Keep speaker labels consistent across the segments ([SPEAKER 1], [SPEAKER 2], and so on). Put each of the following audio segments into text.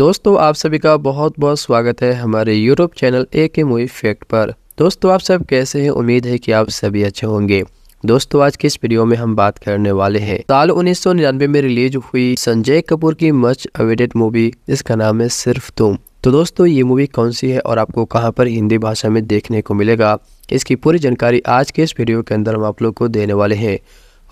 [SPEAKER 1] दोस्तों आप सभी का बहुत बहुत स्वागत है हमारे यूट्यूब चैनल ए के मूवी फैक्ट पर दोस्तों आप सब कैसे हैं उम्मीद है कि आप सभी अच्छे होंगे दोस्तों आज के इस वीडियो में हम बात करने वाले हैं साल उन्नीस में रिलीज हुई संजय कपूर की मच अवेटेड मूवी जिसका नाम है सिर्फ तुम तो दोस्तों ये मूवी कौन सी है और आपको कहाँ पर हिंदी भाषा में देखने को मिलेगा इसकी पूरी जानकारी आज के इस वीडियो के अंदर हम आप लोग को देने वाले हैं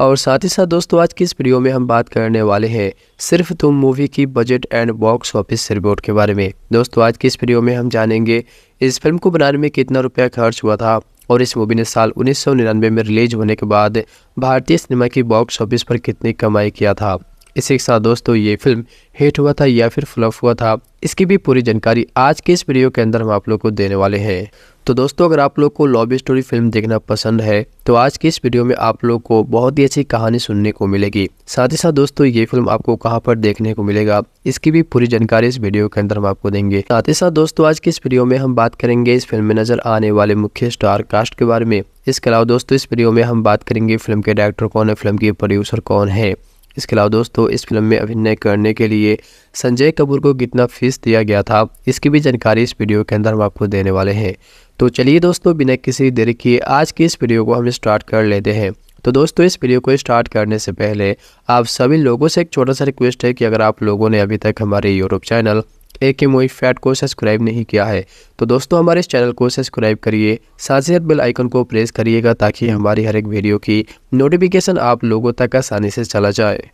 [SPEAKER 1] और साथ ही साथ दोस्तों आज की इस वीडियो में हम बात करने वाले हैं सिर्फ तुम मूवी की budget and box office report के बारे में दोस्तों आज की इस वीडियो में हम जानेंगे इस फिल्म को बनाने में कितना रुपया खर्च हुआ था और इस मूवी ने साल उन्नीस में रिलीज होने के बाद भारतीय सिनेमा की बॉक्स ऑफिस पर कितनी कमाई किया था इसी के साथ दोस्तों ये फिल्म हिट हुआ था या फिर फ्लॉप हुआ था इसकी भी पूरी जानकारी आज के इस वीडियो के अंदर हम आप लोग को देने वाले हैं तो दोस्तों अगर आप लोग को लॉबी स्टोरी फिल्म देखना पसंद है तो आज की इस वीडियो में आप लोग को बहुत ही अच्छी कहानी सुनने को मिलेगी साथ ही साथ दोस्तों ये फिल्म आपको कहाँ पर देखने को मिलेगा इसकी भी पूरी जानकारी इस वीडियो के अंदर हम आपको देंगे साथ ही साथ दोस्तों आज की इस वीडियो में हम बात करेंगे इस फिल्म में नजर आने वाले मुख्य स्टार कास्ट के बारे में इसके अलावा दोस्तों इस वीडियो में हम बात करेंगे फिल्म के डायरेक्टर कौन है फिल्म के प्रोड्यूसर कौन है इसके अलावा दोस्तों तो इस फिल्म में अभिनय करने के लिए संजय कपूर को कितना फीस दिया गया था इसकी भी जानकारी इस वीडियो के अंदर हम आपको देने वाले हैं तो चलिए दोस्तों बिना किसी देरी किए आज की इस वीडियो को हम स्टार्ट कर लेते हैं तो दोस्तों इस वीडियो को स्टार्ट करने से पहले आप सभी लोगों से एक छोटा सा रिक्वेस्ट है कि अगर आप लोगों ने अभी तक हमारे यूट्यूब चैनल एक एम फैट को सब्सक्राइब नहीं किया है तो दोस्तों हमारे इस चैनल को सब्सक्राइब करिए साथ ही साथ बेल आइकन को प्रेस करिएगा ताकि हमारी हर एक वीडियो की नोटिफिकेशन आप लोगों तक आसानी से चला जाए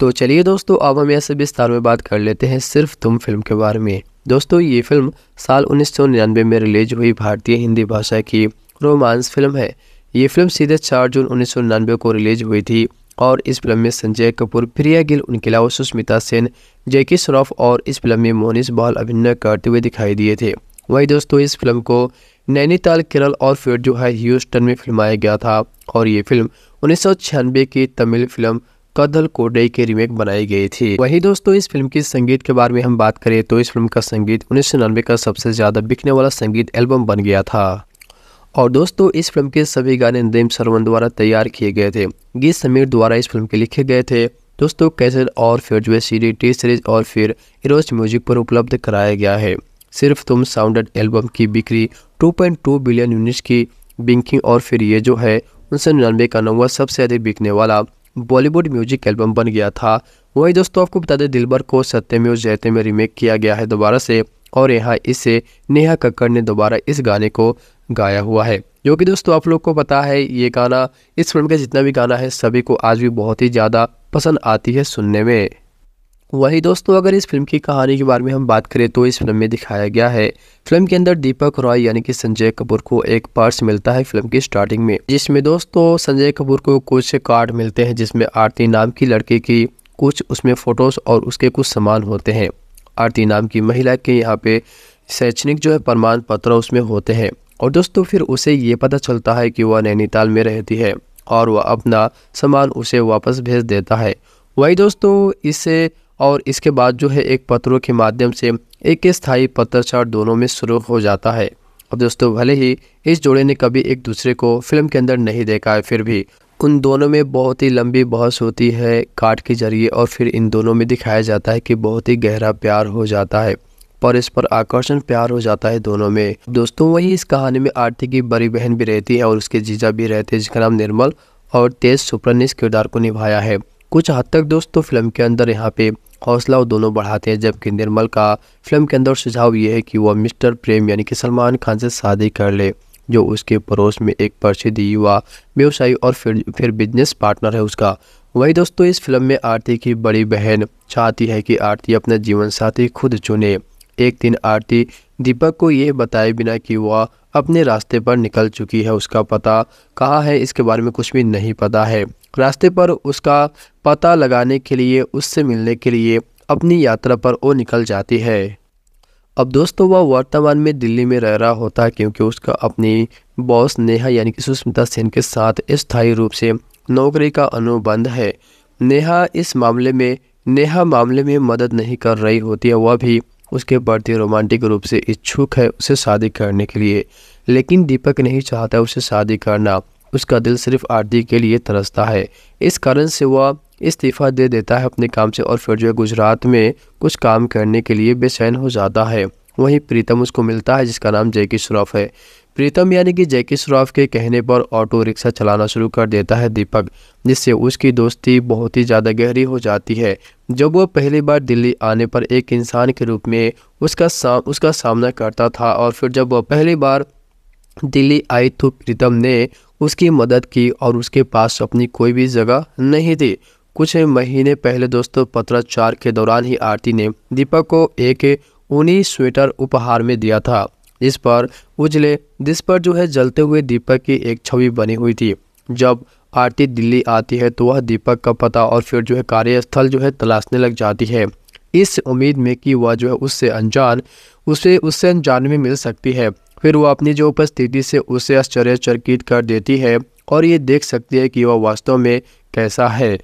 [SPEAKER 1] तो चलिए दोस्तों अब हम ऐसे विस्तार में बात कर लेते हैं सिर्फ तुम फिल्म के बारे में दोस्तों ये फिल्म साल उन्नीस में रिलीज हुई भारतीय हिंदी भाषा की रोमांस फिल्म है ये फिल्म सीधे चार जून उन्नीस को रिलीज हुई थी और इस फिल्म में संजय कपूर प्रिया गिल उनके अलावा सुष्मिता सेन जैकी श्रॉफ और इस फिल्म में मोनिस बाल अभिनय करते हुए दिखाई दिए थे वहीं दोस्तों इस फिल्म को नैनीताल केरल और फिर जो है ह्यूस्टन में फिल्माया गया था और ये फिल्म उन्नीस की तमिल फिल्म कदल कोडई के रीमेक बनाई गई थी वहीं दोस्तों इस फिल्म के संगीत के बारे में हम बात करें तो इस फिल्म का संगीत उन्नीस का सबसे ज्यादा बिकने वाला संगीत एल्बम बन गया था और दोस्तों इस फिल्म के सभी गाने नदीम सरवन द्वारा तैयार किए गए थे गीत समीर द्वारा इस फिल्म के लिखे गए थे दोस्तों कैसेट और फिर जो है सीडी टी सीरीज और फिर इरोज म्यूजिक पर उपलब्ध कराया गया है सिर्फ तुम साउंडेड एल्बम की बिक्री 2.2 बिलियन यूनिट्स की बिंकिंग और फिर ये जो है उनसे निन्यानवे का नवा सबसे अधिक बिकने वाला बॉलीवुड म्यूजिक एल्बम बन गया था वही दोस्तों आपको बता दें दिलबर को सत्यमेव और जयते में रीमेक किया गया है दोबारा से और यहाँ इसे नेहा कक्कड़ ने दोबारा इस गाने को गाया हुआ है जो कि दोस्तों आप लोग को पता है ये गाना इस फिल्म का जितना भी गाना है सभी को आज भी बहुत ही ज़्यादा पसंद आती है सुनने में वही दोस्तों अगर इस फिल्म की कहानी के बारे में हम बात करें तो इस फिल्म में दिखाया गया है फिल्म के अंदर दीपक रॉय यानी कि संजय कपूर को एक पर्स मिलता है फिल्म की स्टार्टिंग में जिसमें दोस्तों संजय कपूर को कुछ कार्ड मिलते हैं जिसमें आरती नाम की लड़के की कुछ उसमें फ़ोटोज़ और उसके कुछ सामान होते हैं आरती नाम की महिला के यहाँ पे शैक्षणिक जो है प्रमाण पत्र उसमें होते हैं और दोस्तों फिर उसे ये पता चलता है कि वह नैनीताल में रहती है और वह अपना सामान उसे वापस भेज देता है वही दोस्तों इसे और इसके बाद जो है एक पत्रों के माध्यम से एक स्थायी पत्रचार दोनों में शुरू हो जाता है अब दोस्तों भले ही इस जोड़े ने कभी एक दूसरे को फिल्म के अंदर नहीं देखा है फिर भी उन दोनों में बहुत ही लंबी बहस होती है काट के जरिए और फिर इन दोनों में दिखाया जाता है कि बहुत ही गहरा प्यार हो जाता है परस्पर आकर्षण प्यार हो जाता है दोनों में दोस्तों वही इस कहानी में आरती की बड़ी बहन भी रहती है और उसके जीजा भी रहते हैं जिसका नाम निर्मल और तेज सुप्रा ने इस किरदार को निभाया है कुछ हद तक दोस्तों फिल्म के अंदर यहाँ पे हौसला वो दोनों बढ़ाते हैं जबकि निर्मल का फिल्म के अंदर सुझाव ये है कि वह मिस्टर प्रेम यानी कि सलमान खान से शादी कर ले जो उसके पड़ोस में एक प्रसिद्ध युवा व्यवसायी और फिर फिर बिजनेस पार्टनर है उसका वही दोस्तों इस फिल्म में आरती की बड़ी बहन चाहती है कि आरती अपना जीवन साथी खुद चुने एक दिन आरती दीपक को ये बताए बिना कि वह अपने रास्ते पर निकल चुकी है उसका पता कहाँ है इसके बारे में कुछ भी नहीं पता है रास्ते पर उसका पता लगाने के लिए उससे मिलने के लिए अपनी यात्रा पर वो निकल जाती है अब दोस्तों वह वर्तमान में दिल्ली में रह रहा होता है क्योंकि उसका अपनी बॉस नेहा यानी कि सुष्मिता सेन के साथ स्थायी रूप से नौकरी का अनुबंध है नेहा इस मामले में नेहा मामले में मदद नहीं कर रही होती है वह भी उसके प्रति रोमांटिक रूप से इच्छुक है उसे शादी करने के लिए लेकिन दीपक नहीं चाहता उसे शादी करना उसका दिल सिर्फ आरती के लिए तरसता है इस कारण से वह इस्तीफ़ा दे देता है अपने काम से और फिर जो है गुजरात में कुछ काम करने के लिए बेचैन हो जाता है वहीं प्रीतम उसको मिलता है जिसका नाम जैकी श्रॉफ है प्रीतम यानी कि जैकी श्रॉफ के कहने पर ऑटो रिक्शा चलाना शुरू कर देता है दीपक जिससे उसकी दोस्ती बहुत ही ज़्यादा गहरी हो जाती है जब वो पहली बार दिल्ली आने पर एक इंसान के रूप में उसका साम उसका सामना करता था और फिर जब वह पहली बार दिल्ली आई तो प्रीतम ने उसकी मदद की और उसके पास अपनी कोई भी जगह नहीं थी कुछ महीने पहले दोस्तों पत्राचार के दौरान ही आरती ने दीपक को एक ऊनी स्वेटर उपहार में दिया था इस पर उजले जिस पर जो है जलते हुए दीपक की एक छवि बनी हुई थी जब आरती दिल्ली आती है तो वह दीपक का पता और फिर जो है कार्यस्थल जो है तलाशने लग जाती है इस उम्मीद में कि वह जो है उससे अनजान उसे उससे अनजान में मिल सकती है फिर वह अपनी जो उपस्थिति से उसे आश्चर्यचकित कर देती है और ये देख सकती है कि वह वास्तव में कैसा है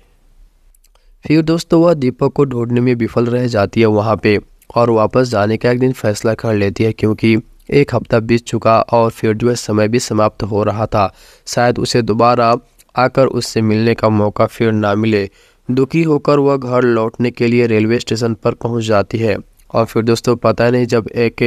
[SPEAKER 1] फिर दोस्तों वह दीपक को ढूंढने में विफल रह जाती है वहाँ पे और वापस जाने का एक दिन फैसला कर लेती है क्योंकि एक हफ्ता बीत चुका और फिर जो है समय भी समाप्त हो रहा था शायद उसे दोबारा आकर उससे मिलने का मौका फिर ना मिले दुखी होकर वह घर लौटने के लिए रेलवे स्टेशन पर पहुंच जाती है और फिर दोस्तों पता नहीं जब एक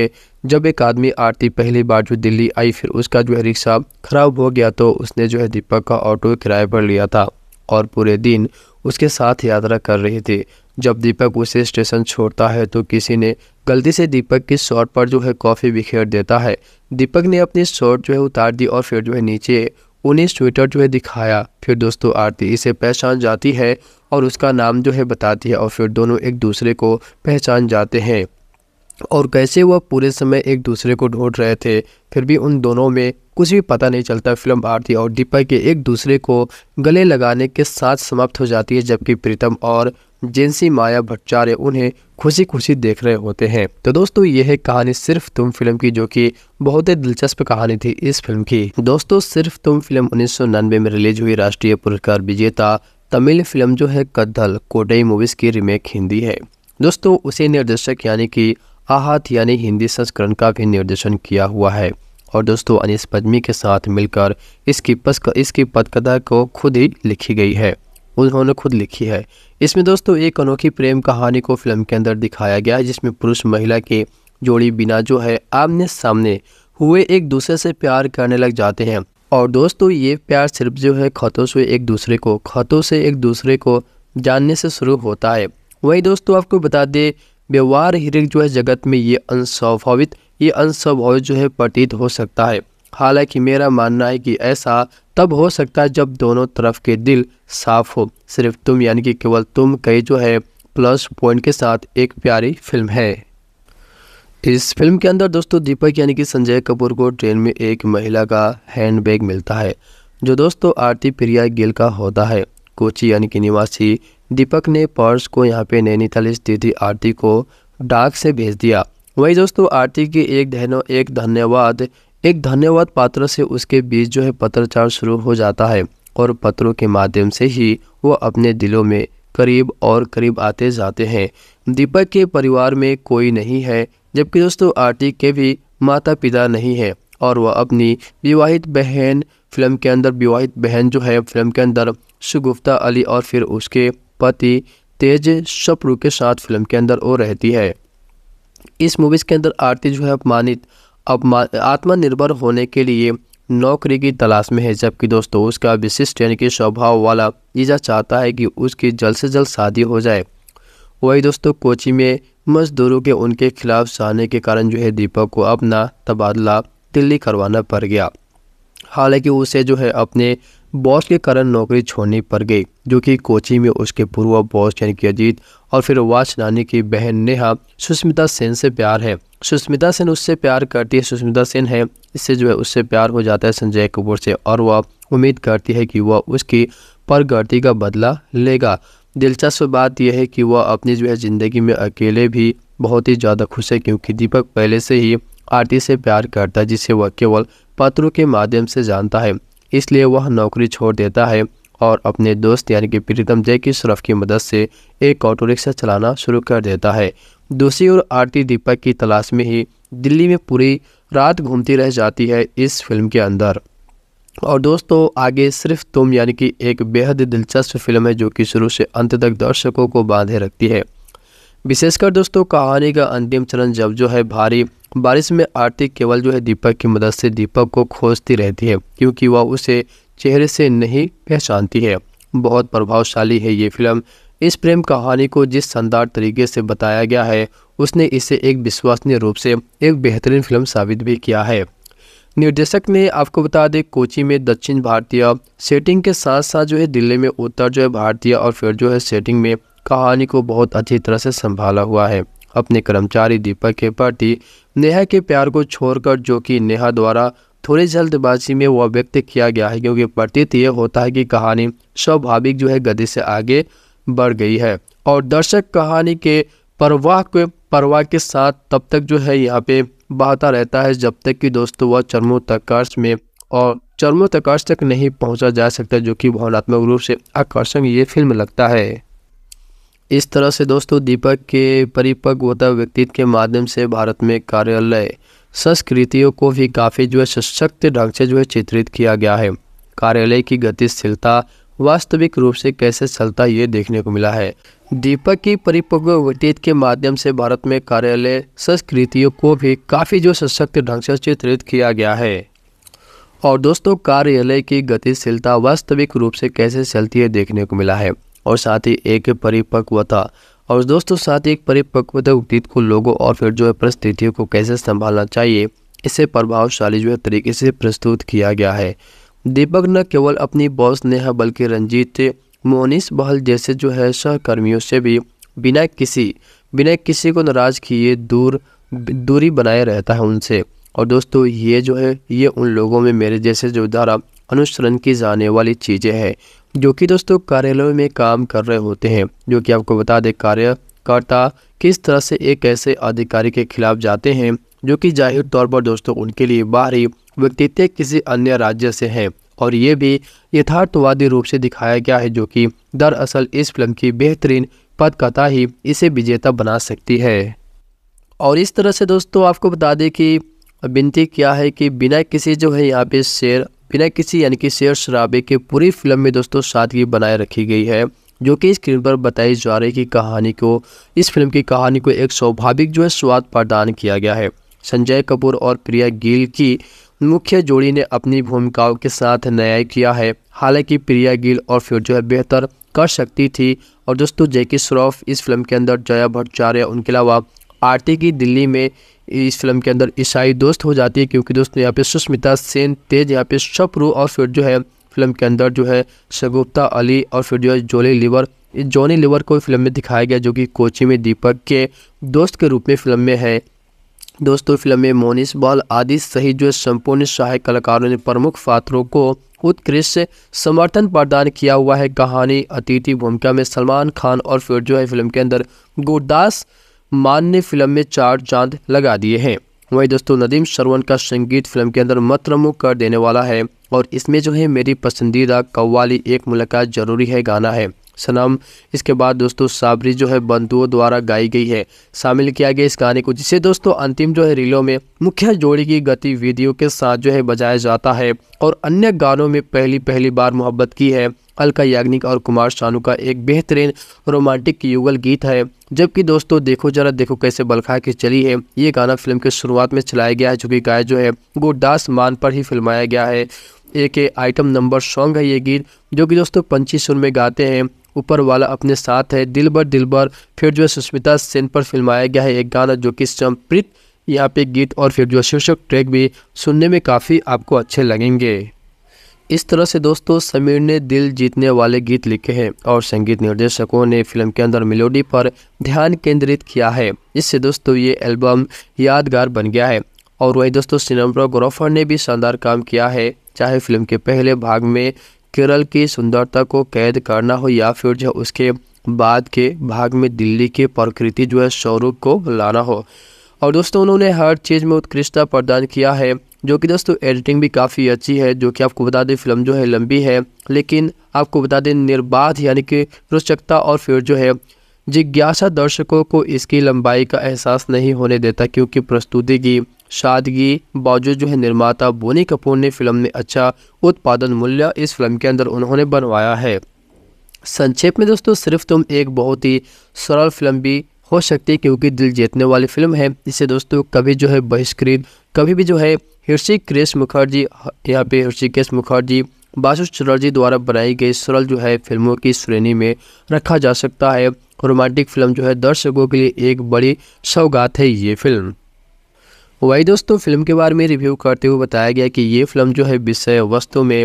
[SPEAKER 1] जब एक आदमी आरती पहली बार जो दिल्ली आई फिर उसका जो है रिक्शा ख़राब हो गया तो उसने जो है दीपक का ऑटो किराए पर लिया था और पूरे दिन उसके साथ यात्रा कर रही थी जब दीपक उसे स्टेशन छोड़ता है तो किसी ने गलती से दीपक की शॉर्ट पर जो है कॉफ़ी बिखेर देता है दीपक ने अपनी शॉर्ट जो है उतार दी और फिर जो है नीचे उन्हें स्वेटर जो है दिखाया फिर दोस्तों आरती इसे पहचान जाती है और उसका नाम जो है बताती है और फिर दोनों एक दूसरे को पहचान जाते हैं और कैसे वह पूरे समय एक दूसरे को ढूंढ रहे थे फिर भी उन दोनों में कुछ भी पता नहीं चलता फिल्म आरती और दीपक के एक दूसरे को गले लगाने के साथ समाप्त हो जाती है जबकि प्रीतम और जेंसी माया भट्टाचार्य उन्हें खुशी खुशी देख रहे होते हैं तो दोस्तों यह है कहानी सिर्फ तुम फिल्म की जो कि बहुत ही दिलचस्प कहानी थी इस फिल्म की दोस्तों सिर्फ तुम फिल्म उन्नीस में रिलीज हुई राष्ट्रीय पुरस्कार विजेता तमिल फिल्म जो है कद्दल कोटई मूवीज की रिमेक हिंदी है दोस्तों उसे निर्देशक यानी कि आहत यानी हिंदी संस्करण का भी निर्देशन किया हुआ है और दोस्तों अनिस पद्मी के साथ मिलकर इसकी पस इसकी पदकथा को खुद ही लिखी गई है उन्होंने खुद लिखी है इसमें दोस्तों एक अनोखी प्रेम कहानी को फिल्म के अंदर दिखाया गया है जिसमें पुरुष महिला के जोड़ी बिना जो है आमने सामने हुए एक दूसरे से प्यार करने लग जाते हैं और दोस्तों ये प्यार सिर्फ जो है खतों से एक दूसरे को खतों से एक दूसरे को जानने से शुरू होता है वही दोस्तों आपको बता दें व्यवहार हिरिक जो है जगत में ये अनस्वाभाविक ये अनस्वाभाविक जो है प्रतीत हो सकता है हालांकि मेरा मानना है कि ऐसा तब हो सकता है जब दोनों तरफ के दिल साफ हो सिर्फ तुम यानी कि केवल तुम कई जो है प्लस पॉइंट के साथ एक प्यारी फिल्म है इस फिल्म के अंदर दोस्तों दीपक यानी कि संजय कपूर को ट्रेन में एक महिला का हैंडबैग मिलता है जो दोस्तों आरती प्रिया गिल का होता है कोची यानी कि निवासी दीपक ने पर्स को यहाँ पे नैनीताल स्थिति आरती को डाक से भेज दिया वही दोस्तों आरती की एक धनो एक धन्यवाद एक धन्यवाद पात्र से उसके बीच जो है पत्रचार शुरू हो जाता है और पत्रों के माध्यम से ही वो अपने दिलों में करीब और करीब आते जाते हैं दीपक के परिवार में कोई नहीं है जबकि दोस्तों आरती के भी माता पिता नहीं है और वह अपनी विवाहित बहन फिल्म के अंदर विवाहित बहन जो है फिल्म के अंदर सुगुप्ता अली और फिर उसके पति तेज शपरू के साथ फिल्म के अंदर वो रहती है इस मूवीज़ के अंदर आरती जो है अपमानित अब आत्मनिर्भर होने के लिए नौकरी की तलाश में है जबकि दोस्तों उसका विशिष्ट यानी कि स्वभाव वाला ईजा चाहता है कि उसकी जल्द से जल्द शादी हो जाए वही दोस्तों कोची में मजदूरों के उनके खिलाफ जाने के कारण जो है दीपक को अपना तबादला दिल्ली करवाना पड़ गया हालांकि उसे जो है अपने बॉस के कारण नौकरी छोड़नी पड़ गई जो कि कोची में उसके पूर्व बॉस यानी कि अजीत और फिर वाच नानी की बहन नेहा सुष्मिता सेन से प्यार है सुष्मिता सेन उससे प्यार करती है सुष्मिता सेन है इससे जो है उससे प्यार हो जाता है संजय कपूर से और वह उम्मीद करती है कि वह उसकी परगति का बदला लेगा दिलचस्प बात यह है कि वह अपनी जो है ज़िंदगी में अकेले भी बहुत ही ज़्यादा खुश है क्योंकि दीपक पहले से ही आरती से प्यार करता है जिसे वह केवल पत्रों के माध्यम से जानता है इसलिए वह नौकरी छोड़ देता है और अपने दोस्त यानी कि प्रीतम जय की श्रफ की मदद से एक ऑटो रिक्शा चलाना शुरू कर देता है दूसरी ओर आरती दीपक की तलाश में ही दिल्ली में पूरी रात घूमती रह जाती है इस फिल्म के अंदर और दोस्तों आगे सिर्फ तुम यानी कि एक बेहद दिलचस्प फिल्म है जो कि शुरू से अंत तक दर्शकों को बांधे रखती है विशेषकर दोस्तों कहानी का अंतिम चरण जब जो है भारी बारिश में आरती केवल जो है दीपक की मदद से दीपक को खोजती रहती है क्योंकि वह उसे चेहरे से नहीं पहचानती है बहुत प्रभावशाली है ये फिल्म इस प्रेम कहानी को जिस शानदार तरीके से बताया गया है उसने इसे एक विश्वसनीय रूप से एक बेहतरीन फिल्म साबित भी किया है निर्देशक ने आपको बता दें कोची में दक्षिण भारतीय सेटिंग के साथ साथ जो है दिल्ली में उत्तर जो है भारतीय और फिर जो है सेटिंग में कहानी को बहुत अच्छी तरह से संभाला हुआ है अपने कर्मचारी दीपक के प्रति नेहा के प्यार को छोड़कर जो कि नेहा द्वारा थोड़ी जल्दबाजी में वह व्यक्त किया गया है क्योंकि प्रतीत यह होता है कि कहानी स्वाभाविक जो है गति से आगे बढ़ गई है और दर्शक कहानी के परवाह के परवाह के साथ तब तक जो है यहाँ पे बहता रहता है जब तक कि दोस्तों वह चरमो में और चरमो तक नहीं पहुँचा जा सकता जो कि भावनात्मक रूप से आकर्षक ये फिल्म लगता है इस तरह से दोस्तों दीपक के परिपक्वता व्यक्तित्व के माध्यम से भारत में कार्यालय संस्कृतियों को भी काफ़ी जो है सशक्त ढंग से जो है चित्रित किया गया है कार्यालय की गतिशीलता वास्तविक रूप से कैसे चलता ये देखने को मिला है दीपक की परिपक्व व्यतीत के माध्यम से भारत में कार्यालय संस्कृतियों को भी काफ़ी जो सशक्त ढंग से चित्रित किया गया है और दोस्तों कार्यालय की गतिशीलता वास्तविक रूप से कैसे चलती है देखने को मिला है और साथ ही एक परिपक्वता और दोस्तों साथ ही एक परिपक्वता उक्तित को लोगों और फिर जो है परिस्थितियों को कैसे संभालना चाहिए इसे प्रभावशाली जो है तरीके से प्रस्तुत किया गया है दीपक न केवल अपनी बॉस नेहा बल्कि रंजीत मोनिस बहल जैसे जो है सहकर्मियों से भी बिना किसी बिना किसी को नाराज किए दूर दूरी बनाए रहता है उनसे और दोस्तों ये जो है ये उन लोगों में मेरे जैसे जो द्वारा अनुसरण की जाने वाली चीज़ें हैं जो कि दोस्तों कार्यालयों में काम कर रहे होते हैं जो कि आपको बता दें कार्यकर्ता किस तरह से एक ऐसे अधिकारी के खिलाफ जाते हैं जो कि जाहिर तौर पर दोस्तों उनके लिए बाहरी व्यक्तित्व किसी अन्य राज्य से हैं और ये भी यथार्थवादी रूप से दिखाया गया है जो कि दरअसल इस फिल्म की बेहतरीन पदकथा ही इसे विजेता बना सकती है और इस तरह से दोस्तों आपको बता दें कि विनती क्या है कि बिना किसी जो है यहाँ पे शेयर बिना किसी यानी कि शेर शराबे के पूरी फिल्म में दोस्तों सादगी बनाए रखी गई है जो कि स्क्रीन पर बताई जा रही की कहानी को इस फिल्म की कहानी को एक स्वाभाविक जो है स्वाद प्रदान किया गया है संजय कपूर और प्रिया गिल की मुख्य जोड़ी ने अपनी भूमिकाओं के साथ न्याय किया है हालांकि प्रिया गिल और फिर जो है बेहतर कर सकती थी और दोस्तों जैकी श्रॉफ इस फिल्म के अंदर जया भट्टाचार्य उनके अलावा आरती की दिल्ली में इस फिल्म के अंदर ईसाई दोस्त हो जाती है क्योंकि दोस्तों यहाँ पे सुष्मिता सेन तेज यहाँ पे शपरू और फिर जो है फिल्म के अंदर जो है शगुप्ता अली और फिर जो है जोली लिवर जॉनी लिवर को फिल्म में दिखाया गया जो कि कोची में दीपक के दोस्त के रूप में फिल्म में है दोस्तों फिल्म में मोनिस बाल आदि सहित जो संपूर्ण सहायक कलाकारों ने प्रमुख पात्रों को उत्कृष्ट समर्थन प्रदान किया हुआ है कहानी अतिथि भूमिका में सलमान खान और फिर जो है फिल्म के अंदर गुरदास मान ने फिल्म में चार चांद लगा दिए हैं वही दोस्तों नदीम शरवन का संगीत फिल्म के अंदर मतरमु कर देने वाला है और इसमें जो है मेरी पसंदीदा कव्वाली एक मुलाकात जरूरी है गाना है सनम इसके बाद दोस्तों साबरी जो है बंधुओं द्वारा गाई गई है शामिल किया गया इस गाने को जिसे दोस्तों अंतिम जो है रीलों में मुख्य जोड़ी की गतिविधियों के साथ जो है बजाया जाता है और अन्य गानों में पहली पहली बार मोहब्बत की है अलका याग्निक और कुमार शानू का एक बेहतरीन रोमांटिक युगल गीत है जबकि दोस्तों देखो जरा देखो कैसे बलखा के चली है ये गाना फिल्म के शुरुआत में चलाया गया है जो कि गाय जो है गुरदास मान पर ही फिल्माया गया है एक आइटम नंबर सॉन्ग है ये गीत जो कि दोस्तों पंची सुर में गाते हैं ऊपर वाला अपने साथ है दिल बर दिल बर फिर जो है सुष्मिता सेन पर फिल्माया गया है एक गाना जो कि संप्रीत यहाँ पे गीत और फिर जो शीर्षक ट्रैक भी सुनने में काफ़ी आपको अच्छे लगेंगे इस तरह से दोस्तों समीर ने दिल जीतने वाले गीत लिखे हैं और संगीत निर्देशकों ने फिल्म के अंदर मेलोडी पर ध्यान केंद्रित किया है इससे दोस्तों ये एल्बम यादगार बन गया है और वही दोस्तों सिनेमटोग्राफर ने भी शानदार काम किया है चाहे फिल्म के पहले भाग में केरल की सुंदरता को कैद करना हो या फिर जो उसके बाद के भाग में दिल्ली के प्रकृति जो है स्वरूप को लाना हो और दोस्तों उन्होंने हर चीज़ में उत्कृष्टता प्रदान किया है जो कि दोस्तों एडिटिंग भी काफ़ी अच्छी है जो कि आपको बता दें फिल्म जो है लंबी है लेकिन आपको बता दें निर्बाध यानी कि रोचकता और फिर जो है जिज्ञासा दर्शकों को इसकी लंबाई का एहसास नहीं होने देता क्योंकि प्रस्तुति की सादगी बावजूद जो है निर्माता बोनी कपूर ने फिल्म में अच्छा उत्पादन मूल्य इस फिल्म के अंदर उन्होंने बनवाया है संक्षेप में दोस्तों सिर्फ तुम एक बहुत ही सरल फिल्म भी हो सकती है क्योंकि दिल जीतने वाली फिल्म है इसे दोस्तों कभी जो है बहिष्कृत कभी भी जो है कृष्ण मुखर्जी यहाँ पे हृषिकेश मुखर्जी बासु चटर्जी द्वारा बनाई गई सरल जो है फिल्मों की श्रेणी में रखा जा सकता है रोमांटिक फिल्म जो है दर्शकों के लिए एक बड़ी सौगात है ये फिल्म वही दोस्तों फिल्म के बारे में रिव्यू करते हुए बताया गया कि ये फिल्म जो है विषय वस्तु में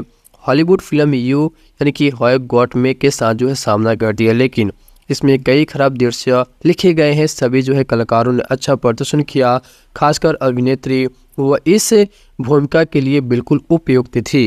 [SPEAKER 1] हॉलीवुड फिल्म यू यानी कि हॉय गॉट मे के साथ जो है सामना करती है लेकिन इसमें कई खराब दृश्य लिखे गए हैं सभी जो है कलाकारों ने अच्छा प्रदर्शन किया खासकर अभिनेत्री वह इस भूमिका के लिए बिल्कुल उपयुक्त थी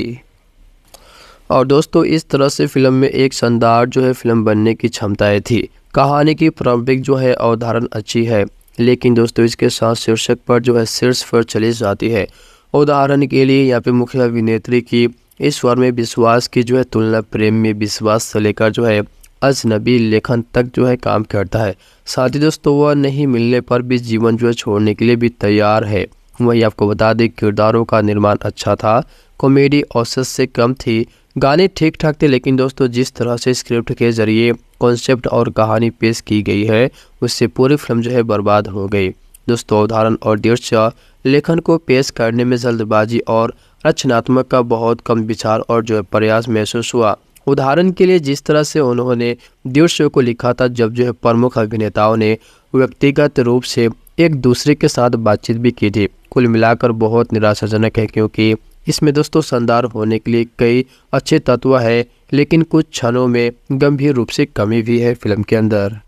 [SPEAKER 1] और दोस्तों इस तरह से फिल्म में एक शानदार जो है फिल्म बनने की क्षमताएं थी कहानी की प्रारंभिक जो है अवधारण अच्छी है लेकिन दोस्तों इसके साथ शीर्षक पर जो है शीर्ष पर चली जाती है उदाहरण के लिए यहाँ पे मुख्य अभिनेत्री की ईश्वर में विश्वास की जो है तुलना प्रेम में विश्वास से लेकर जो है अजनबी लेखन तक जो है काम करता है साथ ही दोस्तों वह नहीं मिलने पर भी जीवन जो है छोड़ने के लिए भी तैयार है वही आपको बता दें किरदारों का निर्माण अच्छा था कॉमेडी औसत से कम थी गाने ठीक ठाक थे लेकिन दोस्तों जिस तरह से स्क्रिप्ट के जरिए कॉन्सेप्ट और कहानी पेश की गई है उससे पूरी फिल्म जो है बर्बाद हो गई दोस्तों उदाहरण और दृश्य लेखन को पेश करने में जल्दबाजी और रचनात्मक का बहुत कम विचार और जो है प्रयास महसूस हुआ उदाहरण के लिए जिस तरह से उन्होंने दृश्य को लिखा था जब जो है प्रमुख अभिनेताओं ने व्यक्तिगत रूप से एक दूसरे के साथ बातचीत भी की थी कुल मिलाकर बहुत निराशाजनक है क्योंकि इसमें दोस्तों शानदार होने के लिए कई अच्छे तत्व है लेकिन कुछ क्षणों में गंभीर रूप से कमी भी है फिल्म के अंदर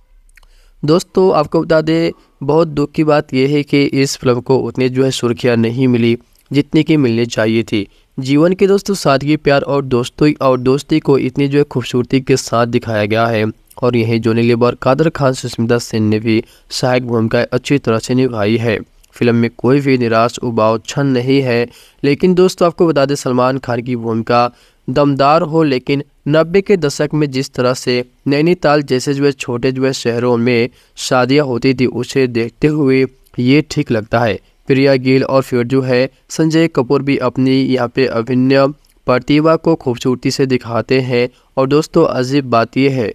[SPEAKER 1] दोस्तों आपको बता दें बहुत दुख की बात यह है कि इस फिल्म को उतनी जो है सुर्खियाँ नहीं मिली जितनी की मिलनी चाहिए थी जीवन के दोस्तों सादगी प्यार और दोस्ती और दोस्ती को इतनी जो है खूबसूरती के साथ दिखाया गया है और यही जोनी लेबर कादर खान सुस्मिता सेन ने भी सहायक भूमिका अच्छी तरह से निभाई है फिल्म में कोई भी निराश उबाव छन नहीं है लेकिन दोस्तों आपको बता दें सलमान खान की भूमिका दमदार हो लेकिन नब्बे के दशक में जिस तरह से नैनीताल जैसे जो है छोटे जो है शहरों में शादियां होती थी उसे देखते हुए ये ठीक लगता है प्रिया गिल और फिर जो है संजय कपूर भी अपनी यहाँ पे अभिनय प्रतिभा को खूबसूरती से दिखाते हैं और दोस्तों अजीब बात यह है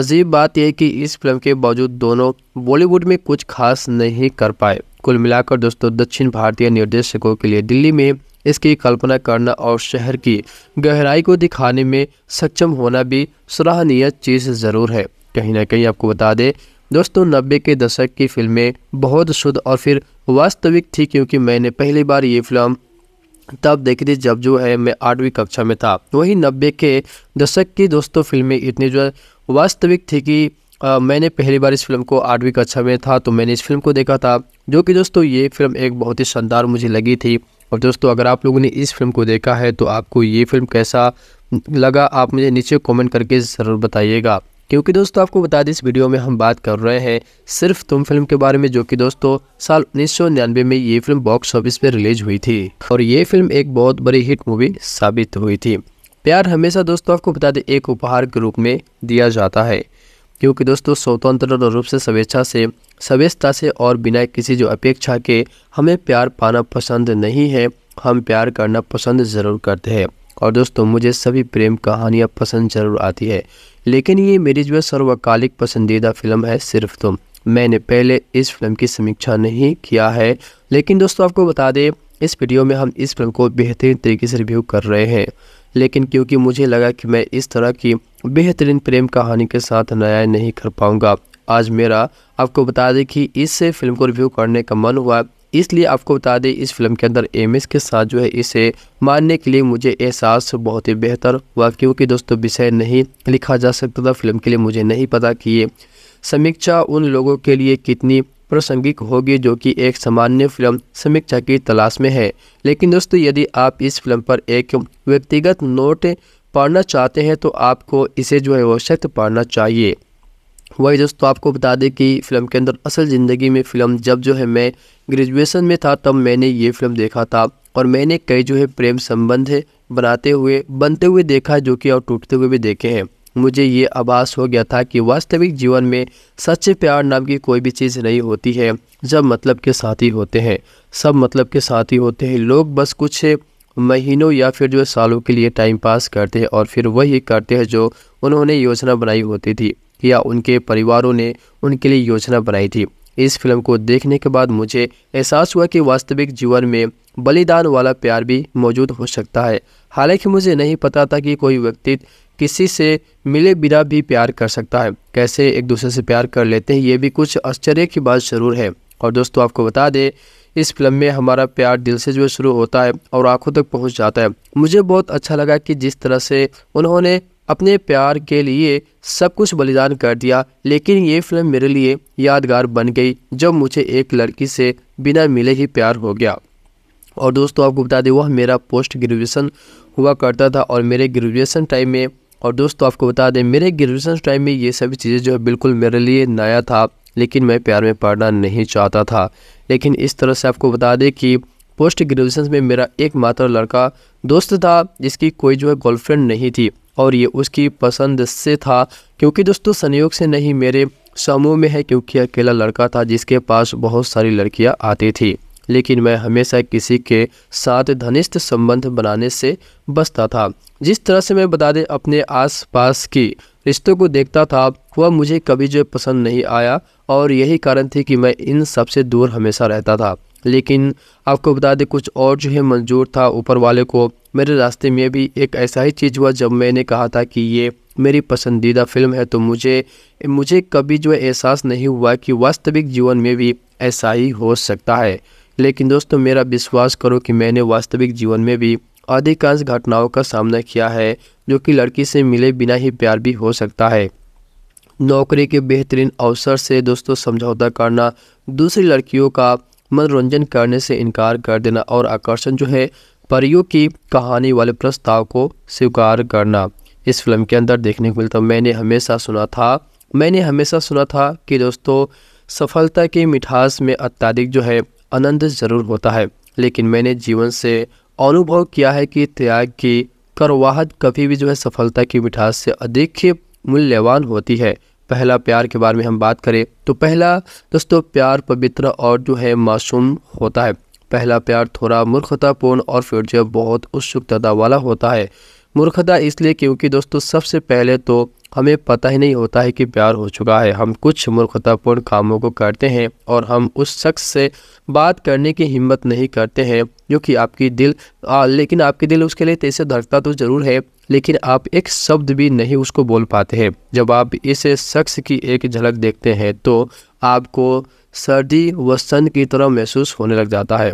[SPEAKER 1] अजीब बात यह कि इस फिल्म के बावजूद दोनों बॉलीवुड में कुछ खास नहीं कर पाए कुल मिलाकर दोस्तों दक्षिण भारतीय निर्देशकों के लिए दिल्ली में इसकी कल्पना करना और शहर की गहराई को दिखाने में सक्षम होना भी सराहनीय चीज़ ज़रूर है कहीं ना कहीं आपको बता दें दोस्तों नब्बे के दशक की फिल्में बहुत शुद्ध और फिर वास्तविक थी क्योंकि मैंने पहली बार ये फिल्म तब देखी थी जब जो है मैं आठवीं कक्षा में था वही नब्बे के दशक की दोस्तों फिल्में इतनी जो वास्तविक थी कि आ, मैंने पहली बार इस फिल्म को आठवीं कक्षा में था तो मैंने इस फिल्म को देखा था जो कि दोस्तों ये फिल्म एक बहुत ही शानदार मुझे लगी थी और दोस्तों अगर आप लोगों ने इस फिल्म को देखा है तो आपको ये फिल्म कैसा लगा आप मुझे नीचे कमेंट करके ज़रूर बताइएगा क्योंकि दोस्तों आपको बता दें इस वीडियो में हम बात कर रहे हैं सिर्फ तुम फिल्म के बारे में जो कि दोस्तों साल उन्नीस में ये फिल्म बॉक्स ऑफिस पर रिलीज हुई थी और ये फिल्म एक बहुत बड़ी हिट मूवी साबित हुई थी प्यार हमेशा दोस्तों आपको बता दें एक उपहार के रूप में दिया जाता है क्योंकि दोस्तों स्वतंत्र रूप से स्वेच्छा से स्वेच्छता से और बिना किसी जो अपेक्षा के हमें प्यार पाना पसंद नहीं है हम प्यार करना पसंद ज़रूर करते हैं और दोस्तों मुझे सभी प्रेम कहानियाँ पसंद ज़रूर आती है लेकिन ये मेरी जो सर्वकालिक पसंदीदा फिल्म है सिर्फ तुम मैंने पहले इस फिल्म की समीक्षा नहीं किया है लेकिन दोस्तों आपको बता दें इस वीडियो में हम इस फिल्म को बेहतरीन तरीके से रिव्यू कर रहे हैं लेकिन क्योंकि मुझे लगा कि मैं इस तरह की बेहतरीन प्रेम कहानी के साथ न्याय नहीं कर पाऊंगा आज मेरा आपको बता दें कि इस फिल्म को रिव्यू करने का मन हुआ इसलिए आपको बता दें इस फिल्म के अंदर एम के साथ जो है इसे मानने के लिए मुझे एहसास बहुत ही बेहतर हुआ क्योंकि दोस्तों विषय नहीं लिखा जा सकता था फिल्म के लिए मुझे नहीं पता कि ये समीक्षा उन लोगों के लिए कितनी प्रासंगिक होगी जो कि एक सामान्य फिल्म समीक्षा की तलाश में है लेकिन दोस्तों यदि आप इस फिल्म पर एक व्यक्तिगत नोट पढ़ना चाहते हैं तो आपको इसे जो है वो सख्त पढ़ना चाहिए वही दोस्तों आपको बता दें कि फ़िल्म के अंदर असल ज़िंदगी में फ़िल्म जब जो है मैं ग्रेजुएशन में था तब मैंने ये फ़िल्म देखा था और मैंने कई जो है प्रेम संबंध है बनाते हुए बनते हुए देखा जो कि और टूटते हुए भी देखे हैं मुझे ये आभास हो गया था कि वास्तविक जीवन में सच्चे प्यार नाम की कोई भी चीज़ नहीं होती है जब मतलब के साथी होते हैं सब मतलब के साथी होते हैं लोग बस कुछ महीनों या फिर जो सालों के लिए टाइम पास करते हैं और फिर वही करते हैं जो उन्होंने योजना बनाई होती थी या उनके परिवारों ने उनके लिए योजना बनाई थी इस फिल्म को देखने के बाद मुझे एहसास हुआ कि वास्तविक जीवन में बलिदान वाला प्यार भी मौजूद हो सकता है हालांकि मुझे नहीं पता था कि कोई व्यक्ति किसी से मिले बिना भी प्यार कर सकता है कैसे एक दूसरे से प्यार कर लेते हैं ये भी कुछ आश्चर्य की बात ज़रूर है और दोस्तों आपको बता दें इस फिल्म में हमारा प्यार दिल से जो है शुरू होता है और आंखों तक पहुँच जाता है मुझे बहुत अच्छा लगा कि जिस तरह से उन्होंने अपने प्यार के लिए सब कुछ बलिदान कर दिया लेकिन ये फिल्म मेरे लिए यादगार बन गई जब मुझे एक लड़की से बिना मिले ही प्यार हो गया और दोस्तों आपको बता दें वह मेरा पोस्ट ग्रेजुएसन हुआ करता था और मेरे ग्रेजुएसन टाइम में और दोस्तों आपको बता दें मेरे ग्रेजुएसन टाइम में ये सभी चीज़ें जो है बिल्कुल मेरे लिए नया था लेकिन मैं प्यार में पढ़ना नहीं चाहता था लेकिन इस तरह से आपको बता दें कि पोस्ट ग्रेजुएशन में मेरा एकमात्र लड़का दोस्त था जिसकी कोई जो है गर्लफ्रेंड नहीं थी और ये उसकी पसंद से था क्योंकि दोस्तों संयोग से नहीं मेरे समूह में है क्योंकि अकेला लड़का था जिसके पास बहुत सारी लड़कियां आती थी लेकिन मैं हमेशा किसी के साथ धनिष्ठ संबंध बनाने से बचता था जिस तरह से मैं बता दें अपने आसपास की रिश्तों को देखता था वह मुझे कभी जो पसंद नहीं आया और यही कारण थी कि मैं इन सबसे दूर हमेशा रहता था लेकिन आपको बता दें कुछ और जो है मंजूर था ऊपर वाले को मेरे रास्ते में भी एक ऐसा ही चीज़ हुआ जब मैंने कहा था कि ये मेरी पसंदीदा फिल्म है तो मुझे मुझे कभी जो एहसास नहीं हुआ कि वास्तविक जीवन में भी ऐसा ही हो सकता है लेकिन दोस्तों मेरा विश्वास करो कि मैंने वास्तविक जीवन में भी अधिकांश घटनाओं का सामना किया है जो कि लड़की से मिले बिना ही प्यार भी हो सकता है नौकरी के बेहतरीन अवसर से दोस्तों समझौता करना दूसरी लड़कियों का मनोरंजन करने से इनकार कर देना और आकर्षण जो है परियों की कहानी वाले प्रस्ताव को स्वीकार करना इस फिल्म के अंदर देखने को मिलता मैंने हमेशा सुना था मैंने हमेशा सुना था कि दोस्तों सफलता की मिठास में अत्याधिक जो है आनंद ज़रूर होता है लेकिन मैंने जीवन से अनुभव किया है कि त्याग की करवाहट कभी भी जो है सफलता की मिठास से अधिक मूल्यवान होती है पहला प्यार के बारे में हम बात करें तो पहला दोस्तों प्यार पवित्र और जो है मासूम होता है पहला प्यार थोड़ा मूर्खतापूर्ण और फिर जो बहुत उत्सुकता वाला होता है मूर्खता इसलिए क्योंकि दोस्तों सबसे पहले तो हमें पता ही नहीं होता है कि प्यार हो चुका है हम कुछ मूर्खतापूर्ण कामों को करते हैं और हम उस शख्स से बात करने की हिम्मत नहीं करते हैं जो कि आपकी दिल आ, लेकिन आपके दिल उसके लिए तेज धड़कता तो ज़रूर है लेकिन आप एक शब्द भी नहीं उसको बोल पाते हैं जब आप इस शख्स की एक झलक देखते हैं तो आपको सर्दी व सन की तरह महसूस होने लग जाता है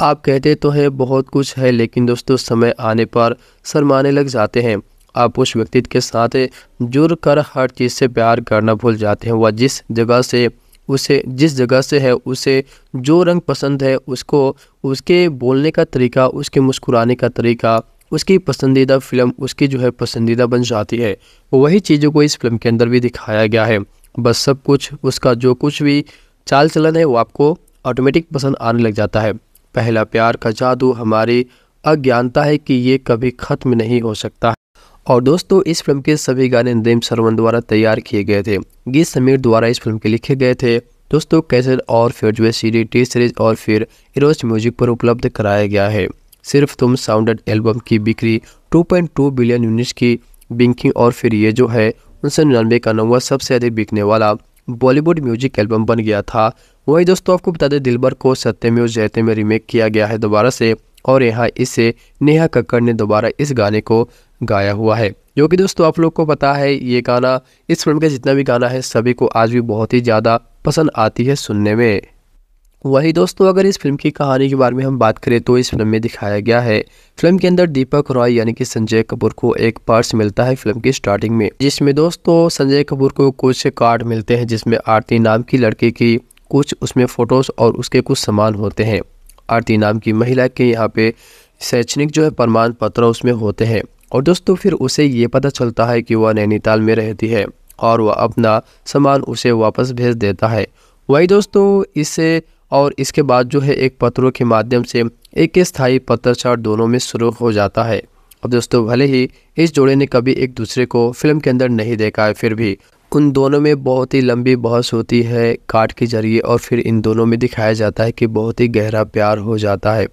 [SPEAKER 1] आप कहते तो हैं बहुत कुछ है लेकिन दोस्तों समय आने पर शर्माने लग जाते हैं आप उस व्यक्तित्व के साथ जुड़ कर हर चीज़ से प्यार करना भूल जाते हैं वह जिस जगह से उसे जिस जगह से है उसे जो रंग पसंद है उसको उसके बोलने का तरीका उसके मुस्कुराने का तरीका उसकी पसंदीदा फिल्म उसकी जो है पसंदीदा बन जाती है वही चीज़ों को इस फिल्म के अंदर भी दिखाया गया है बस सब कुछ उसका जो कुछ भी चाल चलन है वो आपको ऑटोमेटिक पसंद आने लग जाता है पहला प्यार का जादू हमारी अज्ञानता है कि ये कभी ख़त्म नहीं हो सकता और दोस्तों इस फिल्म के सभी गाने नदीम सरवन द्वारा तैयार किए गए थे गीत समीर द्वारा इस फिल्म के लिखे गए थे दोस्तों कैसेट और फिर जो है सीडी टी सीरीज और फिर इरोज म्यूजिक पर उपलब्ध कराया गया है सिर्फ तुम साउंडेड एल्बम की बिक्री 2.2 बिलियन यूनिट्स की बिंकिंग और फिर ये जो है उनसे निन्यानवे का नवा सबसे अधिक बिकने वाला बॉलीवुड म्यूजिक एल्बम बन गया था वही दोस्तों आपको बता दें दिलबर को सत्यमेव जयते में रिमेक किया गया है दोबारा से और यहाँ इसे नेहा कक्कड़ ने दोबारा इस गाने को गाया हुआ है जो कि दोस्तों आप लोग को पता है ये गाना इस फिल्म का जितना भी गाना है सभी को आज भी बहुत ही ज़्यादा पसंद आती है सुनने में वही दोस्तों अगर इस फिल्म की कहानी के बारे में हम बात करें तो इस फिल्म में दिखाया गया है फिल्म के अंदर दीपक रॉय यानी कि संजय कपूर को एक पर्स मिलता है फिल्म की स्टार्टिंग में जिसमें दोस्तों संजय कपूर को कुछ कार्ड मिलते हैं जिसमें आरती नाम की लड़की की कुछ उसमें फ़ोटोज़ और उसके कुछ सामान होते हैं आरती नाम की महिला के यहाँ पे शैक्षणिक जो है प्रमाण पत्र उसमें होते हैं और दोस्तों फिर उसे ये पता चलता है कि वह नैनीताल में रहती है और वह अपना सामान उसे वापस भेज देता है वही दोस्तों इसे और इसके बाद जो है एक पत्रों के माध्यम से एक स्थायी पत्रचार दोनों में शुरू हो जाता है अब दोस्तों भले ही इस जोड़े ने कभी एक दूसरे को फिल्म के अंदर नहीं देखा है फिर भी उन दोनों में बहुत ही लंबी बहस होती है काट के जरिए और फिर इन दोनों में दिखाया जाता है कि बहुत ही गहरा प्यार हो जाता है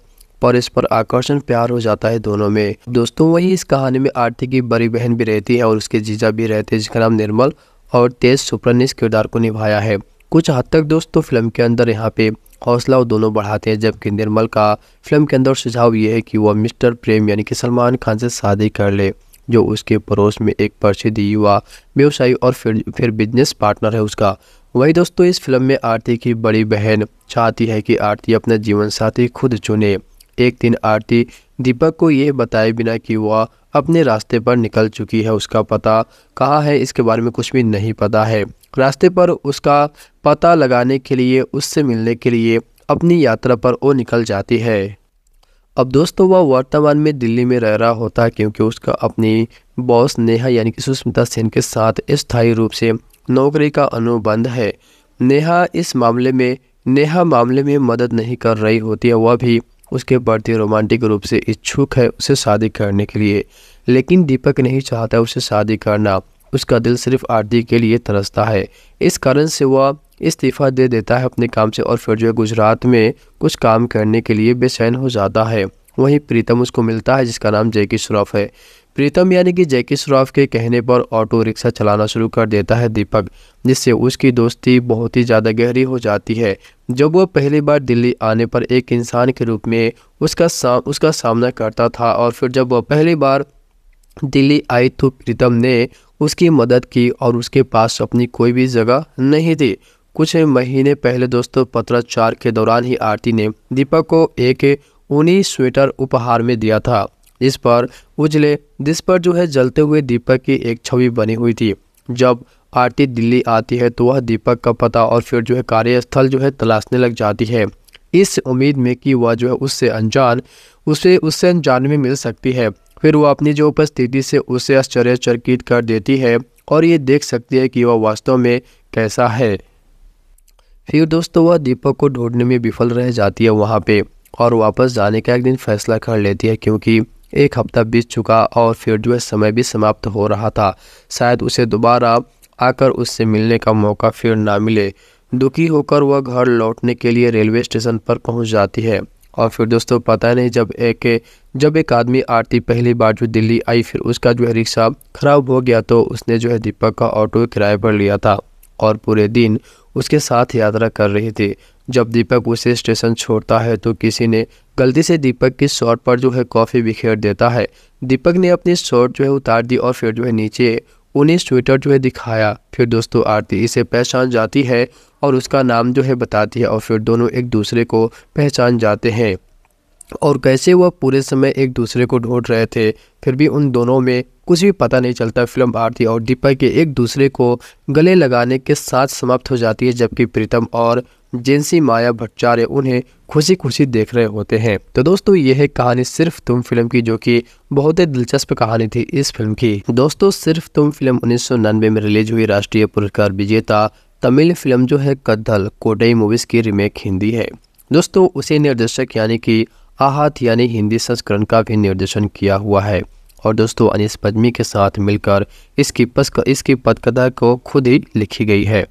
[SPEAKER 1] इस पर आकर्षण प्यार हो जाता है दोनों में दोस्तों वही इस कहानी में आरती की बड़ी बहन भी रहती है और उसके जीजा भी रहते हैं जिसका नाम निर्मल और तेज सुप्रा ने इस किरदार को निभाया है कुछ हद तक दोस्तों फिल्म के अंदर यहाँ पे हौसला वो दोनों बढ़ाते हैं जबकि निर्मल का फिल्म के अंदर सुझाव ये है कि वह मिस्टर प्रेम यानी कि सलमान खान से शादी कर ले जो उसके पड़ोस में एक प्रसिद्ध युवा व्यवसायी और फिर फिर बिजनेस पार्टनर है उसका वही दोस्तों इस फिल्म में आरती की बड़ी बहन चाहती है कि आरती अपना जीवन साथी खुद चुने एक दिन आरती दीपक को ये बताए बिना कि वह अपने रास्ते पर निकल चुकी है उसका पता कहाँ है इसके बारे में कुछ भी नहीं पता है रास्ते पर उसका पता लगाने के लिए उससे मिलने के लिए अपनी यात्रा पर वो निकल जाती है अब दोस्तों वह वर्तमान में दिल्ली में रह रहा होता है क्योंकि उसका अपनी बॉस नेहा यानी कि सुष्मिता सेन के साथ स्थायी रूप से नौकरी का अनुबंध है नेहा इस मामले में नेहा मामले में मदद नहीं कर रही होती है वह भी उसके बढ़ते रोमांटिक रूप से इच्छुक है उसे शादी करने के लिए लेकिन दीपक नहीं चाहता उसे शादी करना उसका दिल सिर्फ आरती के लिए तरसता है इस कारण से वह इस्तीफ़ा दे देता है अपने काम से और फिर जो है गुजरात में कुछ काम करने के लिए बेचैन हो जाता है वहीं प्रीतम उसको मिलता है जिसका नाम जैकी श्रॉफ है प्रीतम यानी कि जैकी श्रॉफ के कहने पर ऑटो रिक्शा चलाना शुरू कर देता है दीपक जिससे उसकी दोस्ती बहुत ही ज़्यादा गहरी हो जाती है जब वह पहली बार दिल्ली आने पर एक इंसान के रूप में उसका सा, उसका सामना करता था और फिर जब वह पहली बार दिल्ली आई तो प्रीतम ने उसकी मदद की और उसके पास अपनी कोई भी जगह नहीं थी कुछ महीने पहले दोस्तों पत्राचार के दौरान ही आरती ने दीपक को एक ऊनी स्वेटर उपहार में दिया था इस पर उजले जिस पर जो है जलते हुए दीपक की एक छवि बनी हुई थी जब आरती दिल्ली आती है तो वह दीपक का पता और फिर जो है कार्यस्थल जो है तलाशने लग जाती है इस उम्मीद में कि वह जो है उससे अनजान उसे उससे अनजान में मिल सकती है फिर वह अपनी जो उपस्थिति से उसे आश्चर्यचकित कर देती है और ये देख सकती है कि वह वास्तव में कैसा है फिर तो दोस्तों वह दीपक को ढूंढने में विफल रह जाती है वहाँ पे और वापस जाने का एक दिन फैसला कर लेती है क्योंकि एक हफ्ता बीत चुका और फिर जो है समय भी समाप्त हो रहा था शायद उसे दोबारा आकर उससे मिलने का मौका फिर ना मिले दुखी होकर वह घर लौटने के लिए रेलवे स्टेशन पर पहुँच जाती है और फिर दोस्तों पता नहीं जब एक जब एक आदमी आरती पहली बार जो दिल्ली आई फिर उसका जो है रिक्शा खराब हो गया तो उसने जो है दीपक का ऑटो किराए पर लिया था और पूरे दिन उसके साथ यात्रा कर रही थी जब दीपक उसे स्टेशन छोड़ता है तो किसी ने गलती से दीपक की शॉर्ट पर जो है कॉफ़ी बिखेर देता है दीपक ने अपनी शॉर्ट जो है उतार दी और फिर जो है नीचे उन्हें स्वेटर जो है दिखाया फिर दोस्तों आरती इसे पहचान जाती है और उसका नाम जो है बताती है और फिर दोनों एक दूसरे को पहचान जाते हैं और कैसे वह पूरे समय एक दूसरे को ढूंढ रहे थे फिर भी उन दोनों में कुछ भी पता नहीं चलता फिल्म भारती और दीपक के एक दूसरे को गले लगाने के साथ समाप्त हो जाती है जबकि प्रीतम और जेंसी माया भट्टाचार्य उन्हें खुशी खुशी देख रहे होते हैं तो दोस्तों यह है कहानी सिर्फ तुम फिल्म की जो कि बहुत ही दिलचस्प कहानी थी इस फिल्म की दोस्तों सिर्फ तुम फिल्म उन्नीस में रिलीज हुई राष्ट्रीय पुरस्कार विजेता तमिल फिल्म जो है कद्दल कोडई मूवीज की रिमेक हिंदी है दोस्तों उसे निर्देशक यानी की आहत यानी हिंदी संस्करण का भी निर्देशन किया हुआ है और दोस्तों अनिस पद्मी के साथ मिलकर इसकी पस इसकी पदकथा को खुद ही लिखी गई है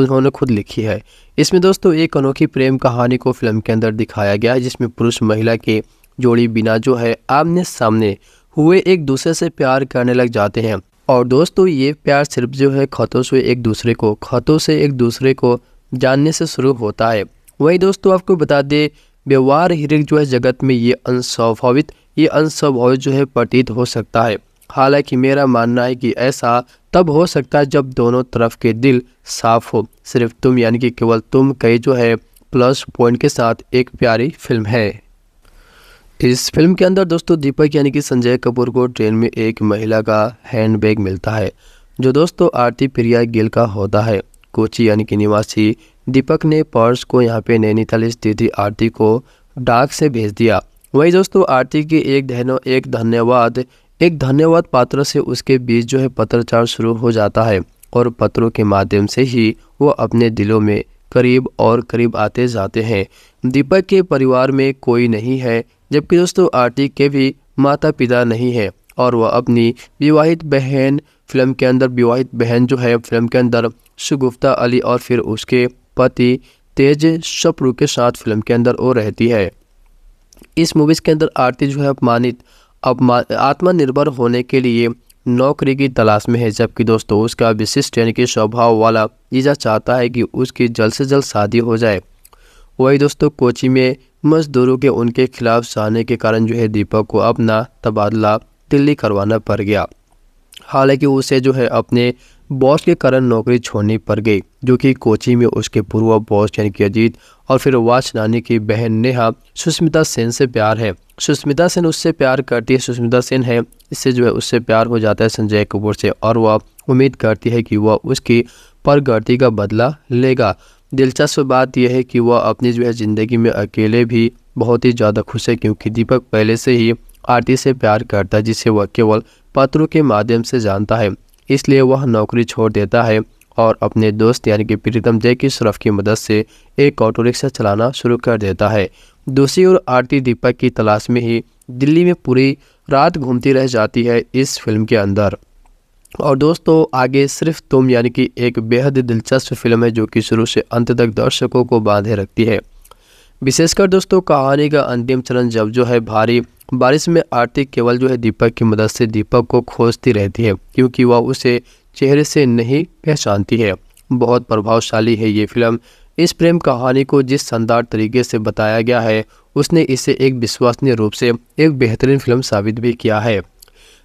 [SPEAKER 1] उन्होंने खुद लिखी है इसमें दोस्तों एक अनोखी प्रेम कहानी को फिल्म के अंदर दिखाया गया है जिसमें पुरुष महिला के जोड़ी बिना जो है आमने सामने हुए एक दूसरे से प्यार करने लग जाते हैं और दोस्तों ये प्यार सिर्फ जो है खतों से एक दूसरे को खतों से एक दूसरे को जानने से शुरू होता है वही दोस्तों आपको बता दें व्यवहार हिरक जो है जगत में ये अनस्वाभाविक ये अनस्वाभाविक जो है प्रतीत हो सकता है हालांकि मेरा मानना है कि ऐसा तब हो सकता है जब दोनों तरफ के दिल साफ हो सिर्फ तुम यानी कि केवल तुम कई जो है प्लस पॉइंट के साथ एक प्यारी फिल्म है इस फिल्म के अंदर दोस्तों दीपक यानी कि संजय कपूर को ट्रेन में एक महिला का हैंडबैग मिलता है जो दोस्तों आरती प्रिया गिल का होता है कोची यानी कि निवासी दीपक ने पर्स को यहाँ पे नैनीताल स्थित आरती को डाक से भेज दिया वही दोस्तों आरती की एक धन्य एक धन्यवाद एक धन्यवाद पात्र से उसके बीच जो है पत्रचार शुरू हो जाता है और पत्रों के माध्यम से ही वो अपने दिलों में करीब और करीब आते जाते हैं दीपक के परिवार में कोई नहीं है जबकि दोस्तों आरती के भी माता पिता नहीं है और वह अपनी विवाहित बहन फिल्म के अंदर विवाहित बहन जो है फिल्म के अंदर सुगुफ्ता अली और फिर उसके पति तेज सप्रू के साथ फिल्म के अंदर और रहती है इस मूवीज़ के अंदर आरती जो है अपमानित अपमान आत्मनिर्भर होने के लिए नौकरी की तलाश में है जबकि दोस्तों उसका विशिष्ट यानी कि स्वभाव वाला जीजा चाहता है कि उसकी जल्द से जल्द शादी हो जाए वही दोस्तों कोची में मजदूरों के उनके खिलाफ सहने के कारण जो है दीपक को अपना तबादला दिल्ली करवाना पड़ गया हालांकि उसे जो है अपने बॉस के कारण नौकरी छोड़नी पड़ गई जो कि कोची में उसके पूर्व बॉस यानी कि अजीत और फिर वाच नानी की बहन नेहा सुष्मिता सेन से प्यार है सुष्मिता सेन उससे प्यार करती है सुष्मिता सेन है इससे जो है उससे प्यार हो जाता है संजय कपूर से और वह उम्मीद करती है कि वह उसकी परगर्ती का बदला लेगा दिलचस्प बात यह है कि वह अपनी जो है ज़िंदगी में अकेले भी बहुत ही ज़्यादा खुश है क्योंकि दीपक पहले से ही आरती से प्यार करता है जिसे वह केवल पत्रों के माध्यम से जानता है इसलिए वह नौकरी छोड़ देता है और अपने दोस्त यानी कि प्रीतम जय की शरफ की मदद से एक ऑटो रिक्शा चलाना शुरू कर देता है दूसरी ओर आरती दीपक की तलाश में ही दिल्ली में पूरी रात घूमती रह जाती है इस फिल्म के अंदर और दोस्तों आगे सिर्फ तुम यानी कि एक बेहद दिलचस्प फिल्म है जो कि शुरू से अंत तक दर्शकों को बांधे रखती है विशेषकर दोस्तों कहानी का अंतिम चरण जब जो है भारी बारिश में आरती केवल जो है दीपक की मदद से दीपक को खोजती रहती है क्योंकि वह उसे चेहरे से नहीं पहचानती है बहुत प्रभावशाली है ये फिल्म इस प्रेम कहानी को जिस शानदार तरीके से बताया गया है उसने इसे एक विश्वसनीय रूप से एक बेहतरीन फिल्म साबित भी किया है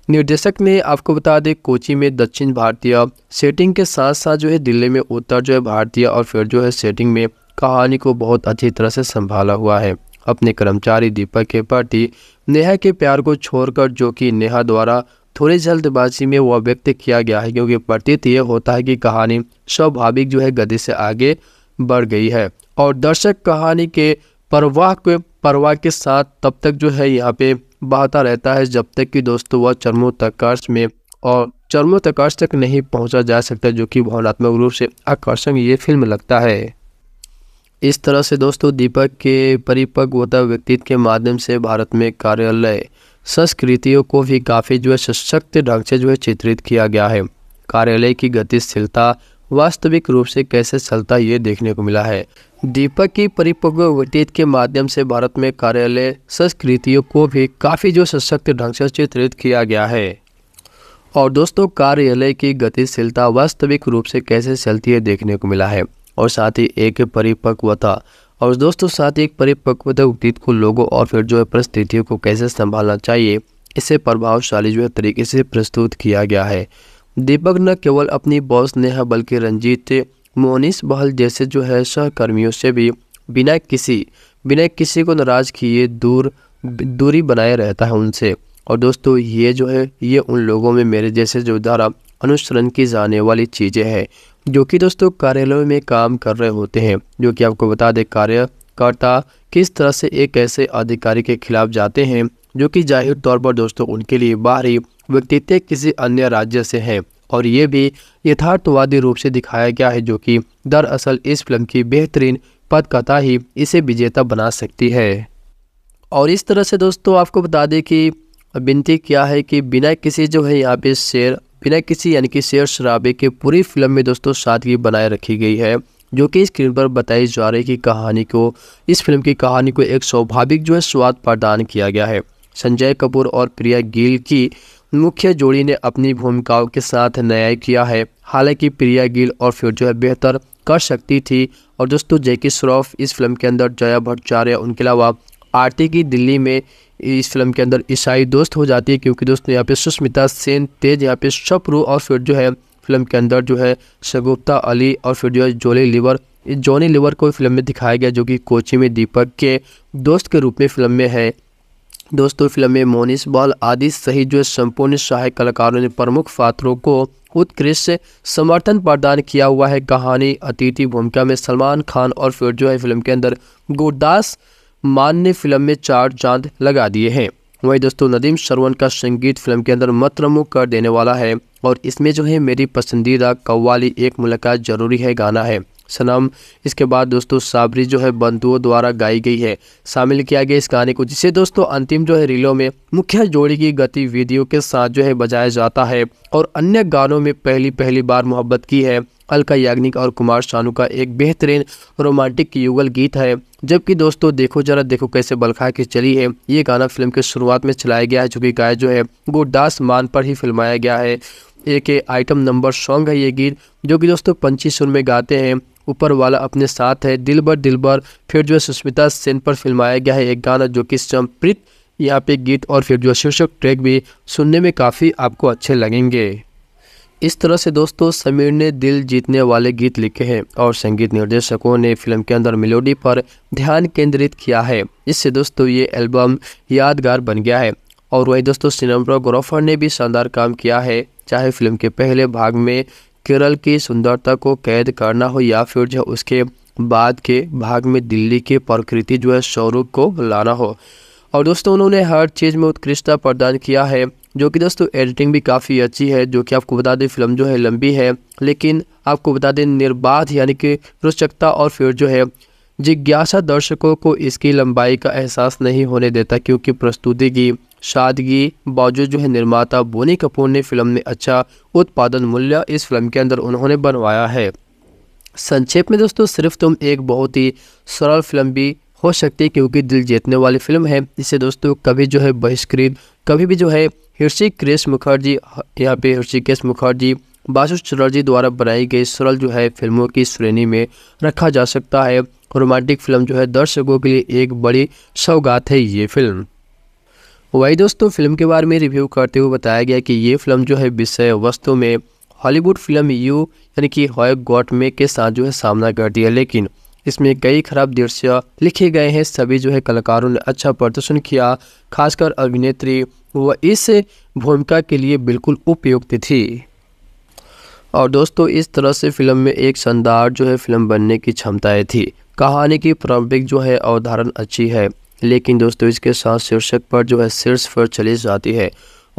[SPEAKER 1] निर्देशक ने आपको बता दें कोची में दक्षिण भारतीय सेटिंग के साथ साथ जो है दिल्ली में उत्तर जो है भारतीय और फिर जो है सेटिंग में कहानी को बहुत अच्छी तरह से संभाला हुआ है अपने कर्मचारी दीपक के प्रति नेहा के प्यार को छोड़कर जो कि नेहा द्वारा थोड़ी जल्दबाजी में वह व्यक्त किया गया है क्योंकि प्रतीत यह होता है कि कहानी स्वाभाविक जो है गति से आगे बढ़ गई है और दर्शक कहानी के परवाह के परवाह के साथ तब तक जो है यहाँ पे बहता रहता है जब तक कि दोस्तों वह चरमो में और चरमो तकर्ष तक नहीं पहुँचा जा सकता जो कि भावनात्मक रूप से आकर्षक ये फिल्म लगता है इस तरह से दोस्तों दीपक के परिपक्वता व्यक्तित्व के माध्यम से भारत में कार्यालय संस्कृतियों को भी काफ़ी जो है सशक्त ढंग से जो है चित्रित किया गया है कार्यालय की गतिशीलता वास्तविक रूप से कैसे चलता ये देखने को मिला है दीपक की परिपक्व व्यक्तित्व के माध्यम से भारत में कार्यालय संस्कृतियों को भी काफ़ी जो सशक्त ढंग से चित्रित किया गया है और दोस्तों कार्यालय की गतिशीलता वास्तविक रूप से कैसे चलती है देखने को मिला है और साथ ही एक परिपक्वता और दोस्तों साथ ही एक परिपक्वता उद्दीत को लोगों और फिर जो है परिस्थितियों को कैसे संभालना चाहिए इसे प्रभावशाली जो है तरीके से प्रस्तुत किया गया है दीपक न केवल अपनी बॉस नेहा बल्कि रंजीत मोनिस बहल जैसे जो है सहकर्मियों से भी बिना किसी बिना किसी को नाराज किए दूर दूरी बनाए रहता है उनसे और दोस्तों ये जो है ये उन लोगों में मेरे जैसे जो द्वारा अनुसरण की जाने वाली चीज़ें हैं जो कि दोस्तों कार्यालयों में काम कर रहे होते हैं जो कि आपको बता दें कार्यकर्ता किस तरह से एक ऐसे अधिकारी के खिलाफ जाते हैं जो कि जाहिर तौर पर दोस्तों उनके लिए बाहरी व्यक्तित्व किसी अन्य राज्य से हैं और ये भी यथार्थवादी रूप से दिखाया गया है जो कि दरअसल इस फिल्म की बेहतरीन पदकथा ही इसे विजेता बना सकती है और इस तरह से दोस्तों आपको बता दें कि विनती क्या है कि बिना किसी जो है यहाँ पे शेयर बिना किसी यानी कि शेर शराबे के पूरी फिल्म में दोस्तों सादगी बनाए रखी गई है जो कि स्क्रीन पर बताई जा रही की कहानी को इस फिल्म की कहानी को एक स्वाभाविक जो है स्वाद प्रदान किया गया है संजय कपूर और प्रिया गिल की मुख्य जोड़ी ने अपनी भूमिकाओं के साथ न्याय किया है हालांकि प्रिया गिल और फिर जो है बेहतर कर सकती थी और दोस्तों जैकी श्रॉफ इस फिल्म के अंदर जया भट्टाचार्य उनके अलावा आरती की दिल्ली में इस फिल्म के अंदर ईसाई दोस्त हो जाती है क्योंकि दोस्तों यहाँ पे सुष्मिता सेन तेज यहाँ पे शपरू और फिर जो है फिल्म के अंदर जो है शगुप्ता अली और फिर जो है जोली लिवर इस जॉनी लिवर को फिल्म में दिखाया गया जो कि कोची में दीपक के दोस्त के रूप में फिल्म में है दोस्तों फिल्म में मोनिस बाल आदि सहित जो संपूर्ण सहायक कलाकारों ने प्रमुख पात्रों को उत्कृष्ट समर्थन प्रदान किया हुआ है कहानी अतिथि भूमिका में सलमान खान और फिर जो है फिल्म के अंदर गुरदास मान ने फिल्म में चार चांद लगा दिए हैं वहीं दोस्तों नदीम शरवन का संगीत फिल्म के अंदर मतरमु कर देने वाला है और इसमें जो है मेरी पसंदीदा कव्वाली एक मुलाकात जरूरी है गाना है सनम इसके बाद दोस्तों साबरी जो है बंधुओं द्वारा गाई गई है शामिल किया गया इस गाने को जिसे दोस्तों अंतिम जो है रीलों में मुख्य जोड़ी की गतिविधियों के साथ जो है बजाया जाता है और अन्य गानों में पहली पहली बार मोहब्बत की है अलका याग्निक और कुमार शानू का एक बेहतरीन रोमांटिक युगल गीत है जबकि दोस्तों देखो जरा देखो कैसे बलखा के चली है ये गाना फिल्म के शुरुआत में चलाया गया है जो कि गाय जो है वो दास मान पर ही फिल्माया गया है एक आइटम नंबर सॉन्ग है ये गीत जो कि दोस्तों पंची सुर में गाते हैं ऊपर वाला अपने साथ है दिल बर दिल बर फिर जो है सुष्मिता सेन पर फिल्माया गया है एक गाना जो कि संप्रीत यहाँ पे गीत और फिर जो शीर्षक ट्रैक भी सुनने में काफ़ी आपको अच्छे लगेंगे इस तरह से दोस्तों समीर ने दिल जीतने वाले गीत लिखे हैं और संगीत निर्देशकों ने फिल्म के अंदर मेलोडी पर ध्यान केंद्रित किया है इससे दोस्तों ये एल्बम यादगार बन गया है और वही दोस्तों सिनेम्रा ग्रोफर ने भी शानदार काम किया है चाहे फिल्म के पहले भाग में केरल की सुंदरता को कैद करना हो या फिर जो उसके बाद के भाग में दिल्ली की प्रकृति जो है स्वरूप को लाना हो और दोस्तों उन्होंने हर चीज़ में उत्कृष्टता प्रदान किया है जो कि दोस्तों एडिटिंग भी काफ़ी अच्छी है जो कि आपको बता दें फिल्म जो है लंबी है लेकिन आपको बता दें निर्बाध यानी कि रोचकता और फिर जो है जिज्ञासा दर्शकों को इसकी लंबाई का एहसास नहीं होने देता क्योंकि प्रस्तुति की सादगी बावजूद जो है निर्माता बोनी कपूर ने फिल्म में अच्छा उत्पादन मूल्य इस फिल्म के अंदर उन्होंने बनवाया है संक्षेप में दोस्तों सिर्फ तुम एक बहुत ही सरल फिल्म भी हो सकती है क्योंकि दिल जीतने वाली फिल्म है इसे दोस्तों कभी जो है बहिष्कृत कभी भी जो है हृषिकेश मुखर्जी यहाँ पे हृषिकेश मुखर्जी बासु चटर्जी द्वारा बनाई गई सरल जो है फिल्मों की श्रेणी में रखा जा सकता है रोमांटिक फिल्म जो है दर्शकों के लिए एक बड़ी सौगात है ये फिल्म वही दोस्तों फिल्म के बारे में रिव्यू करते हुए बताया गया कि ये फिल्म जो है विषय वस्तु में हॉलीवुड फिल्म यू यानी कि हॉय गॉट के साथ जो है सामना करती है लेकिन इसमें कई खराब दृश्य लिखे गए हैं सभी जो है कलाकारों ने अच्छा प्रदर्शन किया खासकर अभिनेत्री वह इस भूमिका के लिए बिल्कुल उपयुक्त थी और दोस्तों इस तरह से फिल्म में एक शानदार जो है फिल्म बनने की क्षमताएं थी कहानी की प्रारंभिक जो है अवधारण अच्छी है लेकिन दोस्तों इसके साथ शीर्षक पर जो है शीर्ष पर चली जाती है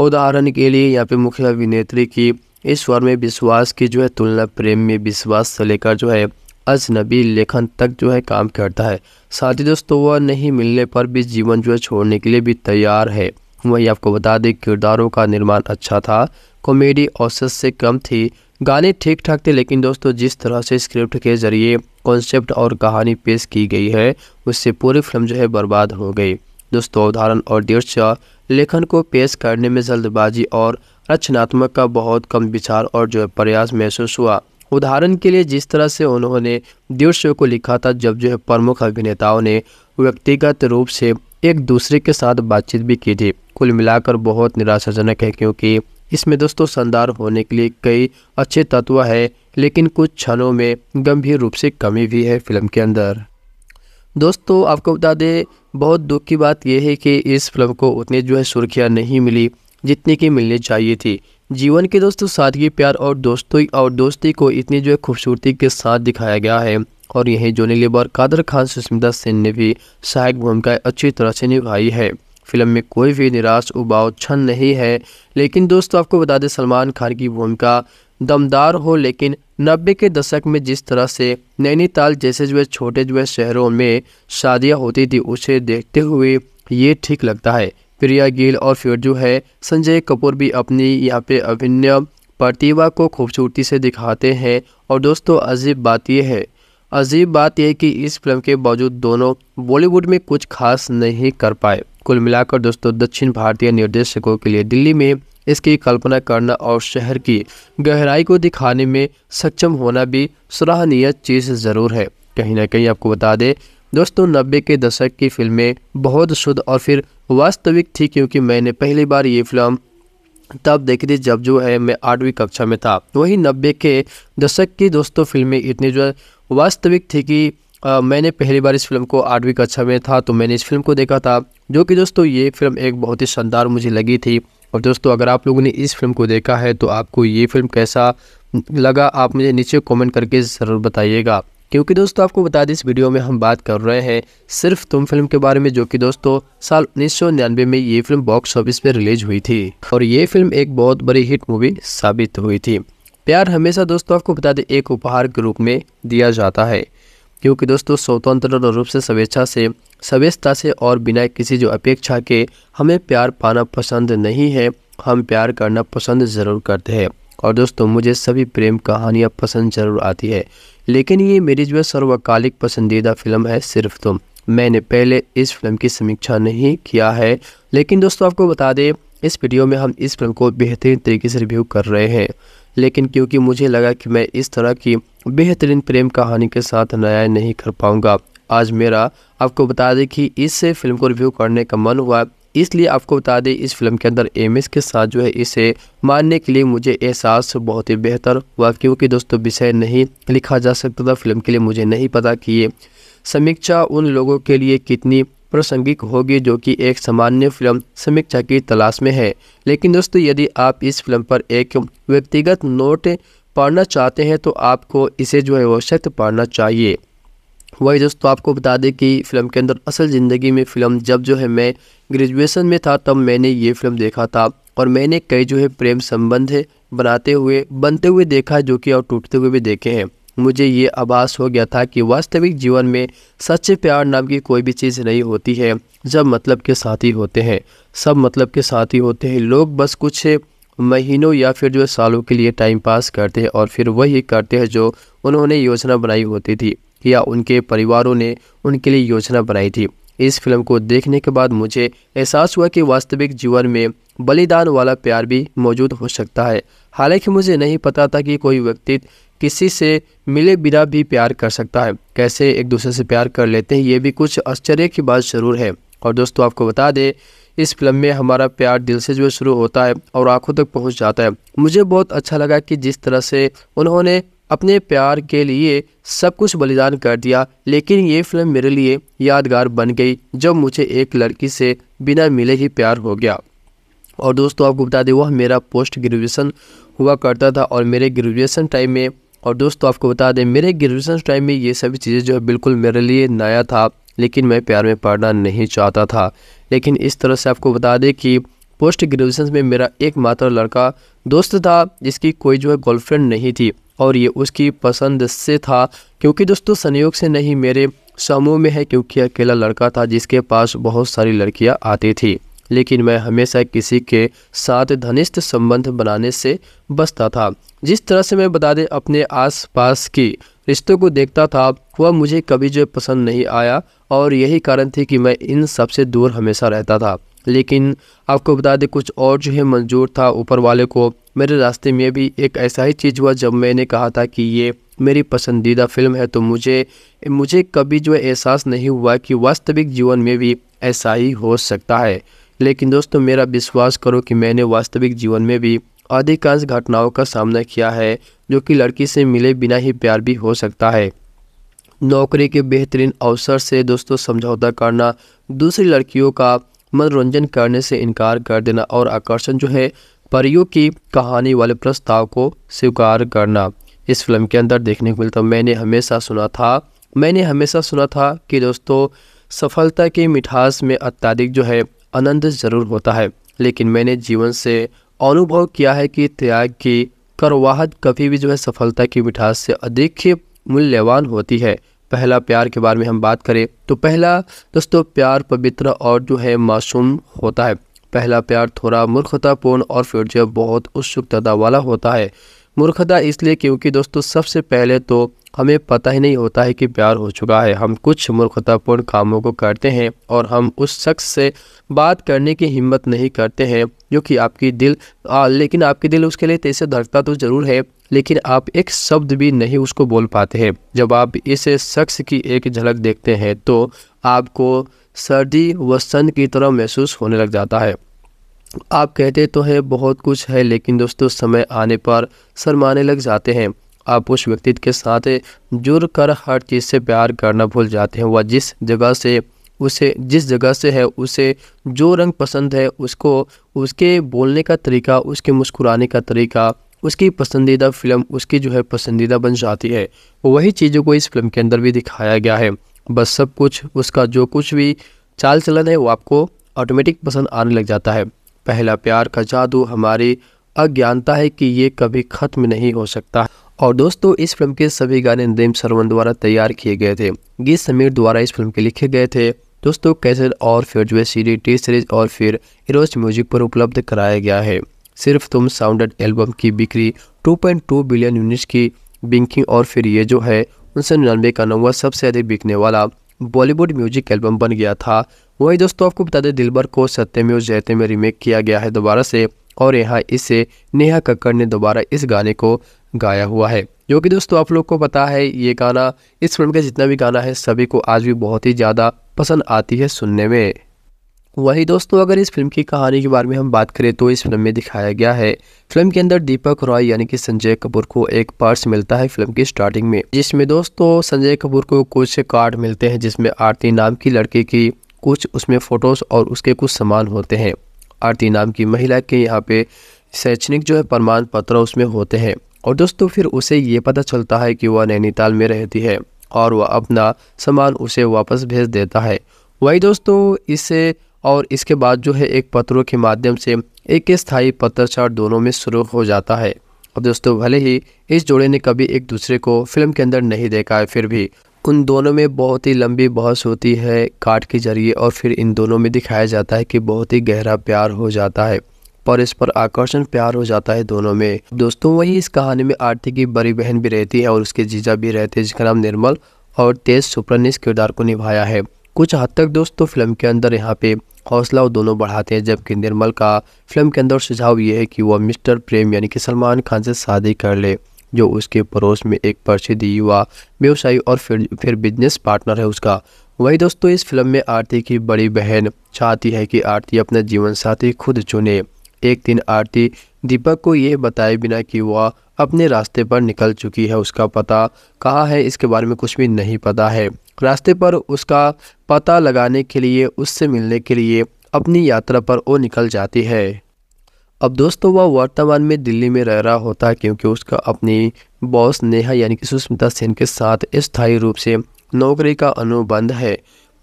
[SPEAKER 1] उदाहरण के लिए यहाँ पे मुख्य अभिनेत्री की ईश्वर में विश्वास की जो है तुलना प्रेम में विश्वास से लेकर जो है अजनबी लेखन तक जो है काम करता है साथ ही दोस्तों वह नहीं मिलने पर भी जीवन जो है छोड़ने के लिए भी तैयार है वही आपको बता दें किरदारों का निर्माण अच्छा था कॉमेडी औसत से कम थी गाने ठीक ठाक थे लेकिन दोस्तों जिस तरह से स्क्रिप्ट के जरिए कॉन्सेप्ट और कहानी पेश की गई है उससे पूरी फिल्म जो है बर्बाद हो गई दोस्तों उदाहरण और दृश्य लेखन को पेश करने में जल्दबाजी और रचनात्मक का बहुत कम विचार और जो है प्रयास महसूस हुआ उदाहरण के लिए जिस तरह से उन्होंने दृश्य को लिखा था जब जो है प्रमुख अभिनेताओं ने व्यक्तिगत रूप से एक दूसरे के साथ बातचीत भी की थी कुल मिलाकर बहुत निराशाजनक है क्योंकि इसमें दोस्तों शानदार होने के लिए कई अच्छे तत्व है लेकिन कुछ क्षणों में गंभीर रूप से कमी भी है फिल्म के अंदर दोस्तों आपको बता दें बहुत दुख की बात यह है कि इस फिल्म को उतनी जो है सुर्खियाँ नहीं मिली जितनी की मिलनी चाहिए थी जीवन के दोस्तों सादगी प्यार और दोस्ती और दोस्ती को इतनी जो है खूबसूरती के साथ दिखाया गया है और यही जोनी लेबर कादर खान सुष्मिता सेन ने भी सहायक भूमिका अच्छी तरह से निभाई है फिल्म में कोई भी निराश उबाव छन नहीं है लेकिन दोस्तों आपको बता दें सलमान खान की भूमिका दमदार हो लेकिन नब्बे के दशक में जिस तरह से नैनीताल जैसे जो है छोटे जो है शहरों में शादियाँ होती थी उसे देखते हुए ये ठीक लगता है प्रिया गिल और फिर जो है संजय कपूर भी अपनी यहाँ पे अभिनय प्रतिभा को खूबसूरती से दिखाते हैं और दोस्तों अजीब बात यह है अजीब बात यह कि इस फिल्म के बावजूद दोनों बॉलीवुड में कुछ खास नहीं कर पाए कुल मिलाकर दोस्तों दक्षिण भारतीय निर्देशकों के लिए दिल्ली में इसकी कल्पना करना और शहर की गहराई को दिखाने में सक्षम होना भी सराहनीय चीज़ ज़रूर है कहीं ना कहीं आपको बता दें दोस्तों नब्बे के दशक की फिल्में बहुत शुद्ध और फिर वास्तविक थी क्योंकि मैंने पहली बार ये फिल्म तब देखी थी जब जो है मैं आठवीं कक्षा में था वही नब्बे के दशक की दोस्तों फिल्में इतनी जो है वास्तविक थी कि आ, मैंने पहली बार इस फिल्म को आठवीं कक्षा में था तो मैंने इस फिल्म को देखा था जो कि दोस्तों ये फिल्म एक बहुत ही शानदार मुझे लगी थी और दोस्तों अगर आप लोगों ने इस फिल्म को देखा है तो आपको ये फिल्म कैसा लगा आप मुझे नीचे कमेंट करके ज़रूर बताइएगा क्योंकि दोस्तों आपको बता दें इस वीडियो में हम बात कर रहे हैं सिर्फ तुम फिल्म के बारे में जो कि दोस्तों साल उन्नीस में ये फिल्म बॉक्स ऑफिस पर रिलीज हुई थी और ये फिल्म एक बहुत बड़ी हिट मूवी साबित हुई थी प्यार हमेशा दोस्तों आपको बता दें एक उपहार के रूप में दिया जाता है क्योंकि दोस्तों स्वतंत्र रूप से स्वेच्छा से सवेच्छता से और बिना किसी जो अपेक्षा के हमें प्यार पाना पसंद नहीं है हम प्यार करना पसंद ज़रूर करते हैं और दोस्तों मुझे सभी प्रेम कहानियाँ पसंद ज़रूर आती है लेकिन ये मेरी जो है सर्वकालिक पसंदीदा फिल्म है सिर्फ तुम मैंने पहले इस फिल्म की समीक्षा नहीं किया है लेकिन दोस्तों आपको बता दें इस वीडियो में हम इस फिल्म को बेहतरीन तरीके से रिव्यू कर रहे हैं लेकिन क्योंकि मुझे लगा कि मैं इस तरह की बेहतरीन प्रेम कहानी के साथ नया नहीं कर पाऊँगा आज मेरा आपको बता दें कि इस फिल्म को रिव्यू करने का मन हुआ इसलिए आपको बता दें इस फिल्म के अंदर एम के साथ जो है इसे मानने के लिए मुझे एहसास बहुत ही बेहतर हुआ क्योंकि दोस्तों विषय नहीं लिखा जा सकता था फिल्म के लिए मुझे नहीं पता कि ये समीक्षा उन लोगों के लिए कितनी प्रासंगिक होगी जो कि एक सामान्य फिल्म समीक्षा की तलाश में है लेकिन दोस्तों यदि आप इस फिल्म पर एक व्यक्तिगत नोट पढ़ना चाहते हैं तो आपको इसे जो है वो सख्त पढ़ना चाहिए वही दोस्तों आपको बता दें कि फिल्म के अंदर असल ज़िंदगी में फ़िल्म जब जो है मैं ग्रेजुएशन में था तब मैंने ये फिल्म देखा था और मैंने कई जो है प्रेम संबंध है बनाते हुए बनते हुए देखा जो कि और टूटते हुए भी देखे हैं मुझे ये आभास हो गया था कि वास्तविक जीवन में सच्चे प्यार नाम की कोई भी चीज़ नहीं होती है जब मतलब के साथी होते हैं सब मतलब के साथी होते हैं लोग बस कुछ महीनों या फिर जो है सालों के लिए टाइम पास करते हैं और फिर वही करते हैं जो उन्होंने योजना बनाई होती थी या उनके परिवारों ने उनके लिए योजना बनाई थी इस फिल्म को देखने के बाद मुझे एहसास हुआ कि वास्तविक जीवन में बलिदान वाला प्यार भी मौजूद हो सकता है हालांकि मुझे नहीं पता था कि कोई व्यक्ति किसी से मिले बिना भी प्यार कर सकता है कैसे एक दूसरे से प्यार कर लेते हैं ये भी कुछ आश्चर्य की बात ज़रूर है और दोस्तों आपको बता दें इस फिल्म में हमारा प्यार दिल से जो शुरू होता है और आंखों तक पहुंच जाता है मुझे बहुत अच्छा लगा कि जिस तरह से उन्होंने अपने प्यार के लिए सब कुछ बलिदान कर दिया लेकिन ये फिल्म मेरे लिए यादगार बन गई जब मुझे एक लड़की से बिना मिले ही प्यार हो गया और दोस्तों आपको बता दें वह मेरा पोस्ट ग्रेजुएसन हुआ करता था और मेरे ग्रेजुएसन टाइम में और दोस्तों आपको बता दें मेरे ग्रेजुएसन टाइम में ये सभी चीज़ें जो है बिल्कुल मेरे लिए नया था लेकिन मैं प्यार में पढ़ना नहीं चाहता था लेकिन इस तरह से आपको बता दें कि पोस्ट ग्रेजुएसन में मेरा एकमात्र लड़का दोस्त था जिसकी कोई जो है गर्लफ्रेंड नहीं थी और ये उसकी पसंद से था क्योंकि दोस्तों संयोग से नहीं मेरे समूह में है क्योंकि अकेला लड़का था जिसके पास बहुत सारी लड़कियां आती थी लेकिन मैं हमेशा किसी के साथ धनिष्ठ संबंध बनाने से बचता था जिस तरह से मैं बता दें अपने आसपास की रिश्तों को देखता था वह मुझे कभी जो पसंद नहीं आया और यही कारण थी कि मैं इन सबसे दूर हमेशा रहता था लेकिन आपको बता दें कुछ और जो है मंजूर था ऊपर वाले को मेरे रास्ते में भी एक ऐसा ही चीज़ हुआ जब मैंने कहा था कि ये मेरी पसंदीदा फिल्म है तो मुझे मुझे कभी जो एहसास नहीं हुआ कि वास्तविक जीवन में भी ऐसा ही हो सकता है लेकिन दोस्तों मेरा विश्वास करो कि मैंने वास्तविक जीवन में भी अधिकांश घटनाओं का सामना किया है जो कि लड़की से मिले बिना ही प्यार भी हो सकता है नौकरी के बेहतरीन अवसर से दोस्तों समझौता करना दूसरी लड़कियों का मनोरंजन करने से इनकार कर देना और आकर्षण जो है परियों की कहानी वाले प्रस्ताव को स्वीकार करना इस फिल्म के अंदर देखने को मिलता मैंने हमेशा सुना था मैंने हमेशा सुना था कि दोस्तों सफलता की मिठास में अत्याधिक जो है आनंद ज़रूर होता है लेकिन मैंने जीवन से अनुभव किया है कि त्याग की करवाहट कभी भी जो है सफलता की मिठास से अधिक मूल्यवान होती है पहला प्यार के बारे में हम बात करें तो पहला दोस्तों प्यार पवित्र और जो है मासूम होता है पहला प्यार थोड़ा मूर्खतापूर्ण और फ्यूचर बहुत उत्सुकता वाला होता है मूर्खता इसलिए क्योंकि दोस्तों सबसे पहले तो हमें पता ही नहीं होता है कि प्यार हो चुका है हम कुछ मूर्खतापूर्ण कामों को करते हैं और हम उस शख्स से बात करने की हिम्मत नहीं करते हैं जो कि आपकी दिल आ, लेकिन आपके दिल उसके लिए तेज धड़कता तो ज़रूर है लेकिन आप एक शब्द भी नहीं उसको बोल पाते हैं जब आप इस शख्स की एक झलक देखते हैं तो आपको सर्दी व सन की तरह महसूस होने लग जाता है आप कहते तो हैं बहुत कुछ है लेकिन दोस्तों समय आने पर शर्माने लग जाते हैं आप उस व्यक्तित्व के साथ जुड़ कर हर चीज़ से प्यार करना भूल जाते हैं वह जिस जगह से उसे जिस जगह से है उसे जो रंग पसंद है उसको उसके बोलने का तरीका उसके मुस्कुराने का तरीका उसकी पसंदीदा फिल्म उसकी जो है पसंदीदा बन जाती है वही चीज़ों को इस फिल्म के अंदर भी दिखाया गया है बस सब कुछ उसका जो कुछ भी चाल चलन है वो आपको ऑटोमेटिक पसंद आने लग जाता है पहला प्यार का जादू हमारी अज्ञानता है कि ये कभी ख़त्म नहीं हो सकता और दोस्तों इस फिल्म के सभी गाने नदीम सरवन द्वारा तैयार किए गए थे गीत समीर द्वारा इस फिल्म के लिखे गए थे दोस्तों कैसे और फिर जो है सीडी टी सीरीज और फिर इरोज म्यूजिक पर उपलब्ध कराया गया है सिर्फ तुम साउंडेड एल्बम की बिक्री 2.2 बिलियन यूनिट्स की बिंकिंग और फिर ये जो है उन्नीस सौ निन्यानवे का नौवा सबसे अधिक बिकने वाला बॉलीवुड म्यूजिक एल्बम बन गया था वही दोस्तों आपको बता दें दिलबर को सत्यमे और जयते में रीमेक किया गया है दोबारा से और यहाँ इसे नेहा कक्कड़ ने दोबारा इस गाने को गाया हुआ है जो कि दोस्तों आप लोग को पता है ये गाना इस फिल्म का जितना भी गाना है सभी को आज भी बहुत ही ज़्यादा पसंद आती है सुनने में वही दोस्तों अगर इस फिल्म की कहानी के बारे में हम बात करें तो इस फिल्म में दिखाया गया है फिल्म के अंदर दीपक रॉय यानी कि संजय कपूर को एक पर्स मिलता है फिल्म की स्टार्टिंग में जिसमें दोस्तों संजय कपूर को कुछ कार्ड मिलते हैं जिसमें आरती नाम की लड़की की कुछ उसमें फ़ोटोज़ और उसके कुछ सामान होते हैं आरती नाम की महिला के यहाँ पे शैक्षणिक जो है प्रमाण पत्र उसमें होते हैं और दोस्तों फिर उसे ये पता चलता है कि वह नैनीताल में रहती है और वह अपना सामान उसे वापस भेज देता है वही दोस्तों इससे और इसके बाद जो है एक पत्रों के माध्यम से एक स्थायी पत्रचार दोनों में शुरू हो जाता है और दोस्तों भले ही इस जोड़े ने कभी एक दूसरे को फिल्म के अंदर नहीं देखा है फिर भी उन दोनों में बहुत ही लंबी बहस होती है काट के जरिए और फिर इन दोनों में दिखाया जाता है कि बहुत ही गहरा प्यार हो जाता है पर इस पर आकर्षण प्यार हो जाता है दोनों में दोस्तों वही इस कहानी में आरती की बड़ी बहन भी रहती है और उसके जीजा भी रहते हैं जिसका नाम निर्मल और तेज सुप्रा ने इस किरदार को निभाया है कुछ हद तक दोस्तों तो फिल्म के अंदर यहाँ पे हौसला दोनों बढ़ाते हैं जबकि निर्मल का फिल्म के अंदर सुझाव ये है कि वह मिस्टर प्रेम यानी कि सलमान खान से शादी कर ले जो उसके पड़ोस में एक प्रसिद्ध युवा व्यवसायी और फिर फिर बिजनेस पार्टनर है उसका वही दोस्तों इस फिल्म में आरती की बड़ी बहन चाहती है कि आरती अपना जीवन साथी खुद चुने एक दिन आरती दीपक को यह बताए बिना कि वह अपने रास्ते पर निकल चुकी है उसका पता कहाँ है इसके बारे में कुछ भी नहीं पता है रास्ते पर उसका पता लगाने के लिए उससे मिलने के लिए अपनी यात्रा पर वो निकल जाती है अब दोस्तों वह वर्तमान में दिल्ली में रह रहा होता है क्योंकि उसका अपनी बॉस नेहा यानी कि सुष्मिता सेन के साथ स्थायी रूप से नौकरी का अनुबंध है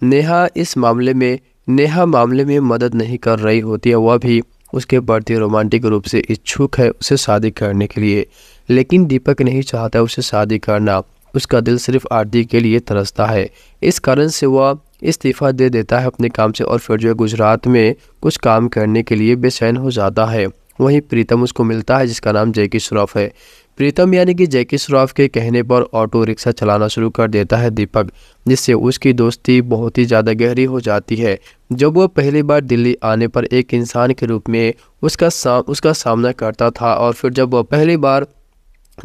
[SPEAKER 1] नेहा इस मामले में नेहा मामले में मदद नहीं कर रही होती है वह भी उसके प्रति रोमांटिक रूप से इच्छुक है उसे शादी करने के लिए लेकिन दीपक नहीं चाहता उसे शादी करना उसका दिल सिर्फ आरती के लिए तरसता है इस कारण से वह इस्तीफ़ा दे देता है अपने काम से और फिर जो गुजरात में कुछ काम करने के लिए बेचैन हो जाता है वहीं प्रीतम उसको मिलता है जिसका नाम जय श्रॉफ है प्रीतम यानी कि जय श्रॉफ के कहने पर ऑटो रिक्शा चलाना शुरू कर देता है दीपक जिससे उसकी दोस्ती बहुत ही ज़्यादा गहरी हो जाती है जब वह पहली बार दिल्ली आने पर एक इंसान के रूप में उसका साम उसका सामना करता था और फिर जब वह पहली बार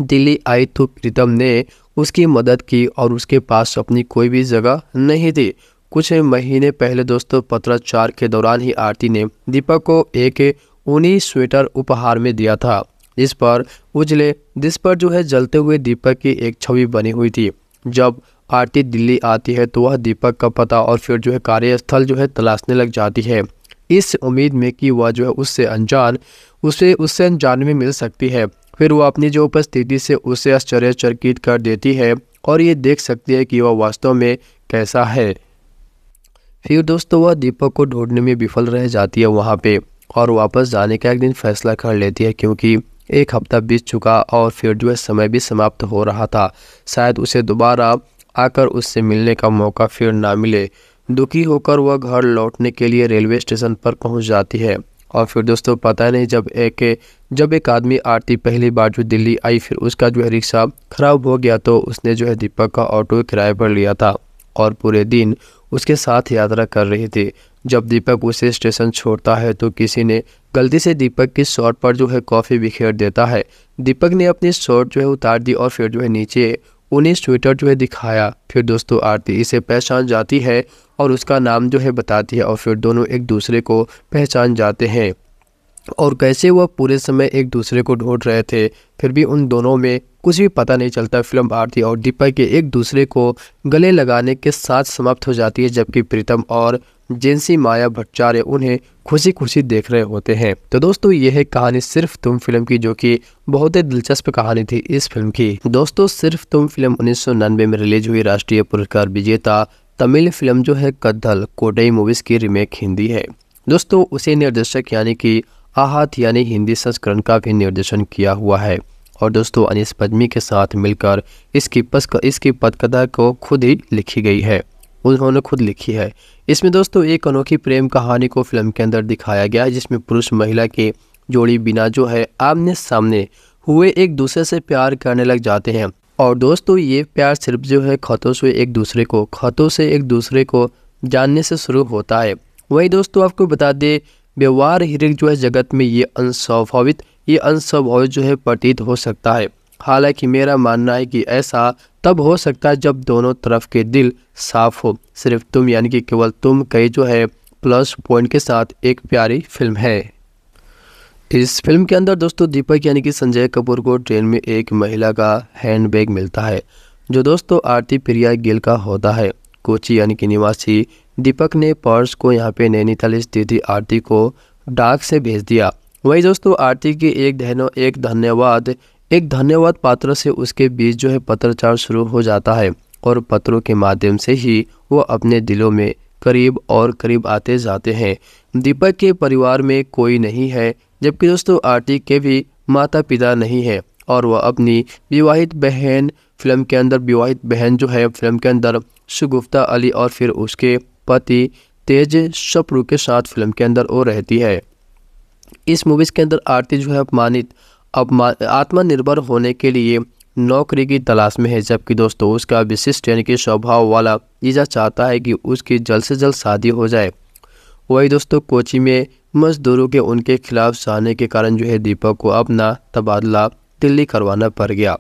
[SPEAKER 1] दिल्ली आई तो प्रीतम ने उसकी मदद की और उसके पास अपनी कोई भी जगह नहीं थी कुछ महीने पहले दोस्तों पत्राचार के दौरान ही आरती ने दीपक को एक ऊनी स्वेटर उपहार में दिया था जिस पर उजले जिस पर जो है जलते हुए दीपक की एक छवि बनी हुई थी जब आरती दिल्ली आती है तो वह दीपक का पता और फिर जो है कार्यस्थल जो है तलाशने लग जाती है इस उम्मीद में कि वह जो है उससे अनजान उसे उससे अनजान में मिल सकती है फिर वह अपनी जो उपस्थिति से उसे आश्चर्यचकित कर देती है और ये देख सकती है कि वह वास्तव में कैसा है फिर दोस्तों वह दीपक को ढूंढने में विफल रह जाती है वहाँ पे और वापस जाने का एक दिन फैसला कर लेती है क्योंकि एक हफ्ता बीत चुका और फिर जो है समय भी समाप्त हो रहा था शायद उसे दोबारा आकर उससे मिलने का मौका फिर ना मिले दुखी होकर वह घर लौटने के लिए रेलवे स्टेशन पर पहुंच जाती है और फिर दोस्तों पता नहीं जब एक जब एक आदमी आरती पहली बार जो दिल्ली आई फिर उसका जो है रिक्शा ख़राब हो गया तो उसने जो है दीपक का ऑटो किराए पर लिया था और पूरे दिन उसके साथ यात्रा कर रही थी जब दीपक उसे स्टेशन छोड़ता है तो किसी ने गलती से दीपक की शॉर्ट पर जो है कॉफ़ी बिखेर देता है दीपक ने अपनी शॉर्ट जो है उतार दी और फिर जो है नीचे उन्हें स्वेटर जो है दिखाया फिर दोस्तों आरती इसे पहचान जाती है और उसका नाम जो है बताती है और फिर दोनों एक दूसरे को पहचान जाते हैं और कैसे वह पूरे समय एक दूसरे को ढूंढ रहे थे फिर भी उन दोनों में कुछ भी पता नहीं चलता फिल्म आरती और दीपक के एक दूसरे को गले लगाने के साथ समाप्त हो जाती है जबकि प्रीतम और जेंसी माया भट्टाचार्य उन्हें खुशी खुशी देख रहे होते हैं तो दोस्तों यह है कहानी सिर्फ तुम फिल्म की जो कि बहुत ही दिलचस्प कहानी थी इस फिल्म की दोस्तों सिर्फ तुम फिल्म उन्नीस में रिलीज हुई राष्ट्रीय पुरस्कार विजेता तमिल फिल्म जो है कद्दल कोडई मूवीज़ की रीमेक हिंदी है दोस्तों उसे निर्देशक यानी कि आहत यानी हिंदी संस्करण का भी निर्देशन किया हुआ है और दोस्तों अनिस पद्मी के साथ मिलकर इसकी पस इसकी पदकथा को खुद ही लिखी गई है उन्होंने खुद लिखी है इसमें दोस्तों एक अनोखी प्रेम कहानी को फिल्म के अंदर दिखाया गया है जिसमें पुरुष महिला के जोड़ी बिना जो है आमने सामने हुए एक दूसरे से प्यार करने लग जाते हैं और दोस्तों ये प्यार सिर्फ जो है खतों से एक दूसरे को खतों से एक दूसरे को जानने से शुरू होता है वही दोस्तों आपको बता दें व्यवहार हिरिक जो है जगत में ये अनस्वभावित ये अनस्वभावित जो है प्रतीत हो सकता है हालांकि मेरा मानना है कि ऐसा तब हो सकता है जब दोनों तरफ के दिल साफ हो सिर्फ तुम यानी कि केवल तुम कई जो है प्लस पॉइंट के साथ एक प्यारी फिल्म है इस फिल्म के अंदर दोस्तों दीपक यानी कि संजय कपूर को ट्रेन में एक महिला का हैंडबैग मिलता है जो दोस्तों आरती प्रिया गिल का होता है कोची यानी कि निवासी दीपक ने पर्स को यहाँ पे नैनीताल स्थित आरती को डाक से भेज दिया वही दोस्तों आरती के एक धनो एक धन्यवाद एक धन्यवाद पात्र से उसके बीच जो है पत्रचार शुरू हो जाता है और पत्रों के माध्यम से ही वो अपने दिलों में करीब और करीब आते जाते हैं दीपक के परिवार में कोई नहीं है जबकि दोस्तों आरती के भी माता पिता नहीं है और वह अपनी विवाहित बहन फिल्म के अंदर विवाहित बहन जो है फिल्म के अंदर सुगुफ्ता अली और फिर उसके पति तेज सप्रू के साथ फिल्म के अंदर वो रहती है इस मूवीज़ के अंदर आरती जो है अपमानित अपमान आत्मनिर्भर होने के लिए नौकरी की तलाश में है जबकि दोस्तों उसका विशिष्ट यानी कि स्वभाव वाला जीजा चाहता है कि उसकी जल्द से जल्द शादी हो जाए वही दोस्तों कोची में मजदूरों के उनके खिलाफ सहने के कारण जो है दीपक को अपना तबादला दिल्ली करवाना पड़ गया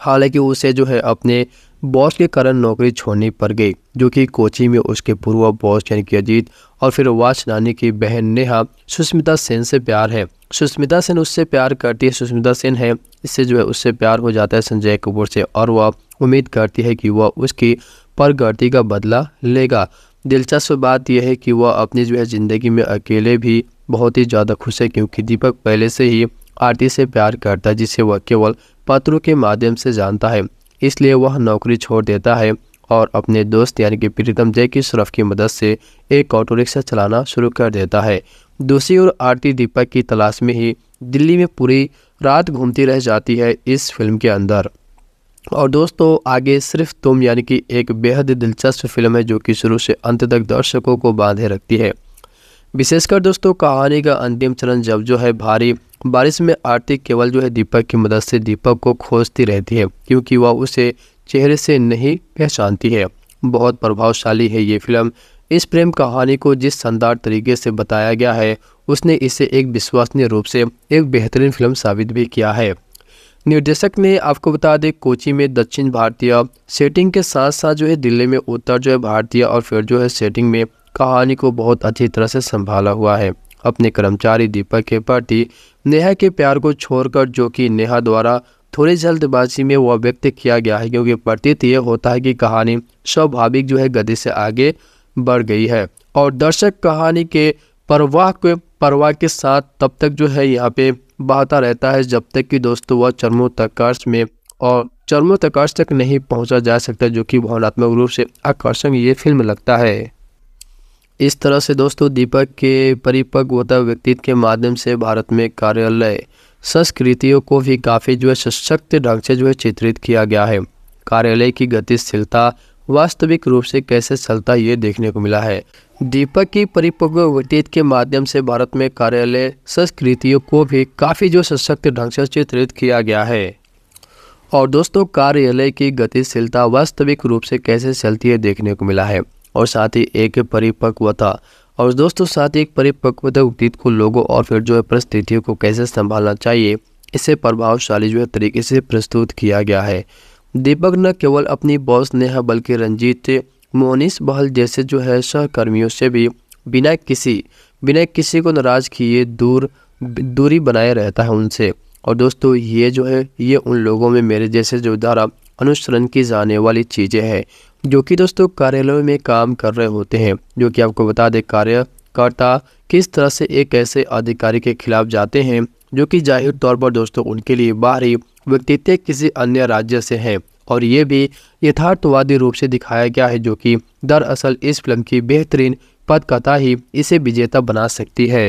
[SPEAKER 1] हालांकि उसे जो है अपने बॉस के कारण नौकरी छोड़नी पड़ गई जो कि कोची में उसके पूर्व बॉस यानी कि अजीत और फिर वाच नानी की बहन नेहा सुष्मिता सेन से प्यार है सुष्मिता सेन उससे प्यार करती है सुष्मिता सेन है इससे जो है उससे प्यार हो जाता है संजय कपूर से और वह उम्मीद करती है कि वह उसकी परगर्ती का बदला लेगा दिलचस्प बात यह है कि वह अपनी जो है ज़िंदगी में अकेले भी बहुत ही ज़्यादा खुश है क्योंकि दीपक पहले से ही आरती से प्यार करता है जिसे वह केवल पत्रों के माध्यम से जानता है इसलिए वह नौकरी छोड़ देता है और अपने दोस्त यानी कि प्रीतम जय की श्रफ की मदद से एक ऑटो रिक्शा चलाना शुरू कर देता है दूसरी ओर आरती दीपक की तलाश में ही दिल्ली में पूरी रात घूमती रह जाती है इस फिल्म के अंदर और दोस्तों आगे सिर्फ तुम यानी कि एक बेहद दिलचस्प फिल्म है जो कि शुरू से अंत तक दर्शकों को बांधे रखती है विशेषकर दोस्तों कहानी का अंतिम चरण जब जो है भारी बारिश में आरती केवल जो है दीपक की मदद से दीपक को खोजती रहती है क्योंकि वह उसे चेहरे से नहीं पहचानती है बहुत प्रभावशाली है ये फिल्म इस प्रेम कहानी को जिस शानदार तरीके से बताया गया है उसने इसे एक विश्वसनीय रूप से एक बेहतरीन फिल्म साबित भी किया है निर्देशक ने आपको बता दें कोची में दक्षिण भारतीय सेटिंग के साथ साथ जो है दिल्ली में उत्तर जो है भारतीय और फिर जो है सेटिंग में कहानी को बहुत अच्छी तरह से संभाला हुआ है अपने कर्मचारी दीपक के प्रति नेहा के प्यार को छोड़कर जो कि नेहा द्वारा थोड़ी जल्दबाजी में वह व्यक्त किया गया है क्योंकि प्रतीत यह होता है कि कहानी स्वाभाविक जो है गति से आगे बढ़ गई है और दर्शक कहानी के परवाह के परवाह के साथ तब तक जो है यहाँ पे बहता रहता है जब तक कि दोस्तों वह चर्मोत्कर्ष में और चर्मोत्कर्ष तक नहीं पहुंचा जा सकता जो कि भावनात्मक रूप से आकर्षक ये फिल्म लगता है इस तरह से दोस्तों दीपक के परिपक्वता व्यक्तित्व के माध्यम से भारत में कार्यालय संस्कृतियों को भी काफ़ी जो है सशक्त ढंग से जो है चित्रित किया गया है कार्यालय की गतिशीलता वास्तविक रूप से कैसे चलता ये देखने को मिला है दीपक की परिपक्व व्यतीत के माध्यम से भारत में कार्यालय संस्कृतियों को भी काफ़ी जो सशक्त ढंग से चित्रित किया गया है और दोस्तों कार्यालय की गतिशीलता वास्तविक रूप से कैसे चलती है देखने को मिला है और साथ ही एक परिपक्वता और दोस्तों साथ ही एक परिपक्वता व्यतीत को लोगों और फिर जो है परिस्थितियों को कैसे संभालना चाहिए इसे प्रभावशाली जो है तरीके से प्रस्तुत किया गया है दीपक न केवल अपनी बॉस नेहा बल्कि रंजीत मोनिस बहल जैसे जो है सहकर्मियों से भी बिना किसी बिना किसी को नाराज़ किए दूर दूरी बनाए रहता है उनसे और दोस्तों ये जो है ये उन लोगों में मेरे जैसे जो द्वारा अनुसरण की जाने वाली चीज़ें हैं जो कि दोस्तों कार्यालयों में काम कर रहे होते हैं जो कि आपको बता दें कार्यकर्ता किस तरह से एक ऐसे अधिकारी के खिलाफ जाते हैं जो कि जाहिर तौर पर दोस्तों उनके लिए बाहरी व्यक्तित्व किसी अन्य राज्य से हैं और ये भी यथार्थवादी रूप से दिखाया गया है जो कि दरअसल इस फिल्म की बेहतरीन पदकथा ही इसे विजेता बना सकती है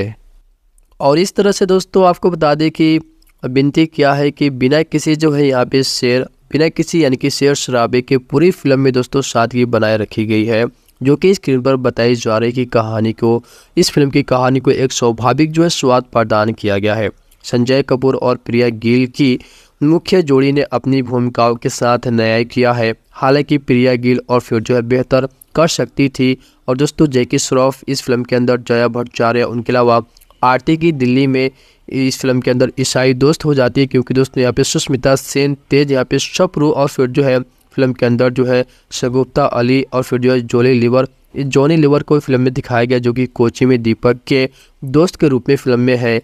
[SPEAKER 1] और इस तरह से दोस्तों आपको बता दें कि विनती क्या है कि बिना किसी जो है यहाँ पे शेर बिना किसी यानी कि शेर शराबे के पूरी फिल्म में दोस्तों सादगी बनाए रखी गई है जो कि स्क्रीन पर बताई जा रही की कहानी को इस फिल्म की कहानी को एक स्वाभाविक जो है स्वाद प्रदान किया गया है संजय कपूर और प्रिया गिल की मुख्य जोड़ी ने अपनी भूमिकाओं के साथ न्याय किया है हालांकि प्रिया गिल और फिर बेहतर कर सकती थी और दोस्तों जैकी श्रॉफ इस फिल्म के अंदर जया भट्टाचार्य उनके अलावा आरती की दिल्ली में इस फिल्म के अंदर ईसाई दोस्त हो जाती है क्योंकि दोस्तों यहाँ पे सुष्मिता सेन तेज यहाँ पे शपरू और फिर जो है फिल्म के अंदर जो है शगुप्ता अली और फिर जो है जोली लिवर जॉनी लिवर को फिल्म में दिखाया गया जो कि कोची में दीपक के दोस्त के रूप में फिल्म में है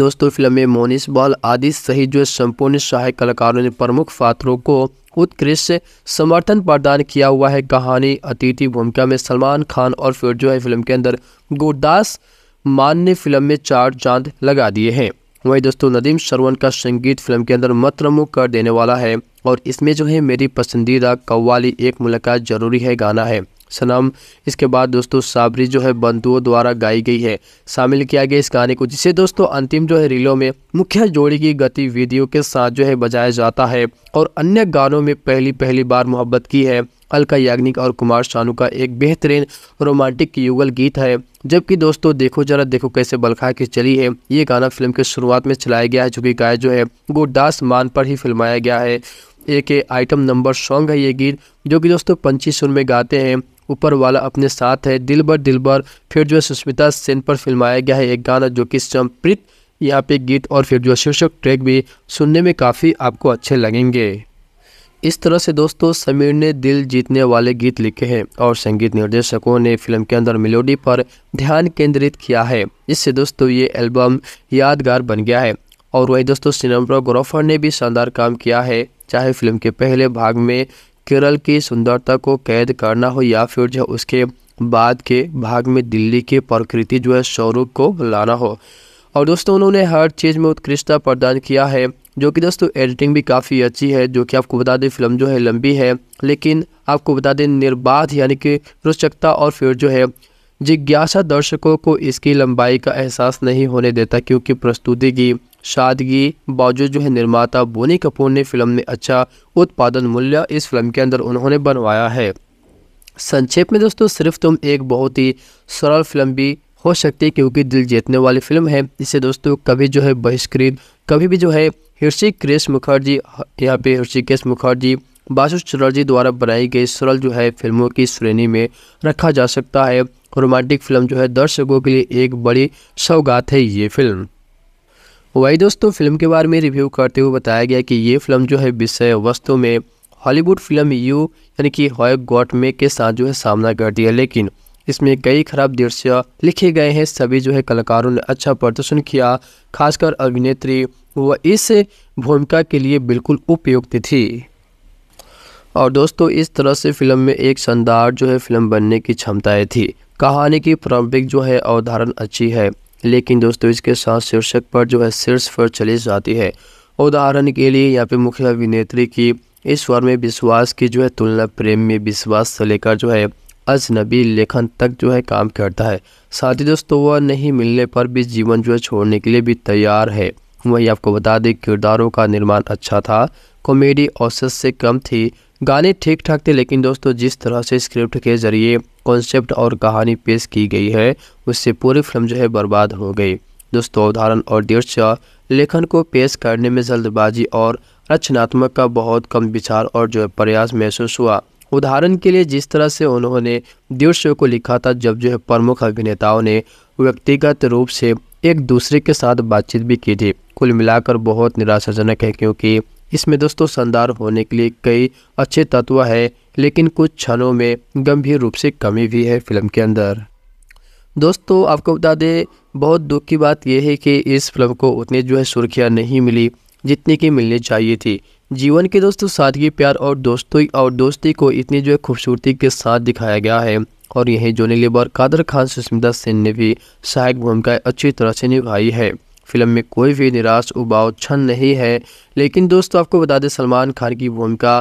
[SPEAKER 1] दोस्तों फिल्म में मोनिस बाल आदि सहित जो संपूर्ण सहायक कलाकारों ने प्रमुख पात्रों को उत्कृष्ट समर्थन प्रदान किया हुआ है कहानी अतिथि भूमिका में सलमान खान और फिर जो है फिल्म के अंदर गुरदास मान ने फिल्म में चार चांद लगा दिए हैं वहीं दोस्तों नदीम शरवण का संगीत फिल्म के अंदर मतरमुख कर देने वाला है और इसमें जो है मेरी पसंदीदा कव्वाली एक मुलाकात जरूरी है गाना है सनम इसके बाद दोस्तों साबरी जो है बंधुओं द्वारा गाई गई है शामिल किया गया इस गाने को जिसे दोस्तों अंतिम जो है रीलों में मुख्य जोड़ी की गतिविधियों के साथ जो है बजाया जाता है और अन्य गानों में पहली पहली बार मोहब्बत की है अलका याग्निक और कुमार शानू का एक बेहतरीन रोमांटिक युगल गीत है जबकि दोस्तों देखो जरा देखो कैसे बलखा के चली है ये गाना फिल्म के शुरुआत में चलाया गया है जो कि गाय जो है गुरदास मान पर ही फिल्माया गया है एक आइटम नंबर सॉन्ग है ये गीत जो कि दोस्तों पंची सुर में गाते हैं ऊपर वाला अपने साथ है दिल बर दिल बर फिर जो है सुष्मिता सेन पर फिल्माया गया है एक गाना जो कि संप्रीत यहाँ पे गीत और फिर जो शीर्षक ट्रैक भी सुनने में काफ़ी आपको अच्छे लगेंगे इस तरह से दोस्तों समीर ने दिल जीतने वाले गीत लिखे हैं और संगीत निर्देशकों ने फिल्म के अंदर मेलोडी पर ध्यान केंद्रित किया है इससे दोस्तों ये एल्बम यादगार बन गया है और वही दोस्तों सिनेमरा ग्रोफर ने भी शानदार काम किया है चाहे फिल्म के पहले भाग में केरल की सुंदरता को कैद करना हो या फिर जो उसके बाद के भाग में दिल्ली की प्रकृति जो है स्वरूप को लाना हो और दोस्तों उन्होंने हर चीज़ में उत्कृष्टता प्रदान किया है जो कि दोस्तों एडिटिंग भी काफ़ी अच्छी है जो कि आपको बता दें फिल्म जो है लंबी है लेकिन आपको बता दें निर्बाध यानी कि रोचकता और फिर जो है जिज्ञासा दर्शकों को इसकी लंबाई का एहसास नहीं होने देता क्योंकि प्रस्तुति की सादगी बावजूद जो है निर्माता बोनी कपूर ने फिल्म में अच्छा उत्पादन मूल्य इस फिल्म के अंदर उन्होंने बनवाया है संक्षेप में दोस्तों सिर्फ तुम एक बहुत ही सरल फिल्म भी हो सकती है क्योंकि दिल जीतने वाली फिल्म है इसे दोस्तों कभी जो है बहिष्कृत कभी भी जो है हृषिकेश मुखर्जी यहाँ पे हृषिकेश मुखर्जी बासु चटर्जी द्वारा बनाई गई सरल जो है फिल्मों की श्रेणी में रखा जा सकता है रोमांटिक फिल्म जो है दर्शकों के लिए एक बड़ी सौगात है ये फिल्म वही दोस्तों फिल्म के बारे में रिव्यू करते हुए बताया गया कि ये फिल्म जो है विषय वस्तु में हॉलीवुड फिल्म यू यानी कि हॉय गॉट में के साथ जो है सामना करती है लेकिन इसमें कई खराब दृश्य लिखे गए हैं सभी जो है कलाकारों ने अच्छा प्रदर्शन किया खासकर अभिनेत्री वह इस भूमिका के लिए बिल्कुल उपयुक्त थी और दोस्तों इस तरह से फिल्म में एक शानदार जो है फिल्म बनने की क्षमताएं थी कहानी की प्रारंभिक जो है अवधारण अच्छी है लेकिन दोस्तों इसके साथ शीर्षक पर जो है शीर्ष पर चली जाती है उदाहरण के लिए यहाँ पे मुख्य अभिनेत्री की इस स्वर में विश्वास की जो है तुलना प्रेम में विश्वास से लेकर जो है अजनबी लेखन तक जो है काम करता है साथ ही दोस्तों वह नहीं मिलने पर भी जीवन जो है छोड़ने के लिए भी तैयार है वही आपको बता दें किरदारों का निर्माण अच्छा था कॉमेडी औसत से कम थी गाने ठीक ठाक थे लेकिन दोस्तों जिस तरह से स्क्रिप्ट के ज़रिए कॉन्सेप्ट और कहानी पेश की गई है उससे पूरी फिल्म जो है बर्बाद हो गई दोस्तों उदाहरण और दृश्य लेखन को पेश करने में जल्दबाजी और रचनात्मक का बहुत कम विचार और जो है प्रयास महसूस हुआ उदाहरण के लिए जिस तरह से उन्होंने दृश्य को लिखा था जब जो है प्रमुख अभिनेताओं ने व्यक्तिगत रूप से एक दूसरे के साथ बातचीत भी की थी कुल मिलाकर बहुत निराशाजनक है क्योंकि इसमें दोस्तों शानदार होने के लिए कई अच्छे तत्व है लेकिन कुछ क्षणों में गंभीर रूप से कमी भी है फिल्म के अंदर दोस्तों आपको बता दें बहुत दुख की बात यह है कि इस फिल्म को उतनी जो है सुर्खियाँ नहीं मिली जितनी की मिलनी चाहिए थी जीवन के दोस्तों सादगी प्यार और दोस्ती और दोस्ती को इतनी जो है खूबसूरती के साथ दिखाया गया है और यही जोनी लेबर कादर खान सुस्मिता सेन ने भी सहायक भूमिका अच्छी तरह से निभाई है फिल्म में कोई भी निराश उबाव क्षण नहीं है लेकिन दोस्तों आपको बता दें सलमान खान की भूमिका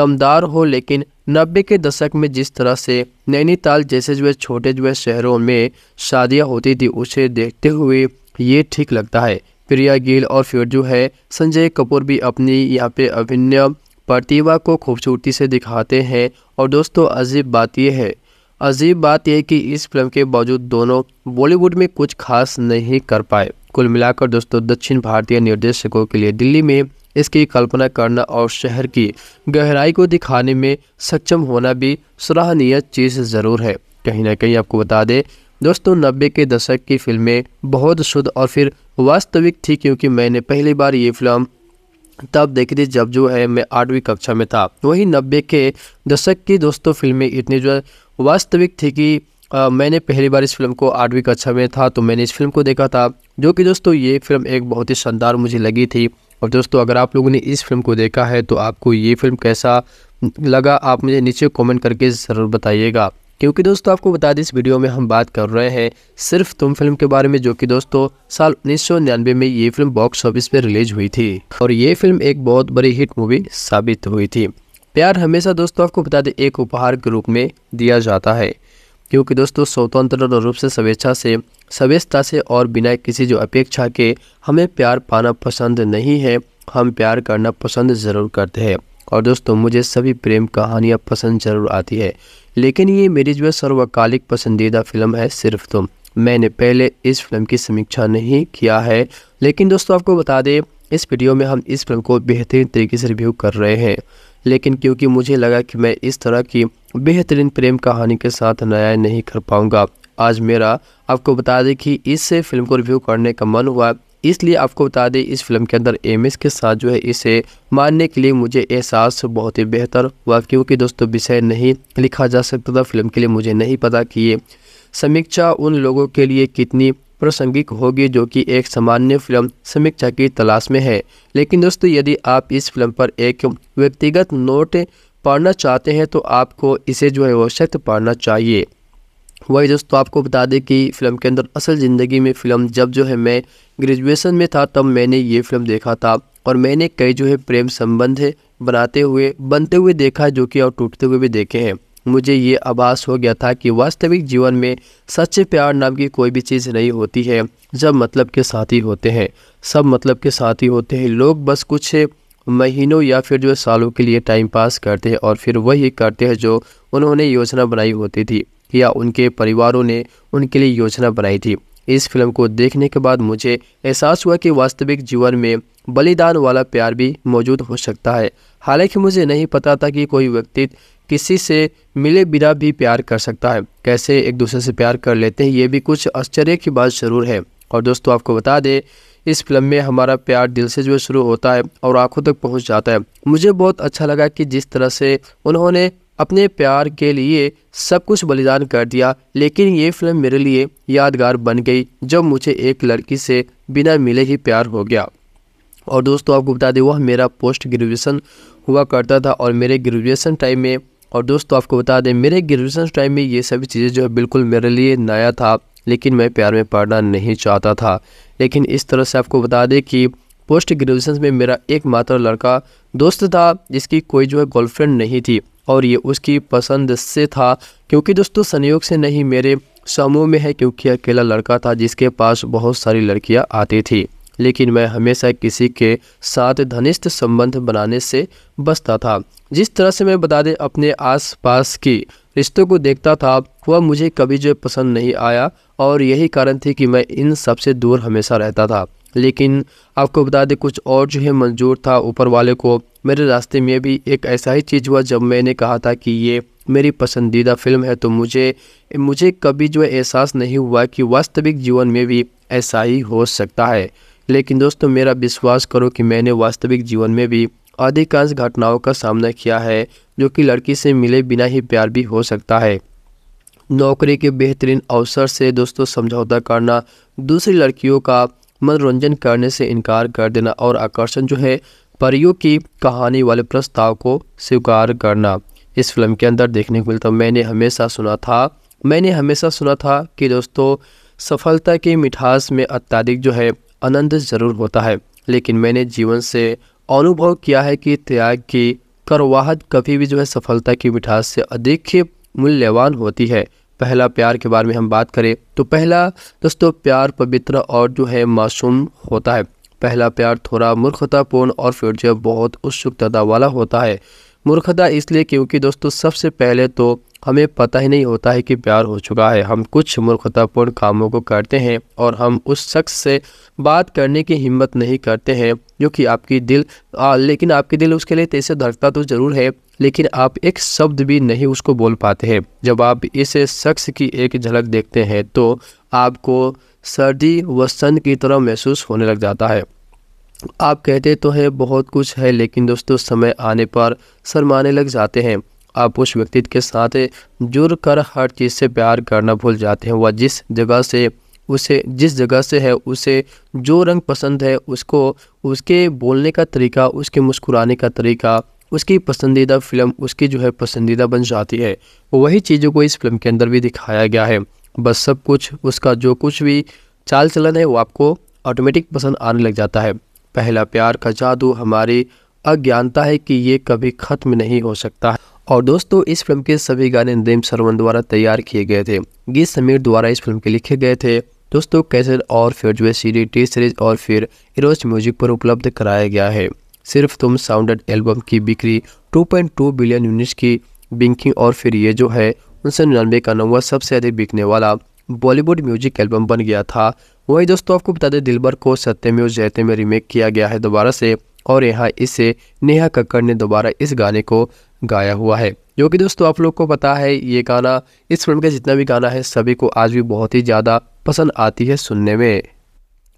[SPEAKER 1] दमदार हो लेकिन नब्बे के दशक में जिस तरह से नैनीताल जैसे जो छोटे जो शहरों में शादियाँ होती थी उसे देखते हुए ये ठीक लगता है प्रिया गिल और फिर जो है संजय कपूर भी अपनी यहाँ पे अभिनय प्रतिभा को खूबसूरती से दिखाते हैं और दोस्तों अजीब बात यह है अजीब बात यह कि इस फिल्म के बावजूद दोनों बॉलीवुड में कुछ खास नहीं कर पाए कुल मिलाकर दोस्तों दक्षिण भारतीय निर्देशकों के लिए दिल्ली में इसकी कल्पना करना और शहर की गहराई को दिखाने में सक्षम होना भी सराहनीय चीज़ ज़रूर है कहीं ना कहीं आपको बता दें दोस्तों नब्बे के दशक की फिल्में बहुत शुद्ध और फिर वास्तविक थी क्योंकि मैंने पहली बार ये फिल्म तब देखी थी जब जो है मैं आठवीं कक्षा में था वही नब्बे के दशक की दोस्तों फिल्में इतनी जो वास्तविक थी कि आ, मैंने पहली बार इस फिल्म को आठवीं कक्षा में था तो मैंने इस फिल्म को देखा था जो कि दोस्तों ये फिल्म एक बहुत ही शानदार मुझे लगी थी और दोस्तों अगर आप लोगों ने इस फिल्म को देखा है तो आपको ये फिल्म कैसा लगा आप मुझे नीचे कमेंट करके ज़रूर बताइएगा क्योंकि दोस्तों आपको बता दें इस वीडियो में हम बात कर रहे हैं सिर्फ तुम फिल्म के बारे में जो कि दोस्तों साल उन्नीस में ये फिल्म बॉक्स ऑफिस पर रिलीज हुई थी और ये फिल्म एक बहुत बड़ी हिट मूवी साबित हुई थी प्यार हमेशा दोस्तों आपको बता दें एक उपहार के रूप में दिया जाता है क्योंकि दोस्तों स्वतंत्र रूप से स्वेच्छा से स्वेच्छता से और बिना किसी जो अपेक्षा के हमें प्यार पाना पसंद नहीं है हम प्यार करना पसंद ज़रूर करते हैं और दोस्तों मुझे सभी प्रेम कहानियाँ पसंद ज़रूर आती है लेकिन ये मेरी जो सर्वकालिक पसंदीदा फिल्म है सिर्फ तुम मैंने पहले इस फिल्म की समीक्षा नहीं किया है लेकिन दोस्तों आपको बता दें इस वीडियो में हम इस फिल्म को बेहतरीन तरीके से रिव्यू कर रहे हैं लेकिन क्योंकि मुझे लगा कि मैं इस तरह की बेहतरीन प्रेम कहानी के साथ नया नहीं कर पाऊंगा आज मेरा आपको बता दें कि इस फिल्म को रिव्यू करने का मन हुआ इसलिए आपको बता दें इस फिल्म के अंदर एम के साथ जो है इसे मानने के लिए मुझे एहसास बहुत ही बेहतर हुआ क्योंकि दोस्तों विषय नहीं लिखा जा सकता था फिल्म के लिए मुझे नहीं पता कि ये समीक्षा उन लोगों के लिए कितनी प्रासंगिक होगी जो कि एक सामान्य फिल्म समीक्षा की तलाश में है लेकिन दोस्तों यदि आप इस फिल्म पर एक व्यक्तिगत नोट पढ़ना चाहते हैं तो आपको इसे जो है वो सख्त पढ़ना चाहिए वही दोस्तों आपको बता दें कि फ़िल्म के अंदर असल ज़िंदगी में फ़िल्म जब जो है मैं ग्रेजुएशन में था तब मैंने ये फ़िल्म देखा था और मैंने कई जो है प्रेम संबंध बनाते हुए बनते हुए देखा जो कि और टूटते हुए भी देखे हैं मुझे ये आभास हो गया था कि वास्तविक जीवन में सच्चे प्यार नाम की कोई भी चीज़ नहीं होती है जब मतलब के साथी होते हैं सब मतलब के साथी होते हैं लोग बस कुछ महीनों या फिर जो सालों के लिए टाइम पास करते हैं और फिर वही करते हैं जो उन्होंने योजना बनाई होती थी या उनके परिवारों ने उनके लिए योजना बनाई थी इस फिल्म को देखने के बाद मुझे एहसास हुआ कि वास्तविक जीवन में बलिदान वाला प्यार भी मौजूद हो सकता है हालांकि मुझे नहीं पता था कि कोई व्यक्ति किसी से मिले बिना भी प्यार कर सकता है कैसे एक दूसरे से प्यार कर लेते हैं ये भी कुछ आश्चर्य की बात ज़रूर है और दोस्तों आपको बता दें इस फिल्म में हमारा प्यार दिल से जो है शुरू होता है और आंखों तक पहुंच जाता है मुझे बहुत अच्छा लगा कि जिस तरह से उन्होंने अपने प्यार के लिए सब कुछ बलिदान कर दिया लेकिन ये फिल्म मेरे लिए यादगार बन गई जब मुझे एक लड़की से बिना मिले ही प्यार हो गया और दोस्तों आपको बता दें वह मेरा पोस्ट ग्रेजुएसन हुआ करता था और मेरे ग्रेजुएसन टाइम में और दोस्तों आपको बता दें मेरे ग्रेजुएसन टाइम में ये सभी चीज़ें जो है बिल्कुल मेरे लिए नया था लेकिन मैं प्यार में पढ़ना नहीं चाहता था लेकिन इस तरह से आपको बता दें कि पोस्ट ग्रेजुएशन में मेरा एकमात्र लड़का दोस्त था जिसकी कोई जो है गर्लफ्रेंड नहीं थी और ये उसकी पसंद से था क्योंकि दोस्तों संयोग से नहीं मेरे समूह में है क्योंकि अकेला लड़का था जिसके पास बहुत सारी लड़कियां आती थी लेकिन मैं हमेशा किसी के साथ धनिष्ठ संबंध बनाने से बचता था जिस तरह से मैं बता दें अपने आसपास की रिश्तों को देखता था वह मुझे कभी जो पसंद नहीं आया और यही कारण थी कि मैं इन सब से दूर हमेशा रहता था लेकिन आपको बता दें कुछ और जो है मंजूर था ऊपर वाले को मेरे रास्ते में भी एक ऐसा ही चीज़ हुआ जब मैंने कहा था कि ये मेरी पसंदीदा फिल्म है तो मुझे मुझे कभी जो एहसास नहीं हुआ कि वास्तविक जीवन में भी ऐसा ही हो सकता है लेकिन दोस्तों मेरा विश्वास करो कि मैंने वास्तविक जीवन में भी अधिकांश घटनाओं का सामना किया है जो कि लड़की से मिले बिना ही प्यार भी हो सकता है नौकरी के बेहतरीन अवसर से दोस्तों समझौता करना दूसरी लड़कियों का मनोरंजन करने से इनकार कर देना और आकर्षण जो है परियों की कहानी वाले प्रस्ताव को स्वीकार करना इस फिल्म के अंदर देखने को मिलता मैंने हमेशा सुना था मैंने हमेशा सुना था कि दोस्तों सफलता की मिठास में अत्यधिक जो है आनंद ज़रूर होता है लेकिन मैंने जीवन से अनुभव किया है कि त्याग की करवाहट कभी भी जो है सफलता की मिठास से अधिक मूल्यवान होती है पहला प्यार के बारे में हम बात करें तो पहला दोस्तों प्यार पवित्र और जो है मासूम होता है पहला प्यार थोड़ा मूर्खतापूर्ण और फिर जो बहुत उत्सुकता वाला होता है मूर्खता इसलिए क्योंकि दोस्तों सबसे पहले तो हमें पता ही नहीं होता है कि प्यार हो चुका है हम कुछ मूर्खतापूर्ण कामों को करते हैं और हम उस शख्स से बात करने की हिम्मत नहीं करते हैं जो कि आपकी दिल आ, लेकिन आपके दिल उसके लिए तेज़ तो धड़कता तो ज़रूर है लेकिन आप एक शब्द भी नहीं उसको बोल पाते हैं जब आप इस शख्स की एक झलक देखते हैं तो आपको सर्दी व सन की तरह महसूस होने लग जाता है आप कहते तो हैं बहुत कुछ है लेकिन दोस्तों समय आने पर शर्माने लग जाते हैं आप उस व्यक्ति के साथ जुड़ कर हर चीज़ से प्यार करना भूल जाते हैं वह जिस जगह से उसे जिस जगह से है उसे जो रंग पसंद है उसको उसके बोलने का तरीका उसके मुस्कुराने का तरीका उसकी पसंदीदा फिल्म उसकी जो है पसंदीदा बन जाती है वही चीज़ों को इस फिल्म के अंदर भी दिखाया गया है बस सब कुछ उसका जो कुछ भी चाल चलन है वो आपको ऑटोमेटिक पसंद आने लग जाता है पहला प्यार का जादू हमारी अज्ञानता है कि ये कभी ख़त्म नहीं हो सकता और दोस्तों इस फिल्म के सभी गाने नदीम सरवन द्वारा तैयार किए गए थे गीत समीर द्वारा इस फिल्म के लिखे गए थे दोस्तों कैसे और फिर जो है सीरीज टी सीरीज और फिर इरोज म्यूजिक पर उपलब्ध कराया गया है सिर्फ तुम साउंडेड एल्बम की बिक्री 2.2 बिलियन यूनिट्स की बिंकिंग और फिर ये जो है सौ निन्यानवे का नवा सबसे अधिक बिकने वाला बॉलीवुड म्यूजिक एल्बम बन गया था वही दोस्तों आपको बता दें दिलबर को और जयते में रीमेक किया गया है दोबारा से और यहाँ इसे नेहा कक्कड़ ने दोबारा इस गाने को गाया हुआ है जो कि दोस्तों आप लोग को पता है ये गाना इस फिल्म का जितना भी गाना है सभी को आज भी बहुत ही ज़्यादा पसंद आती है सुनने में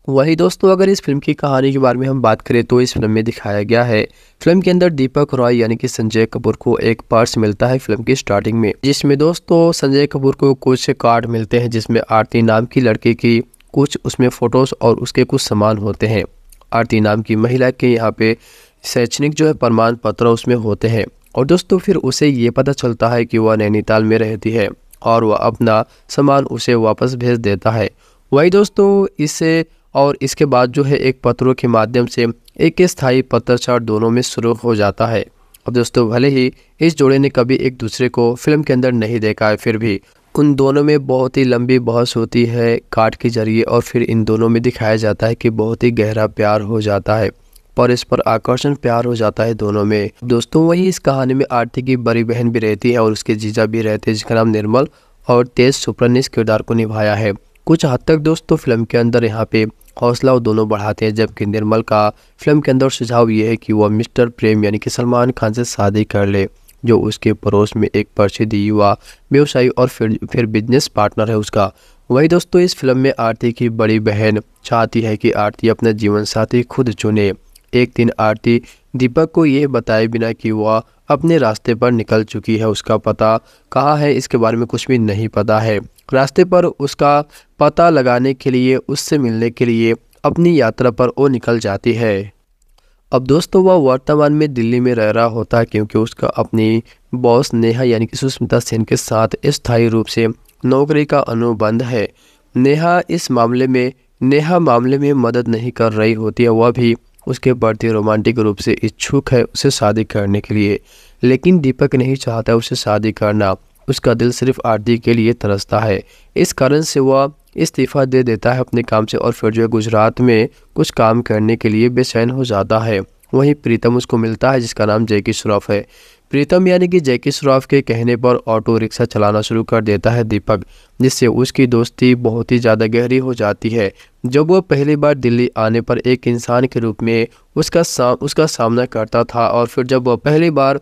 [SPEAKER 1] वही दोस्तों अगर इस फिल्म की कहानी के बारे में हम बात करें तो इस फिल्म में दिखाया गया है फिल्म के अंदर दीपक रॉय यानी कि संजय कपूर को एक पर्स मिलता है फिल्म की स्टार्टिंग में जिसमें दोस्तों संजय कपूर को कुछ कार्ड मिलते हैं जिसमें आरती नाम की लड़के की कुछ उसमें फ़ोटोज़ और उसके कुछ सामान होते हैं आरती नाम की महिला के यहाँ पे शैक्षणिक जो है प्रमाण पत्र उसमें होते हैं और दोस्तों फिर उसे ये पता चलता है कि वह नैनीताल में रहती है और वह अपना सामान उसे वापस भेज देता है वही दोस्तों इससे और इसके बाद जो है एक पत्रों के माध्यम से एक स्थायी पत्रचार दोनों में शुरू हो जाता है और दोस्तों भले ही इस जोड़े ने कभी एक दूसरे को फिल्म के अंदर नहीं देखा है फिर भी उन दोनों में बहुत ही लंबी बहस होती है काट के जरिए और फिर इन दोनों में दिखाया जाता है कि बहुत ही गहरा प्यार हो जाता है इस पर आकर्षण प्यार हो जाता है दोनों में दोस्तों वही इस कहानी में आरती की बड़ी बहन भी रहती है और उसके जीजा भी रहते हैं जिसका नाम निर्मल और तेज सुप्रन ने इस किरदार को निभाया है कुछ हद तक दोस्तों फिल्म के अंदर यहाँ पे हौसला दोनों बढ़ाते हैं जबकि निर्मल का फिल्म के अंदर सुझाव ये है कि वह मिस्टर प्रेम यानी कि सलमान खान से शादी कर ले जो उसके पड़ोस में एक प्रसिद्ध युवा व्यवसायी और फिर फिर बिजनेस पार्टनर है उसका वही दोस्तों इस फिल्म में आरती की बड़ी बहन चाहती है कि आरती अपना जीवन साथी खुद चुने एक दिन आरती दीपक को यह बताए बिना कि वह अपने रास्ते पर निकल चुकी है उसका पता कहाँ है इसके बारे में कुछ भी नहीं पता है रास्ते पर उसका पता लगाने के लिए उससे मिलने के लिए अपनी यात्रा पर वो निकल जाती है अब दोस्तों वह वर्तमान में दिल्ली में रह रहा होता है क्योंकि उसका अपनी बॉस नेहा यानी कि सुष्मिता सेन के साथ स्थायी रूप से नौकरी का अनुबंध है नेहा इस मामले में नेहा मामले में मदद नहीं कर रही होती है वह भी उसके प्रति रोमांटिक रूप से इच्छुक है उसे शादी करने के लिए लेकिन दीपक नहीं चाहता उसे शादी करना उसका दिल सिर्फ आरती के लिए तरसता है इस कारण से वह इस्तीफ़ा दे देता है अपने काम से और फिर जो है गुजरात में कुछ काम करने के लिए बेचैन हो जाता है वहीं प्रीतम उसको मिलता है जिसका नाम जैकी श्रॉफ है प्रीतम यानी कि जैकी श्रॉफ के कहने पर ऑटो रिक्शा चलाना शुरू कर देता है दीपक जिससे उसकी दोस्ती बहुत ही ज़्यादा गहरी हो जाती है जब वह पहली बार दिल्ली आने पर एक इंसान के रूप में उसका साम उसका सामना करता था और फिर जब वह पहली बार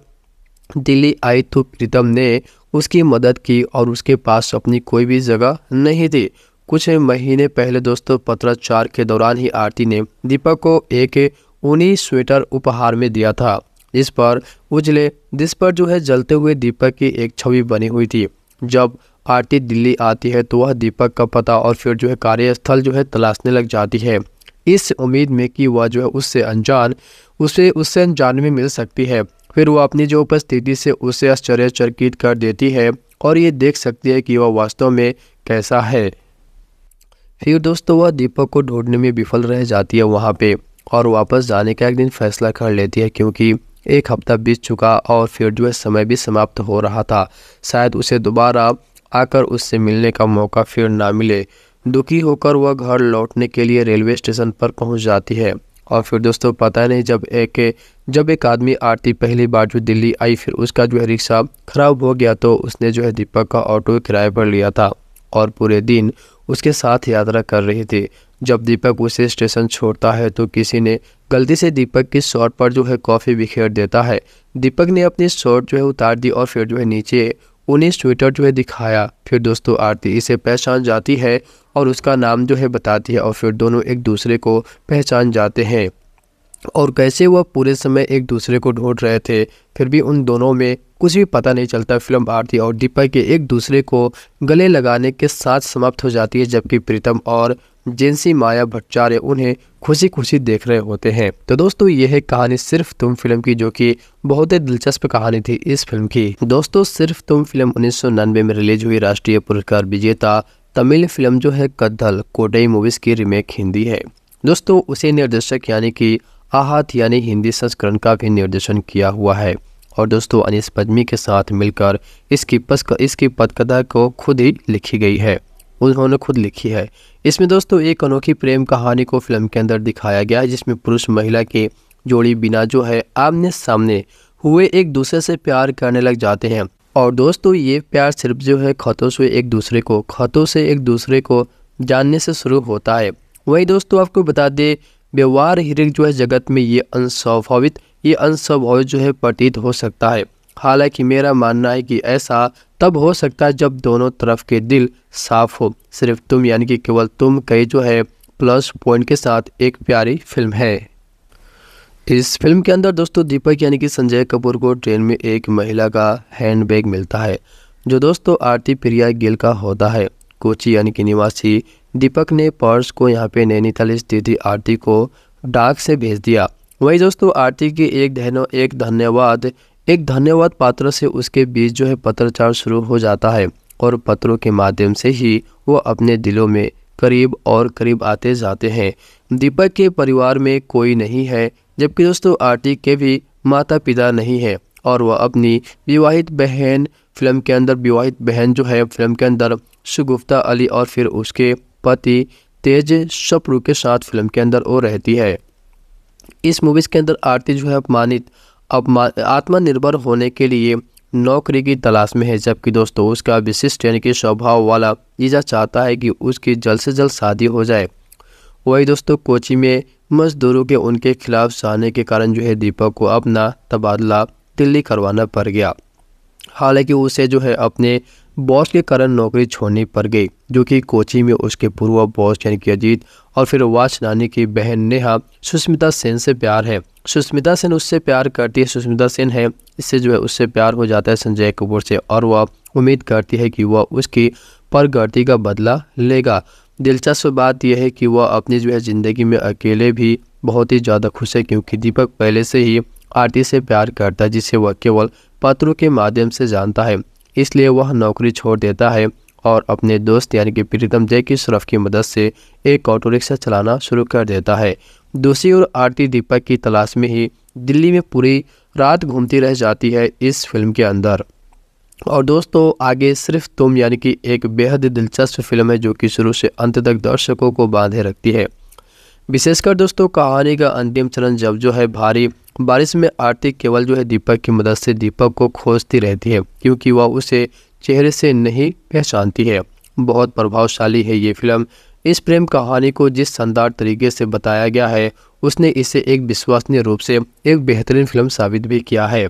[SPEAKER 1] दिल्ली आई तो प्रीतम ने उसकी मदद की और उसके पास अपनी कोई भी जगह नहीं थी कुछ महीने पहले दोस्तों पत्राचार के दौरान ही आरती ने दीपक को एक ऊनी स्वेटर उपहार में दिया था इस पर उजले जिस पर जो है जलते हुए दीपक की एक छवि बनी हुई थी जब आरती दिल्ली आती है तो वह दीपक का पता और फिर जो है कार्यस्थल जो है तलाशने लग जाती है इस उम्मीद में कि वह जो है उससे अनजान उसे उससे अनजान में मिल सकती है फिर वह अपनी जो उपस्थिति से उसे आश्चर्यचकित कर देती है और ये देख सकती है कि वह वास्तव में कैसा है फिर दोस्तों वह दीपक को ढूंढने में विफल रह जाती है वहाँ पे और वापस जाने का एक दिन फैसला कर लेती है क्योंकि एक हफ्ता बीत चुका और फिर जो है समय भी समाप्त हो रहा था शायद उसे दोबारा आकर उससे मिलने का मौका फिर ना मिले दुखी होकर वह घर लौटने के लिए रेलवे स्टेशन पर पहुंच जाती है और फिर दोस्तों पता नहीं जब एक जब एक आदमी आरती पहली बार जो दिल्ली आई फिर उसका जो है रिक्शा ख़राब हो गया तो उसने जो है दीपक का ऑटो किराए पर लिया था और पूरे दिन उसके साथ यात्रा कर रही थी जब दीपक उसे स्टेशन छोड़ता है तो किसी ने गलती से दीपक की शॉर्ट पर जो है कॉफ़ी बिखेर देता है दीपक ने अपनी शॉर्ट जो है उतार दी और फिर जो है नीचे उन्हें स्वेटर जो है दिखाया फिर दोस्तों आरती इसे पहचान जाती है और उसका नाम जो है बताती है और फिर दोनों एक दूसरे को पहचान जाते हैं और कैसे वह पूरे समय एक दूसरे को ढूंढ रहे थे फिर भी उन दोनों में कुछ भी पता नहीं चलता फिल्म आरती और दीपक के एक दूसरे को गले लगाने के साथ समाप्त हो जाती है जबकि प्रीतम और जेंसी माया भट्टाचार्य उन्हें खुशी खुशी देख रहे होते हैं तो दोस्तों यह है कहानी सिर्फ तुम फिल्म की जो कि बहुत ही दिलचस्प कहानी थी इस फिल्म की दोस्तों सिर्फ तुम फिल्म उन्नीस में रिलीज हुई राष्ट्रीय पुरस्कार विजेता तमिल फिल्म जो है कद्दल कोडई मूवीज की रिमेक हिंदी है दोस्तों उसे निर्देशक यानी कि आहत यानी हिंदी संस्करण का भी निर्देशन किया हुआ है और दोस्तों अनिस पद्मी के साथ मिलकर इसकी पस इसकी पदकथा को खुद ही लिखी गई है उन्होंने खुद लिखी है इसमें दोस्तों एक अनोखी प्रेम कहानी को फिल्म के अंदर दिखाया गया है जिसमें पुरुष महिला के जोड़ी बिना जो है आमने सामने हुए एक दूसरे से प्यार करने लग जाते हैं और दोस्तों ये प्यार सिर्फ जो है खतों से एक दूसरे को खतों से एक दूसरे को जानने से शुरू होता है वही दोस्तों आपको बता दें व्यवहार हिरिक जो है जगत में ये अनस्वाभाविक ये अनस्वाभाविक जो है प्रतीत हो सकता है हालांकि मेरा मानना है कि ऐसा तब हो सकता है जब दोनों तरफ के दिल साफ हो सिर्फ तुम यानी कि केवल तुम कई जो है प्लस पॉइंट के साथ एक प्यारी फिल्म है इस फिल्म के अंदर दोस्तों दीपक यानी कि संजय कपूर को ट्रेन में एक महिला का हैंडबैग मिलता है जो दोस्तों आरती प्रिया गिल का होता है कोची यानी कि निवासी दीपक ने पर्स को यहाँ पे नैनीताल स्थित आरती को डाक से भेज दिया वही दोस्तों आरती की एक धनो एक धन्यवाद एक धन्यवाद पात्र से उसके बीच जो है पत्रचार शुरू हो जाता है और पत्रों के माध्यम से ही वो अपने दिलों में करीब और करीब आते जाते हैं दीपक के परिवार में कोई नहीं है जबकि दोस्तों आरती के भी माता पिता नहीं है और वह अपनी विवाहित बहन फिल्म के अंदर विवाहित बहन जो है फिल्म के अंदर सुगुप्ता अली और फिर उसके पति तेज शपरू के साथ फिल्म के अंदर वो रहती है इस मूवीज़ के अंदर आरती जो है अपमानित अब आत्मनिर्भर होने के लिए नौकरी की तलाश में है जबकि दोस्तों उसका विशिष्ट यानी कि स्वभाव वाला ईजा चाहता है कि उसकी जल्द से जल्द शादी हो जाए वही दोस्तों कोची में मजदूरों के उनके खिलाफ जाने के कारण जो है दीपक को अपना तबादला दिल्ली करवाना पड़ गया हालांकि उसे जो है अपने बॉस के कारण नौकरी छोड़नी पड़ गई जो कि कोची में उसके पूर्व बॉस यानी कि अजीत और फिर वाचनानी की बहन नेहा सुष्मिता सेन से प्यार है सुष्मिता सेन उससे प्यार करती है सुष्मिता सेन है इससे जो है उससे प्यार हो जाता है संजय कपूर से और वह उम्मीद करती है कि वह उसकी पर का बदला लेगा दिलचस्प बात यह है कि वह अपनी जो है ज़िंदगी में अकेले भी बहुत ही ज़्यादा खुश है क्योंकि दीपक पहले से ही आरती से प्यार करता है जिसे वह केवल पत्रों के माध्यम से जानता है इसलिए वह नौकरी छोड़ देता है और अपने दोस्त यानी कि प्रीतम जय की शरफ की मदद से एक ऑटो रिक्शा चलाना शुरू कर देता है दूसरी ओर आरती दीपक की तलाश में ही दिल्ली में पूरी रात घूमती रह जाती है इस फिल्म के अंदर और दोस्तों आगे सिर्फ तुम यानी कि एक बेहद दिलचस्प फिल्म है जो कि शुरू से अंत तक दर्शकों को बांधे रखती है विशेषकर दोस्तों कहानी का अंतिम चरण जब जो है भारी बारिश में आरती केवल जो है दीपक की मदद से दीपक को खोजती रहती है क्योंकि वह उसे चेहरे से नहीं पहचानती है बहुत प्रभावशाली है ये फिल्म इस प्रेम कहानी को जिस शानदार तरीके से बताया गया है उसने इसे एक विश्वसनीय रूप से एक बेहतरीन फिल्म साबित भी किया है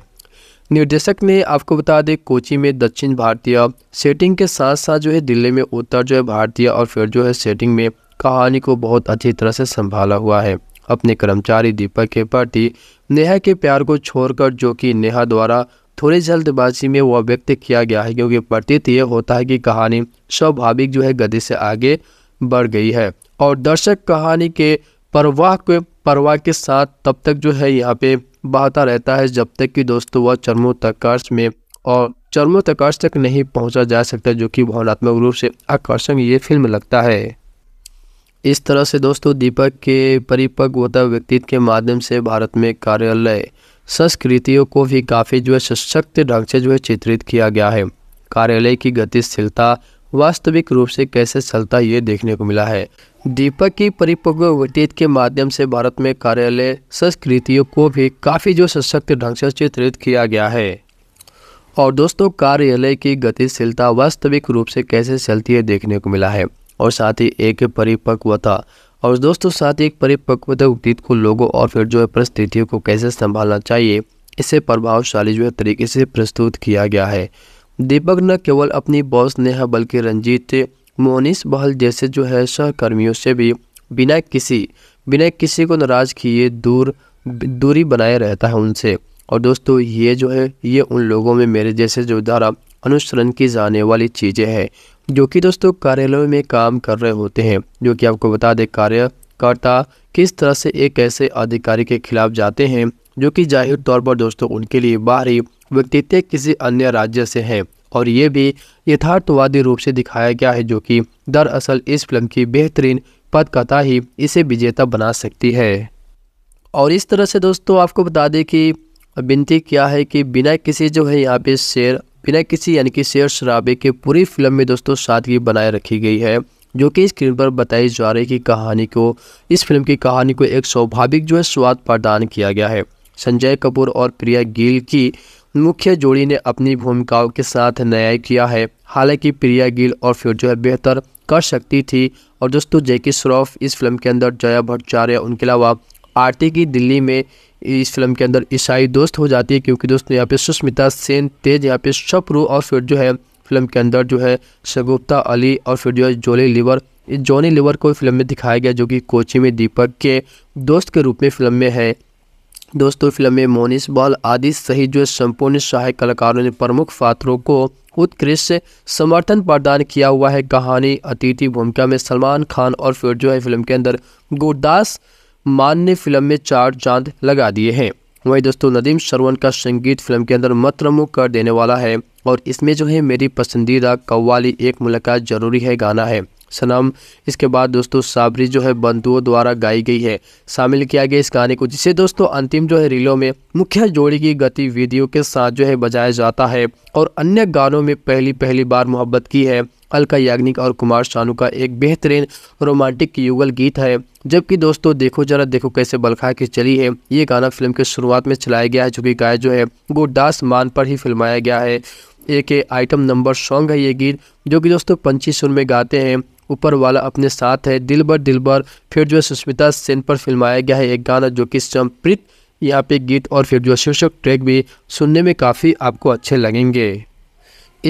[SPEAKER 1] निर्देशक ने आपको बता दें कोची में दक्षिण भारतीय सेटिंग के साथ साथ जो है दिल्ली में उत्तर जो है भारतीय और फिर जो है सेटिंग में कहानी को बहुत अच्छी तरह से संभाला हुआ है अपने कर्मचारी दीपक के प्रति नेहा के प्यार को छोड़कर जो कि नेहा द्वारा थोड़ी जल्दबाजी में वह व्यक्त किया गया है क्योंकि प्रतीत यह होता है कि कहानी स्वाभाविक जो है गति से आगे बढ़ गई है और दर्शक कहानी के परवाह के परवाह के साथ तब तक जो है यहाँ पे बहता रहता है जब तक कि दोस्तों वह चर्मोत्कर्ष में और चर्मोत्कर्ष तक नहीं पहुँचा जा सकता जो कि भावनात्मक रूप से आकर्षक ये फिल्म लगता है इस तरह से दोस्तों दीपक के परिपक्वता व्यक्तित्व के माध्यम से भारत में कार्यालय संस्कृतियों को भी काफ़ी जो है सशक्त ढंग से जो है चित्रित किया गया है कार्यालय की गतिशीलता वास्तविक रूप से कैसे चलता ये देखने को मिला है दीपक की परिपक्व व्यतीत के माध्यम से भारत में कार्यालय संस्कृतियों को भी काफ़ी जो सशक्त ढंग से चित्रित किया गया है और दोस्तों कार्यालय की गतिशीलता वास्तविक रूप से कैसे चलती है देखने को मिला है और साथ ही एक परिपक्वता और दोस्तों साथ ही एक परिपक्वता व्यतीत को लोगों और फिर जो है परिस्थितियों को कैसे संभालना चाहिए इसे प्रभावशाली जो है तरीके से प्रस्तुत किया गया है दीपक न केवल अपनी बॉस नेहा बल्कि रंजीत मोनिस बहल जैसे जो है सहकर्मियों से भी बिना किसी बिना किसी को नाराज़ किए दूर दूरी बनाए रहता है उनसे और दोस्तों ये जो है ये उन लोगों में मेरे जैसे जो द्वारा अनुसरण की जाने वाली चीज़ें हैं जो कि दोस्तों कार्यालयों में काम कर रहे होते हैं जो कि आपको बता दें कार्यकर्ता किस तरह से एक ऐसे अधिकारी के खिलाफ जाते हैं जो कि जाहिर तौर पर दोस्तों उनके लिए बाहरी व्यक्तित्व किसी अन्य राज्य से हैं और ये भी यथार्थवादी रूप से दिखाया गया है जो कि दरअसल इस फिल्म की बेहतरीन पदकथा ही इसे विजेता बना सकती है और इस तरह से दोस्तों आपको बता दें कि विनती क्या है कि बिना किसी जो है यहाँ पे शेर बिना किसी यानी कि शेर शराबे के पूरी फिल्म में दोस्तों सादगी बनाए रखी गई है जो कि स्क्रीन पर बताई जा रही कि कहानी को इस फिल्म की कहानी को एक स्वाभाविक जो है स्वाद प्रदान किया गया है संजय कपूर और प्रिया गिल की मुख्य जोड़ी ने अपनी भूमिकाओं के साथ न्याय किया है हालांकि प्रिया गिल और फ्यूजो बेहतर कर सकती थी और दोस्तों जैकी श्रॉफ इस फिल्म के अंदर जया भट्टाचार्य उनके अलावा आरती की दिल्ली में इस फिल्म के अंदर ईसाई दोस्त हो जाती है क्योंकि दोस्तों यहाँ पे सुष्मिता सेन तेज यहाँ पे शपरू और फिर जो है फिल्म के अंदर जो है शगुप्ता अली और फिर जो है जोली लिवर जॉनी लिवर को फिल्म में दिखाया गया जो कि कोची में दीपक के दोस्त के रूप में फिल्म में है दोस्तों फिल्म में मोनिस बाल आदि सहित जो संपूर्ण सहायक कलाकारों ने प्रमुख पात्रों को उत्कृष्ट समर्थन प्रदान किया हुआ है कहानी अतिथि भूमिका में सलमान खान और फिर जो है फिल्म के अंदर गुरदास मान ने फिल्म में चार चांद लगा दिए हैं वहीं दोस्तों नदीम शरवण का संगीत फिल्म के अंदर मतरमुख कर देने वाला है और इसमें जो है मेरी पसंदीदा कव्वाली एक मुलाकात जरूरी है गाना है सनम इसके बाद दोस्तों साबरी जो है बंधुओं द्वारा गाई गई है शामिल किया गया इस गाने को जिसे दोस्तों अंतिम जो है रीलों में मुख्य जोड़ी की गतिविधियों के साथ जो है बजाया जाता है और अन्य गानों में पहली पहली बार मोहब्बत की है अलका याग्निक और कुमार शानू का एक बेहतरीन रोमांटिक युगल गीत है जबकि दोस्तों देखो जरा देखो कैसे बलखा के चली है ये गाना फिल्म के शुरुआत में चलाया गया है जो कि गाय जो है गुरदास मान पर ही फिल्माया गया है एक आइटम नंबर सॉन्ग है ये गीत जो कि दोस्तों पंची सुर में गाते हैं ऊपर वाला अपने साथ है दिल बर दिल बर फिर जो है सुष्मिता सेन पर फिल्माया गया है एक गाना जो कि संप्रीत यहाँ पे गीत और फिर जो शीर्षक ट्रैक भी सुनने में काफ़ी आपको अच्छे लगेंगे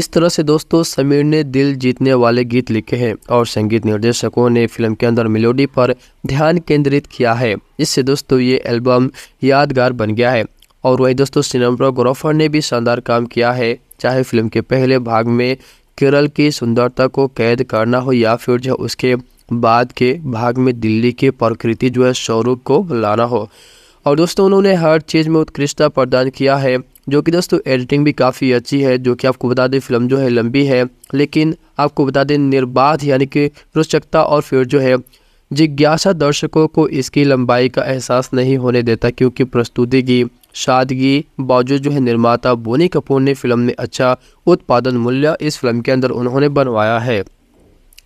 [SPEAKER 1] इस तरह से दोस्तों समीर ने दिल जीतने वाले गीत लिखे हैं और संगीत निर्देशकों ने फिल्म के अंदर मेलोडी पर ध्यान केंद्रित किया है इससे दोस्तों ये एल्बम यादगार बन गया है और वही दोस्तों सिनेमाटोग्राफर ने भी शानदार काम किया है चाहे फिल्म के पहले भाग में केरल की सुंदरता को कैद करना हो या फिर जो उसके बाद के भाग में दिल्ली के प्रकृति जो है स्वरूप को लाना हो और दोस्तों उन्होंने हर चीज़ में उत्कृष्टता प्रदान किया है जो कि दोस्तों एडिटिंग भी काफ़ी अच्छी है जो कि आपको बता दें फिल्म जो है लंबी है लेकिन आपको बता दें निर्बाध यानी कि रोचकता और फिर जो है जिज्ञासा दर्शकों को इसकी लंबाई का एहसास नहीं होने देता क्योंकि प्रस्तुति की सादगी बावजूद जो है निर्माता बोनी कपूर ने फिल्म में अच्छा उत्पादन मूल्य इस फिल्म के अंदर उन्होंने बनवाया है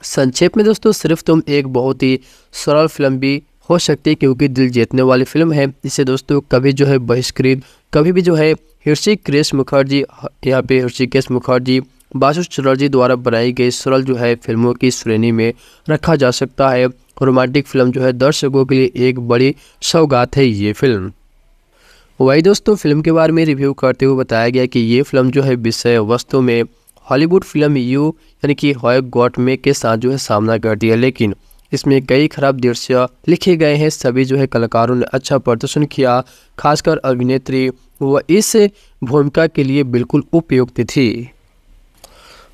[SPEAKER 1] संक्षेप में दोस्तों सिर्फ तुम एक बहुत ही सरल फिल्म भी हो सकती है क्योंकि दिल जीतने वाली फिल्म है इसे दोस्तों कभी जो है बहिष्कृत कभी भी जो है हृषिक हृषिकेश मुखर्जी यहाँ पे हृषिकेश मुखर्जी बासु चटर्जी द्वारा बनाई गई सरल जो है फिल्मों की श्रेणी में रखा जा सकता है रोमांटिक फिल्म जो है दर्शकों के लिए एक बड़ी सौगात है ये फिल्म वही दोस्तों फिल्म के बारे में रिव्यू करते हुए बताया गया कि ये फिल्म जो है विषय वस्तु में हॉलीवुड फिल्म यू यानी कि हॉय गॉट में के साथ जो है सामना करती है लेकिन इसमें कई खराब दृश्य लिखे गए हैं सभी जो है कलाकारों ने अच्छा प्रदर्शन किया खासकर अभिनेत्री वह इस भूमिका के लिए बिल्कुल उपयुक्त थी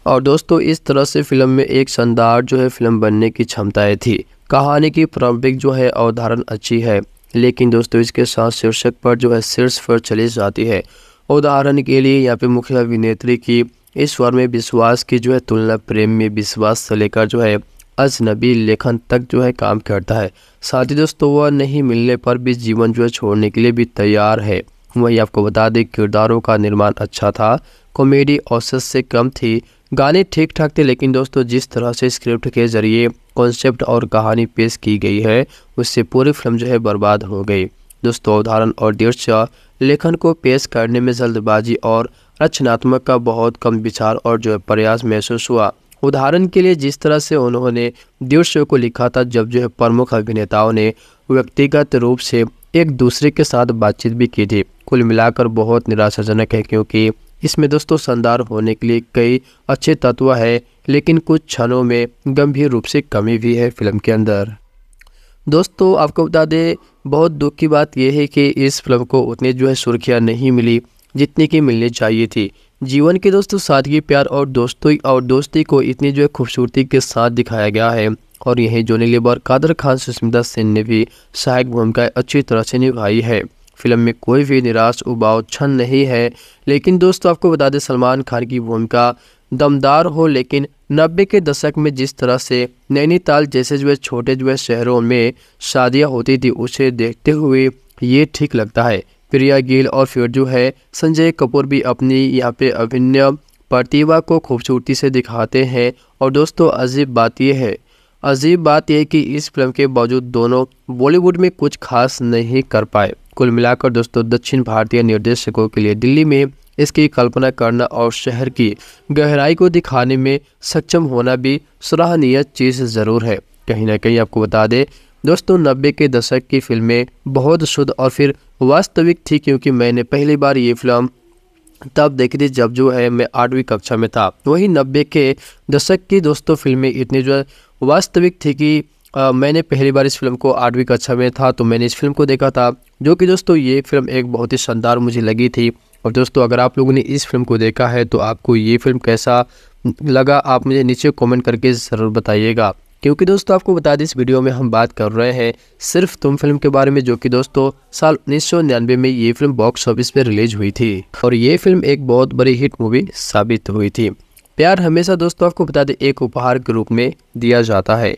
[SPEAKER 1] और दोस्तों इस तरह से फिल्म में एक शानदार जो है फिल्म बनने की क्षमताएं थी कहानी की प्रारंभिक जो है अवधारण अच्छी है लेकिन दोस्तों इसके साथ शीर्षक पर जो है शीर्ष पर चली जाती है उदाहरण के लिए यहाँ पे मुख्य अभिनेत्री की ईश्वर में विश्वास की जो है तुलना प्रेम में विश्वास से लेकर जो है अजनबी लेखन तक जो है काम करता है साथ ही दोस्तों वह नहीं मिलने पर भी जीवन जो है छोड़ने के लिए भी तैयार है वही आपको बता दें किरदारों का निर्माण अच्छा था कॉमेडी औसत से कम थी गाने ठीक ठाक थे लेकिन दोस्तों जिस तरह से स्क्रिप्ट के ज़रिए कॉन्सेप्ट और कहानी पेश की गई है उससे पूरी फिल्म जो है बर्बाद हो गई दोस्तों उदाहरण और दृश्य लेखन को पेश करने में जल्दबाजी और रचनात्मक का बहुत कम विचार और जो है प्रयास महसूस हुआ उदाहरण के लिए जिस तरह से उन्होंने दृश्य को लिखा था जब जो है प्रमुख अभिनेताओं ने व्यक्तिगत रूप से एक दूसरे के साथ बातचीत भी की थी कुल मिलाकर बहुत निराशाजनक है क्योंकि इसमें दोस्तों शानदार होने के लिए कई अच्छे तत्व है लेकिन कुछ क्षणों में गंभीर रूप से कमी भी है फिल्म के अंदर दोस्तों आपको बता दें बहुत दुख की बात यह है कि इस फिल्म को उतनी जो है सुर्खियाँ नहीं मिली जितनी की मिलनी चाहिए थी जीवन के दोस्तों सादगी प्यार और दोस्ती और दोस्ती को इतनी जो है खूबसूरती के साथ दिखाया गया है और यही जोनी लेबर कादर खान सुस्मिता सेन ने भी सहायक भूमिका अच्छी तरह से निभाई है फिल्म में कोई भी निराश उबाव छन नहीं है लेकिन दोस्तों आपको बता दें सलमान खान की भूमिका दमदार हो लेकिन नब्बे के दशक में जिस तरह से नैनीताल जैसे जो छोटे जो शहरों में शादियां होती थी उसे देखते हुए ये ठीक लगता है प्रिया गिल और फिर जो है संजय कपूर भी अपनी यहाँ पे अभिनय प्रतिभा को खूबसूरती से दिखाते हैं और दोस्तों अजीब बात यह है अजीब बात यह कि इस फिल्म के बावजूद दोनों बॉलीवुड में कुछ खास नहीं कर पाए कुल मिलाकर दोस्तों दक्षिण भारतीय निर्देशकों के लिए दिल्ली में इसकी कल्पना करना और शहर की गहराई को दिखाने में सक्षम होना भी सराहनीय चीज़ ज़रूर है कहीं ना कहीं आपको बता दें दोस्तों नब्बे के दशक की फिल्में बहुत शुद्ध और फिर वास्तविक थी क्योंकि मैंने पहली बार ये फिल्म तब देखी थी जब जो है मैं आठवीं कक्षा में था वही नब्बे के दशक की दोस्तों फिल्में इतनी जो वास्तविक थी कि मैंने पहली बार इस फिल्म को आठवीं कक्षा में था तो मैंने इस फिल्म को देखा था जो कि दोस्तों ये फिल्म एक बहुत ही शानदार मुझे लगी थी और दोस्तों अगर आप लोगों ने इस फिल्म को देखा है तो आपको ये फिल्म कैसा लगा आप मुझे नीचे कमेंट करके ज़रूर बताइएगा क्योंकि दोस्तों आपको बता दें इस वीडियो में हम बात कर रहे हैं सिर्फ तुम फिल्म के बारे में जो कि दोस्तों साल उन्नीस में ये फिल्म बॉक्स ऑफिस पर रिलीज हुई थी और ये फिल्म एक बहुत बड़ी हिट मूवी साबित हुई थी प्यार हमेशा दोस्तों आपको बता दें एक उपहार के रूप में दिया जाता है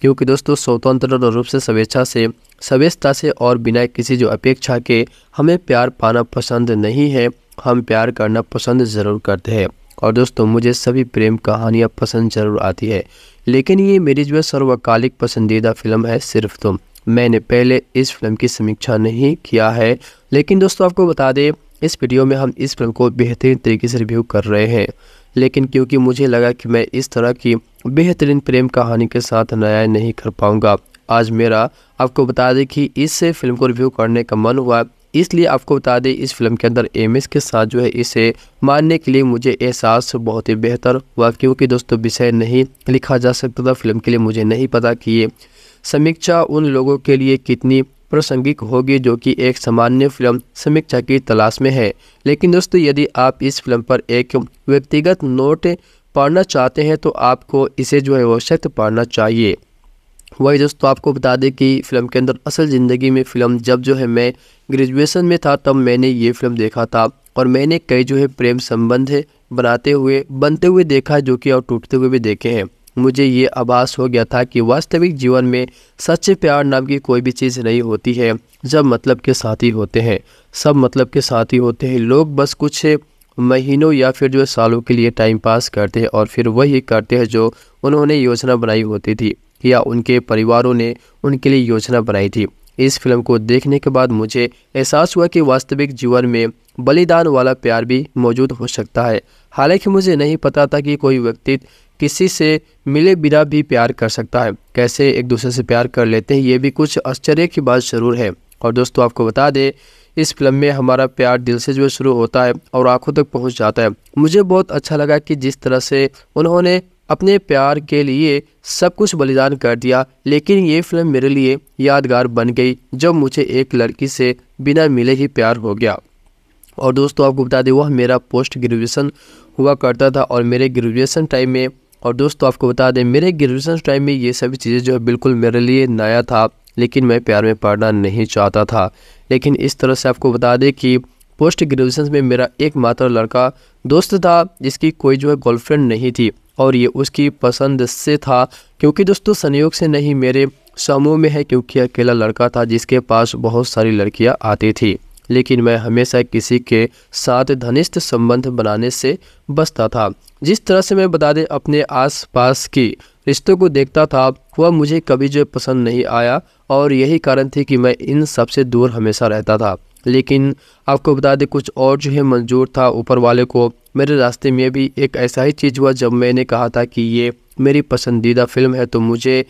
[SPEAKER 1] क्योंकि दोस्तों स्वतंत्र रूप से स्वेच्छा से स्वेच्छता से और बिना किसी जो अपेक्षा के हमें प्यार पाना पसंद नहीं है हम प्यार करना पसंद ज़रूर करते हैं और दोस्तों मुझे सभी प्रेम कहानियाँ पसंद ज़रूर आती है लेकिन ये मेरी जो सर्वकालिक पसंदीदा फिल्म है सिर्फ तुम मैंने पहले इस फिल्म की समीक्षा नहीं किया है लेकिन दोस्तों आपको बता दें इस वीडियो में हम इस फिल्म को बेहतरीन तरीके से रिव्यू कर रहे हैं लेकिन क्योंकि मुझे लगा कि मैं इस तरह की बेहतरीन प्रेम कहानी के साथ नया नहीं कर पाऊंगा आज मेरा आपको बता दें कि इस फिल्म को रिव्यू करने का मन हुआ इसलिए आपको बता दें इस फिल्म के अंदर एम के साथ जो है इसे मानने के लिए मुझे एहसास बहुत ही बेहतर हुआ क्योंकि दोस्तों विषय नहीं लिखा जा सकता था फिल्म के लिए मुझे नहीं पता कि ये समीक्षा उन लोगों के लिए कितनी प्रासंगिक होगी जो कि एक सामान्य फिल्म समीक्षा की तलाश में है लेकिन दोस्तों यदि आप इस फिल्म पर एक व्यक्तिगत नोट पढ़ना चाहते हैं तो आपको इसे जो है वो सख्त पढ़ना चाहिए वही दोस्तों आपको बता दें कि फिल्म के अंदर असल ज़िंदगी में फ़िल्म जब जो है मैं ग्रेजुएशन में था तब मैंने ये फिल्म देखा था और मैंने कई जो है प्रेम संबंध बनाते हुए बनते हुए देखा जो कि और टूटते हुए भी देखे हैं मुझे ये आभास हो गया था कि वास्तविक जीवन में सच्चे प्यार नाम की कोई भी चीज़ नहीं होती है जब मतलब के साथी होते हैं सब मतलब के साथी होते हैं लोग बस कुछ महीनों या फिर जो सालों के लिए टाइम पास करते हैं और फिर वही करते हैं जो उन्होंने योजना बनाई होती थी या उनके परिवारों ने उनके लिए योजना बनाई थी इस फिल्म को देखने के बाद मुझे एहसास हुआ कि वास्तविक जीवन में बलिदान वाला प्यार भी मौजूद हो सकता है हालांकि मुझे नहीं पता था कि कोई व्यक्ति किसी से मिले बिना भी प्यार कर सकता है कैसे एक दूसरे से प्यार कर लेते हैं ये भी कुछ आश्चर्य की बात ज़रूर है और दोस्तों आपको बता दें इस फिल्म में हमारा प्यार दिल से जो है शुरू होता है और आंखों तक पहुंच जाता है मुझे बहुत अच्छा लगा कि जिस तरह से उन्होंने अपने प्यार के लिए सब कुछ बलिदान कर दिया लेकिन ये फिल्म मेरे लिए यादगार बन गई जब मुझे एक लड़की से बिना मिले ही प्यार हो गया और दोस्तों आपको बता दें वह मेरा पोस्ट ग्रेजुएसन हुआ करता था और मेरे ग्रेजुएसन टाइम में और दोस्तों आपको बता दें मेरे ग्रेजुएशन टाइम में ये सभी चीज़ें जो है बिल्कुल मेरे लिए नया था लेकिन मैं प्यार में पढ़ना नहीं चाहता था लेकिन इस तरह से आपको बता दें कि पोस्ट ग्रेजुएशन में मेरा एकमात्र लड़का दोस्त था जिसकी कोई जो है गर्लफ्रेंड नहीं थी और ये उसकी पसंद से था क्योंकि दोस्तों संयोग से नहीं मेरे समूह में है क्योंकि अकेला लड़का था जिसके पास बहुत सारी लड़कियां आती थी लेकिन मैं हमेशा किसी के साथ घनिष्ठ संबंध बनाने से बचता था जिस तरह से मैं बता दें अपने आसपास की रिश्तों को देखता था वह मुझे कभी जो पसंद नहीं आया और यही कारण थी कि मैं इन सबसे दूर हमेशा रहता था लेकिन आपको बता दें कुछ और जो है मंजूर था ऊपर वाले को मेरे रास्ते में भी एक ऐसा ही चीज़ हुआ जब मैंने कहा था कि ये मेरी पसंदीदा फिल्म है तो मुझे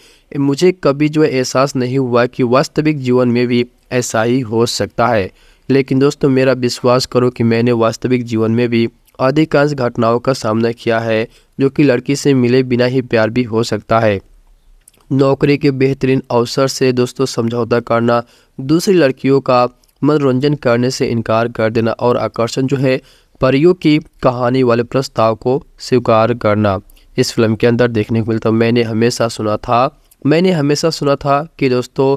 [SPEAKER 1] मुझे कभी जो एहसास नहीं हुआ कि वास्तविक जीवन में भी ऐसा ही हो सकता है लेकिन दोस्तों मेरा विश्वास करो कि मैंने वास्तविक जीवन में भी अधिकांश घटनाओं का सामना किया है जो कि लड़की से मिले बिना ही प्यार भी हो सकता है नौकरी के बेहतरीन अवसर से दोस्तों समझौता करना दूसरी लड़कियों का मनोरंजन करने से इनकार कर देना और आकर्षण जो है परियों की कहानी वाले प्रस्ताव को स्वीकार करना इस फिल्म के अंदर देखने को मिलता मैंने हमेशा सुना था मैंने हमेशा सुना था कि दोस्तों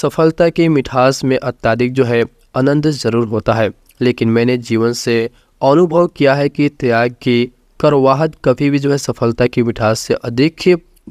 [SPEAKER 1] सफलता की मिठास में अत्याधिक जो है आनंद जरूर होता है लेकिन मैंने जीवन से अनुभव किया है कि त्याग की करवाहट कभी भी जो है सफलता की मिठास से अधिक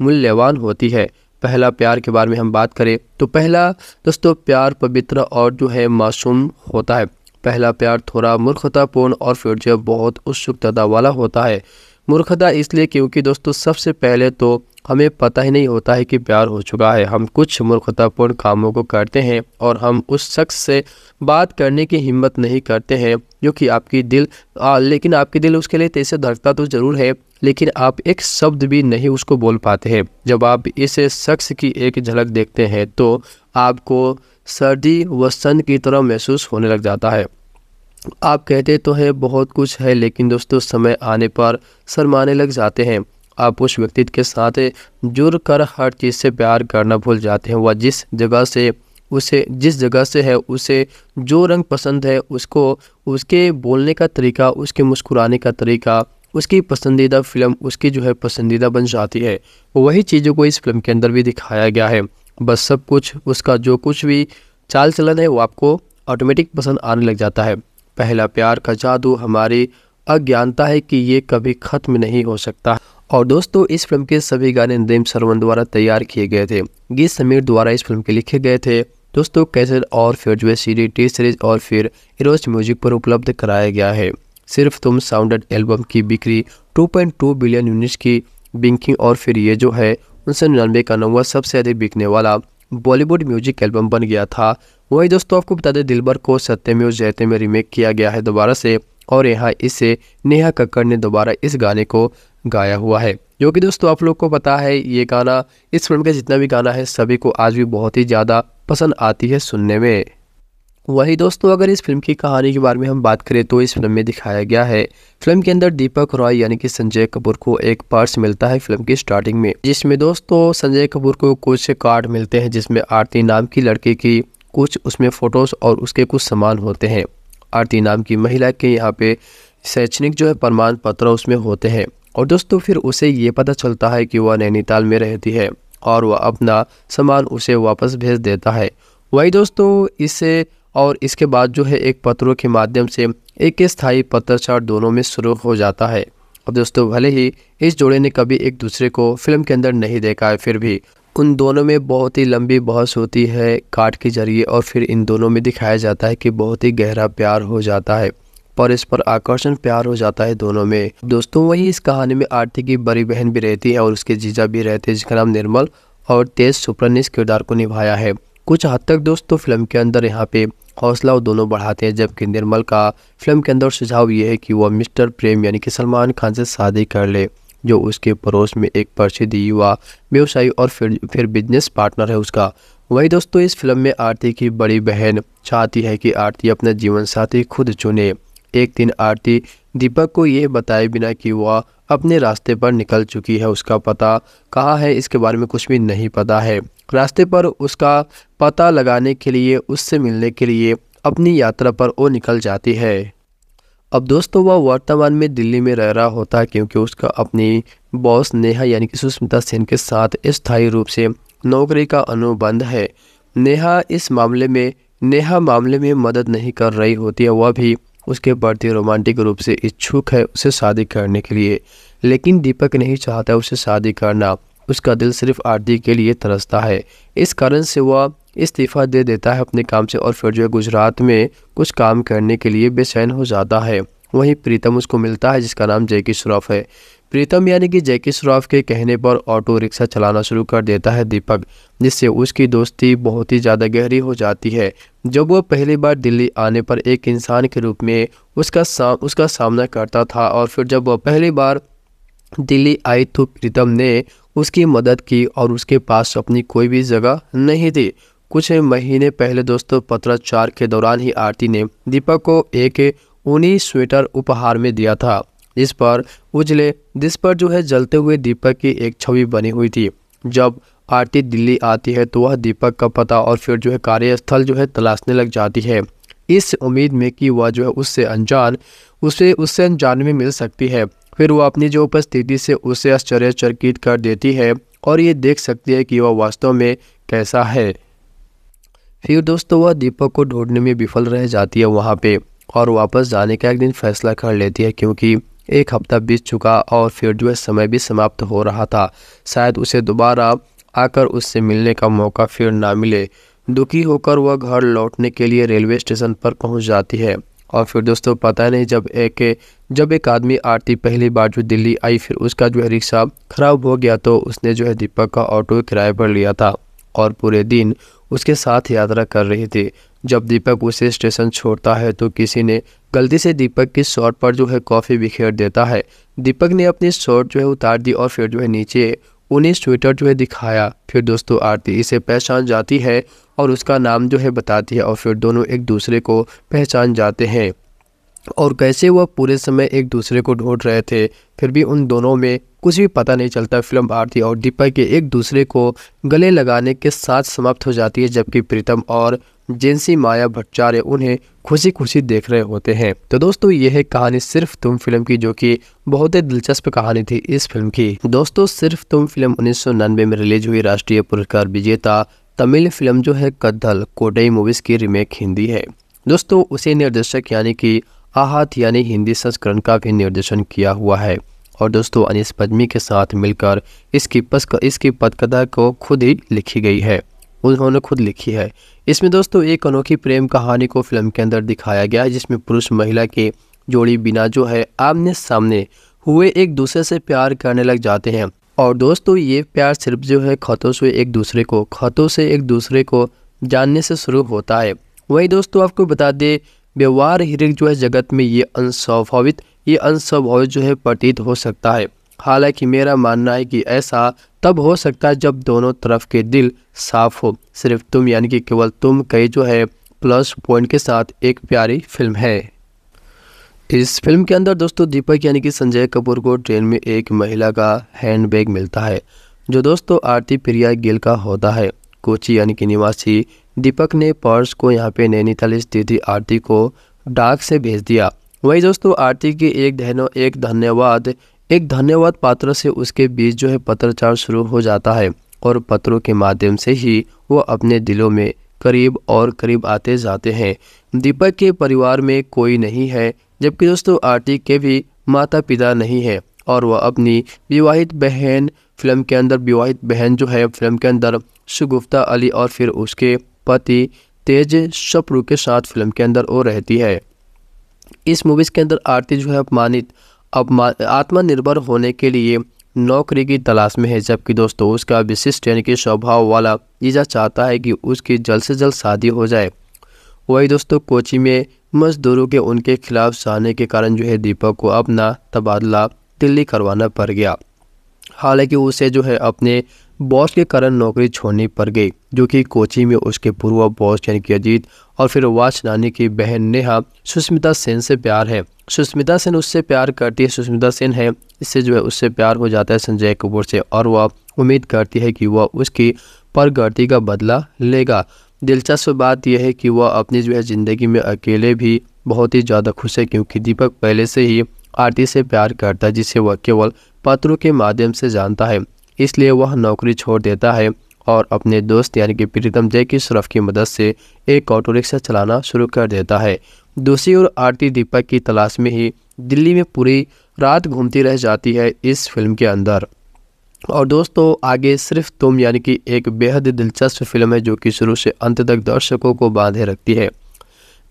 [SPEAKER 1] मूल्यवान होती है पहला प्यार के बारे में हम बात करें तो पहला दोस्तों प्यार पवित्र और जो है मासूम होता है पहला प्यार थोड़ा मूर्खतापूर्ण और फिर जो बहुत उत्सुकता वाला होता है मूर्खता इसलिए क्योंकि दोस्तों सबसे पहले तो हमें पता ही नहीं होता है कि प्यार हो चुका है हम कुछ मूर्खतापूर्ण कामों को करते हैं और हम उस शख्स से बात करने की हिम्मत नहीं करते हैं जो कि आपकी दिल आ, लेकिन आपके दिल उसके लिए तैसे धड़कता तो ज़रूर है लेकिन आप एक शब्द भी नहीं उसको बोल पाते हैं जब आप इस शख्स की एक झलक देखते हैं तो आपको सर्दी व सन की तरह महसूस होने लग जाता है आप कहते तो हैं बहुत कुछ है लेकिन दोस्तों समय आने पर शरमाने लग जाते हैं आप उस व्यक्तित्व के साथ जुड़ कर हर चीज़ से प्यार करना भूल जाते हैं वह जिस जगह से उसे जिस जगह से है उसे जो रंग पसंद है उसको उसके बोलने का तरीका उसके मुस्कुराने का तरीका उसकी पसंदीदा फिल्म उसकी जो है पसंदीदा बन जाती है वही चीज़ों को इस फिल्म के अंदर भी दिखाया गया है बस सब कुछ उसका जो कुछ भी चाल चलन है वो आपको ऑटोमेटिक पसंद आने लग जाता है पहला प्यार का जादू हमारी अज्ञानता है कि ये कभी ख़त्म नहीं हो सकता और दोस्तों इस फिल्म के सभी गाने नदीम सरवन द्वारा तैयार किए गए थे गीत समीर द्वारा इस फिल्म के लिखे गए थे दोस्तों कैसेट और फिर जो है सीरी टी सीरीज और फिर इरोज म्यूजिक पर उपलब्ध कराया गया है सिर्फ तुम साउंडेड एल्बम की बिक्री 2.2 बिलियन यूनिट्स की बिंकिंग और फिर ये जो है उनसे निन्यानवे का नवा सबसे अधिक बिकने वाला बॉलीवुड म्यूजिक एल्बम बन गया था वही दोस्तों आपको बता दें दिलबर को सत्यमेव जयते में रीमेक किया गया है दोबारा से और यहाँ इसे नेहा कक्कड़ ने दोबारा इस गाने को गाया हुआ है जो कि दोस्तों आप लोग को पता है ये गाना इस फिल्म का जितना भी गाना है सभी को आज भी बहुत ही ज़्यादा पसंद आती है सुनने में वही दोस्तों अगर इस फिल्म की कहानी के बारे में हम बात करें तो इस फिल्म में दिखाया गया है फिल्म के अंदर दीपक रॉय यानी कि संजय कपूर को एक पर्स मिलता है फिल्म की स्टार्टिंग में जिसमें दोस्तों संजय कपूर को कुछ कार्ड मिलते हैं जिसमें आरती नाम की लड़की की कुछ उसमें फ़ोटोज़ और उसके कुछ सामान होते हैं आरती नाम की महिला के यहाँ पे शैक्षणिक जो है प्रमाण पत्र उसमें होते हैं और दोस्तों फिर उसे ये पता चलता है कि वह नैनीताल में रहती है और वह अपना सामान उसे वापस भेज देता है वही दोस्तों इसे और इसके बाद जो है एक पत्रों के माध्यम से एक स्थायी पत्रचार दोनों में शुरू हो जाता है और दोस्तों भले ही इस जोड़े ने कभी एक दूसरे को फिल्म के अंदर नहीं देखा है फिर भी उन दोनों में बहुत ही लंबी बहस होती है काट के जरिए और फिर इन दोनों में दिखाया जाता है कि बहुत ही गहरा प्यार हो जाता है इस पर आकर्षण प्यार हो जाता है दोनों में दोस्तों वही इस कहानी में आरती की बड़ी बहन भी रहती है और उसके जीजा भी रहते हैं जिसका नाम निर्मल और तेज सुप्रा ने इस किरदार को निभाया है कुछ हद तक दोस्तों फिल्म के अंदर यहाँ पे हौसला वो दोनों बढ़ाते हैं जबकि निर्मल का फिल्म के अंदर सुझाव ये है कि वह मिस्टर प्रेम यानी कि सलमान खान से शादी कर ले जो उसके पड़ोस में एक प्रसिद्ध युवा व्यवसायी और फिर फिर बिजनेस पार्टनर है उसका वही दोस्तों इस फिल्म में आरती की बड़ी बहन चाहती है कि आरती अपना जीवन साथी खुद चुने एक दिन आरती दीपक को यह बताए बिना कि वह अपने रास्ते पर निकल चुकी है उसका पता कहाँ है इसके बारे में कुछ भी नहीं पता है रास्ते पर उसका पता लगाने के लिए उससे मिलने के लिए अपनी यात्रा पर वो निकल जाती है अब दोस्तों वह वर्तमान में दिल्ली में रह रहा होता क्योंकि उसका अपनी बॉस नेहा यानी कि सुष्मिता सेन के साथ स्थायी रूप से नौकरी का अनुबंध है नेहा इस मामले में नेहा मामले में मदद नहीं कर रही होती है वह भी उसके प्रति रोमांटिक रूप से इच्छुक है उसे शादी करने के लिए लेकिन दीपक नहीं चाहता उसे शादी करना उसका दिल सिर्फ आरती के लिए तरसता है इस कारण से वह इस्तीफ़ा दे देता है अपने काम से और फिर जो है गुजरात में कुछ काम करने के लिए बेचैन हो जाता है वहीं प्रीतम उसको मिलता है जिसका नाम जैकी श्रॉफ है प्रीतम यानी कि जैकी श्रॉफ के कहने पर ऑटो रिक्शा चलाना शुरू कर देता है दीपक जिससे उसकी दोस्ती बहुत ही ज़्यादा गहरी हो जाती है जब वह पहली बार दिल्ली आने पर एक इंसान के रूप में उसका साम उसका सामना करता था और फिर जब वह पहली बार दिल्ली आई तो प्रीतम ने उसकी मदद की और उसके पास अपनी कोई भी जगह नहीं थी कुछ महीने पहले दोस्तों पत्राचार के दौरान ही आरती ने दीपक को एक ऊनी स्वेटर उपहार में दिया था जिस पर उजले जिस पर जो है जलते हुए दीपक की एक छवि बनी हुई थी जब आरती दिल्ली आती है तो वह दीपक का पता और फिर जो है कार्यस्थल जो है तलाशने लग जाती है इस उम्मीद में कि वह जो है उससे अनजान उसे उससे अनजान में मिल सकती है फिर वह अपनी जो उपस्थिति से उसे आश्चर्यचकित कर देती है और ये देख सकती है कि वह वास्तव में कैसा है फिर दोस्तों वह दीपक को ढूंढने में विफल रह जाती है वहाँ पे और वापस जाने का एक दिन फैसला कर लेती है क्योंकि एक हफ्ता बीत चुका और फिर जो है समय भी समाप्त हो रहा था शायद उसे दोबारा आकर उससे मिलने का मौका फिर ना मिले दुखी होकर वह घर लौटने के लिए रेलवे स्टेशन पर पहुंच जाती है और फिर दोस्तों पता नहीं जब एक जब एक आदमी आरती पहली बार जो दिल्ली आई फिर उसका जो है रिक्शा ख़राब हो गया तो उसने जो है दीपक का ऑटो किराए पर लिया था और पूरे दिन उसके साथ यात्रा कर रही थी जब दीपक उसे स्टेशन छोड़ता है तो किसी ने गलती से दीपक की शॉर्ट पर जो है कॉफ़ी बिखेर देता है दीपक ने अपनी शॉर्ट जो है उतार दी और फिर जो है नीचे उन्हें स्वेटर जो है दिखाया फिर दोस्तों आरती इसे पहचान जाती है और उसका नाम जो है बताती है और फिर दोनों एक दूसरे को पहचान जाते हैं और कैसे वह पूरे समय एक दूसरे को ढूंढ रहे थे फिर भी उन दोनों में कुछ भी पता नहीं चलता फिल्म भारती और दीपक के एक दूसरे को गले लगाने के साथ समाप्त हो जाती है जबकि प्रीतम और जेंसी माया भट्टाचार्य उन्हें खुशी खुशी देख रहे होते हैं तो दोस्तों यह है कहानी सिर्फ तुम फिल्म की जो कि बहुत ही दिलचस्प कहानी थी इस फिल्म की दोस्तों सिर्फ तुम फिल्म उन्नीस में रिलीज हुई राष्ट्रीय पुरस्कार विजेता तमिल फिल्म जो है कद्दल कोटई मूवीज की रिमेक हिंदी है दोस्तों उसे निर्देशक यानी की आहत यानी हिंदी संस्करण का भी निर्देशन किया हुआ है और दोस्तों अनिस पद्मी के साथ मिलकर इसकी पस इसकी पदकथा को खुद ही लिखी गई है उन्होंने खुद लिखी है इसमें दोस्तों एक अनोखी प्रेम कहानी को फिल्म के अंदर दिखाया गया है जिसमें पुरुष महिला की जोड़ी बिना जो है आमने सामने हुए एक दूसरे से प्यार करने लग जाते हैं और दोस्तों ये प्यार सिर्फ जो है खतों से एक दूसरे को खतों से एक दूसरे को जानने से शुरू होता है वही दोस्तों आपको बता दें व्यवहार हिरक जो है जगत में ये अनस्वाभाविक ये अनस्वाभाविक जो है प्रतीत हो सकता है हालांकि मेरा मानना है कि ऐसा तब हो सकता है जब दोनों तरफ के दिल साफ हो सिर्फ तुम यानी कि केवल तुम कई जो है प्लस पॉइंट के साथ एक प्यारी फिल्म है इस फिल्म के अंदर दोस्तों दीपक यानी कि संजय कपूर को ट्रेन में एक महिला का हैंडबैग मिलता है जो दोस्तों आरती प्रिया गिल का होता है कोची यानी कि निवासी दीपक ने पर्स को यहाँ पे नैनीताल स्थित आरती को डाक से भेज दिया वही दोस्तों आरती की एक धनो एक धन्यवाद एक धन्यवाद पात्र से उसके बीच जो है पत्रचार शुरू हो जाता है और पत्रों के माध्यम से ही वो अपने दिलों में करीब और करीब आते जाते हैं दीपक के परिवार में कोई नहीं है जबकि दोस्तों आरती के भी माता पिता नहीं है और वह अपनी विवाहित बहन फिल्म के अंदर विवाहित बहन जो है फिल्म के अंदर शगुफ्ता अली और फिर उसके पति तेज शपरू के साथ फिल्म के अंदर वो रहती है इस मूवीज़ के अंदर आरती जो है अपमानित अपमान आत्मनिर्भर होने के लिए नौकरी की तलाश में है जबकि दोस्तों उसका विशिष्ट यानी कि स्वभाव वाला जीजा चाहता है कि उसकी जल्द से जल्द शादी हो जाए वही दोस्तों कोची में मजदूरों के उनके खिलाफ जाने के कारण जो है दीपक को अपना तबादला दिल्ली करवाना पड़ गया हालांकि उसे जो है अपने बॉस के कारण नौकरी छोड़ने पर गई जो कि कोची में उसके पूर्व बॉस यानी कि अजीत और फिर वाच नानी की बहन नेहा सुष्मिता सेन से प्यार है सुष्मिता सेन उससे प्यार करती है सुष्मिता सेन है इससे जो है उससे प्यार हो जाता है संजय कपूर से और वह उम्मीद करती है कि वह उसकी प्रगति का बदला लेगा दिलचस्प बात यह है कि वह अपनी जो है ज़िंदगी में अकेले भी बहुत ही ज़्यादा खुश है क्योंकि दीपक पहले से ही आरती से प्यार करता है जिसे वह केवल पत्रों के माध्यम से जानता है इसलिए वह नौकरी छोड़ देता है और अपने दोस्त यानी कि प्रीतम जय की श्रफ की मदद से एक ऑटो रिक्शा चलाना शुरू कर देता है दूसरी ओर आरती दीपक की तलाश में ही दिल्ली में पूरी रात घूमती रह जाती है इस फिल्म के अंदर और दोस्तों आगे सिर्फ तुम यानी कि एक बेहद दिलचस्प फिल्म है जो कि शुरू से अंत तक दर्शकों को बांधे रखती है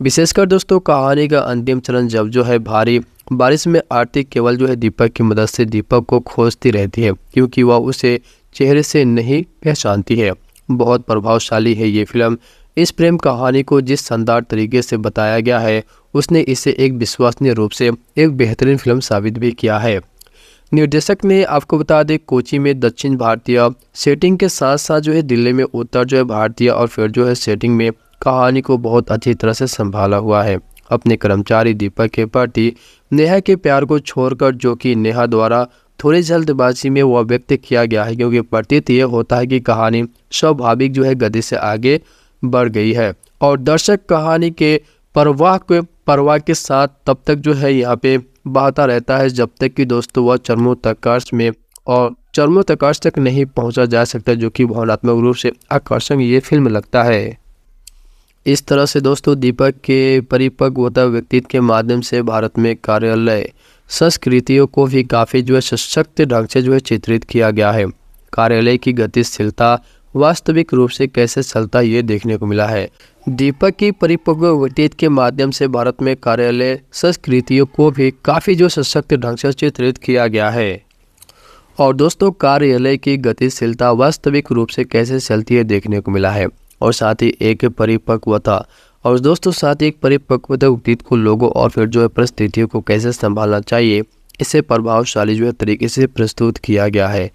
[SPEAKER 1] विशेषकर दोस्तों कहानी का अंतिम चरण जब जो है भारी बारिश में आरती केवल जो है दीपक की मदद से दीपक को खोजती रहती है क्योंकि वह उसे चेहरे से नहीं पहचानती है बहुत प्रभावशाली है ये फिल्म इस प्रेम कहानी को जिस शानदार तरीके से बताया गया है उसने इसे एक विश्वसनीय रूप से एक बेहतरीन फिल्म साबित भी किया है निर्देशक ने आपको बता दें कोची में दक्षिण भारतीय सेटिंग के साथ साथ जो है दिल्ली में उत्तर जो है भारतीय और फिर जो है सेटिंग में कहानी को बहुत अच्छी तरह से संभाला हुआ है अपने कर्मचारी दीपक के प्रति नेहा के प्यार को छोड़कर जो कि नेहा द्वारा थोड़ी जल्दबाजी में वह व्यक्त किया गया है क्योंकि प्रतीत यह होता है कि कहानी स्वाभाविक जो है गति से आगे बढ़ गई है और दर्शक कहानी के परवाह के परवाह के साथ तब तक जो है यहाँ पे बहता रहता है जब तक कि दोस्तों वह चरमोत्कर्ष में और चरमोत्कर्ष तकर्ष तक नहीं पहुँचा जा सकता जो कि भावनात्मक रूप से आकर्षक ये फिल्म लगता है इस तरह से दोस्तों दीपक के परिपक्वता व्यक्तित्व के माध्यम से भारत में कार्यालय संस्कृतियों को भी काफ़ी जो है सशक्त ढंग से जो है चित्रित किया गया है कार्यालय की गतिशीलता वास्तविक रूप से कैसे चलता ये देखने को मिला है दीपक की परिपक्व व्यतीत के माध्यम से भारत में कार्यालय संस्कृतियों को भी काफ़ी जो सशक्त ढंग से चित्रित किया गया है और दोस्तों कार्यालय की गतिशीलता वास्तविक रूप से कैसे चलती है देखने को मिला है और साथ ही एक परिपक्वता और दोस्तों साथ ही एक परिपक्वता उक्तित को लोगों और फिर जो है परिस्थितियों को कैसे संभालना चाहिए इसे प्रभावशाली जो है तरीके से प्रस्तुत किया गया है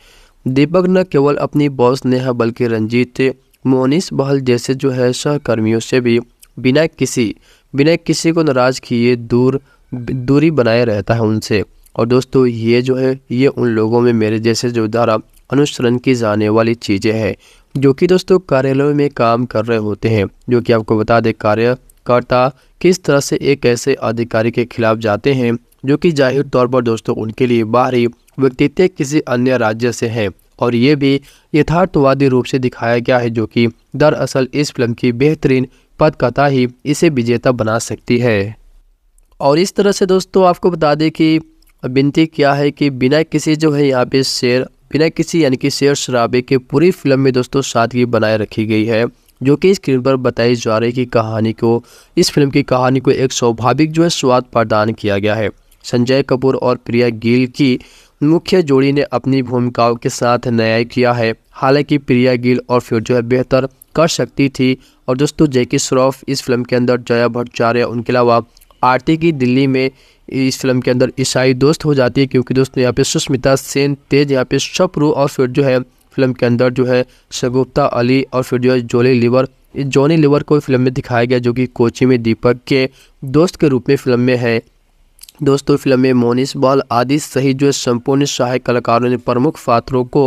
[SPEAKER 1] दीपक न केवल अपनी बॉस नेहा बल्कि रंजीत मोनिस बहल जैसे जो है सहकर्मियों से भी बिना किसी बिना किसी को नाराज किए दूर दूरी बनाए रहता है उनसे और दोस्तों ये जो है ये उन लोगों में मेरे जैसे जो द्वारा अनुसरण की जाने वाली चीज़ें हैं जो कि दोस्तों कार्यालयों में काम कर रहे होते हैं जो कि आपको बता दें कार्यकर्ता किस तरह से एक ऐसे अधिकारी के खिलाफ जाते हैं जो कि जाहिर तौर पर दोस्तों उनके लिए बाहरी व्यक्तित्व किसी अन्य राज्य से हैं और ये भी यथार्थवादी रूप से दिखाया गया है जो कि दरअसल इस फिल्म की बेहतरीन पदकथा ही इसे विजेता बना सकती है और इस तरह से दोस्तों आपको बता दें कि विनती क्या है कि बिना किसी जो है यहाँ पे शेयर बिना किसी यानी कि शेर शराबे के पूरी फिल्म में दोस्तों सादगी बनाए रखी गई है जो कि स्क्रीन पर बताई जा रही की कहानी को इस फिल्म की कहानी को एक स्वाभाविक जो है स्वाद प्रदान किया गया है संजय कपूर और प्रिया गिल की मुख्य जोड़ी ने अपनी भूमिकाओं के साथ न्याय किया है हालांकि प्रिया गिल और फिर जो है बेहतर कर सकती थी और दोस्तों जैकी श्रॉफ इस फिल्म के अंदर जया भट्टाचार्य उनके अलावा आरती की दिल्ली में इस फिल्म के अंदर ईसाई दोस्त हो जाती है क्योंकि दोस्तों यहाँ पे सुष्मिता सेन तेज यहाँ पे शपरू और फिर जो है फिल्म के अंदर जो है शगुप्ता अली और फिर जो है जोली लिवर जॉनी लिवर को फिल्म में दिखाया गया जो कि कोची में दीपक के दोस्त के रूप में फिल्म में है दोस्तों फिल्म में मोनिस बाल आदि सहित जो संपूर्ण सहायक कलाकारों ने प्रमुख पात्रों को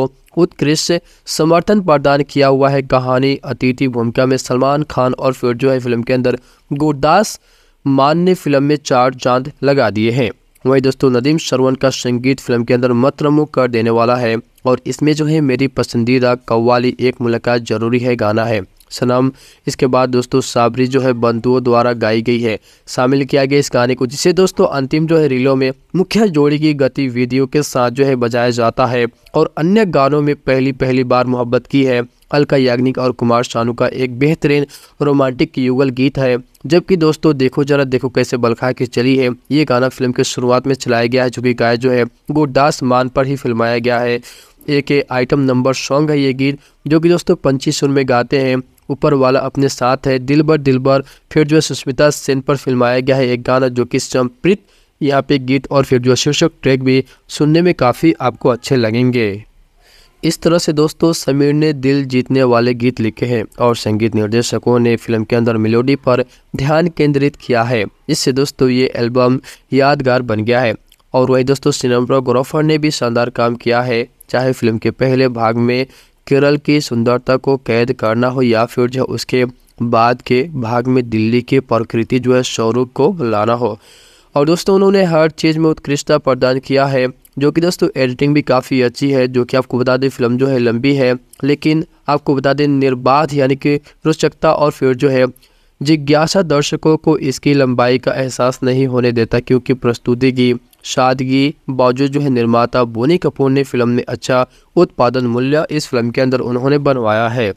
[SPEAKER 1] उत्कृष्ट समर्थन प्रदान किया हुआ है कहानी अतिथि भूमिका में सलमान खान और फिर जो है फिल्म के अंदर गुरदास मान ने फिल्म में चार चांद लगा दिए हैं वही दोस्तों नदीम शरवन का संगीत फिल्म के अंदर मतरमु कर देने वाला है और इसमें जो है मेरी पसंदीदा कव्वाली एक मुलाकात जरूरी है गाना है सनम इसके बाद दोस्तों साबरी जो है बंधुओं द्वारा गाई गई है शामिल किया गया इस गाने को जिसे दोस्तों अंतिम जो है रीलों में मुख्य जोड़ी की गतिविधियों के साथ जो है बजाया जाता है और अन्य गानों में पहली पहली बार मोहब्बत की है अलका याग्निक और कुमार शानू का एक बेहतरीन रोमांटिक युगल गीत है जबकि दोस्तों देखो जरा देखो कैसे बलखा के चली है ये गाना फिल्म के शुरुआत में चलाया गया है जो कि गाय जो है गुरदास मान पर ही फिल्माया गया है एक आइटम नंबर सॉन्ग है ये गीत जो कि दोस्तों पंची सुर में गाते हैं ऊपर वाला अपने साथ है दिल भर दिल भर फिर जो है सुष्मिता सेन पर फिल्माया गया है एक गाना जो कि संप्रीत यहाँ पे गीत और फिर जो शीर्षक ट्रैक भी सुनने में काफ़ी आपको अच्छे लगेंगे इस तरह से दोस्तों समीर ने दिल जीतने वाले गीत लिखे हैं और संगीत निर्देशकों ने फिल्म के अंदर मेलोडी पर ध्यान केंद्रित किया है इससे दोस्तों ये एल्बम यादगार बन गया है और वही दोस्तों सिनेमटोग्राफर ने भी शानदार काम किया है चाहे फिल्म के पहले भाग में केरल की सुंदरता को कैद करना हो या फिर जो उसके बाद के भाग में दिल्ली की प्रकृति जो है स्वरूप को लाना हो और दोस्तों उन्होंने हर चीज़ में उत्कृष्टता प्रदान किया है जो कि दोस्तों एडिटिंग भी काफ़ी अच्छी है जो कि आपको बता दें फिल्म जो है लंबी है लेकिन आपको बता दें निर्बाध यानी कि रोचकता और फिर जो है जिज्ञासा दर्शकों को इसकी लंबाई का एहसास नहीं होने देता क्योंकि प्रस्तुति की सादगी बावजूद जो है निर्माता बोनी कपूर ने फिल्म में अच्छा उत्पादन मूल्य इस फिल्म के अंदर उन्होंने बनवाया है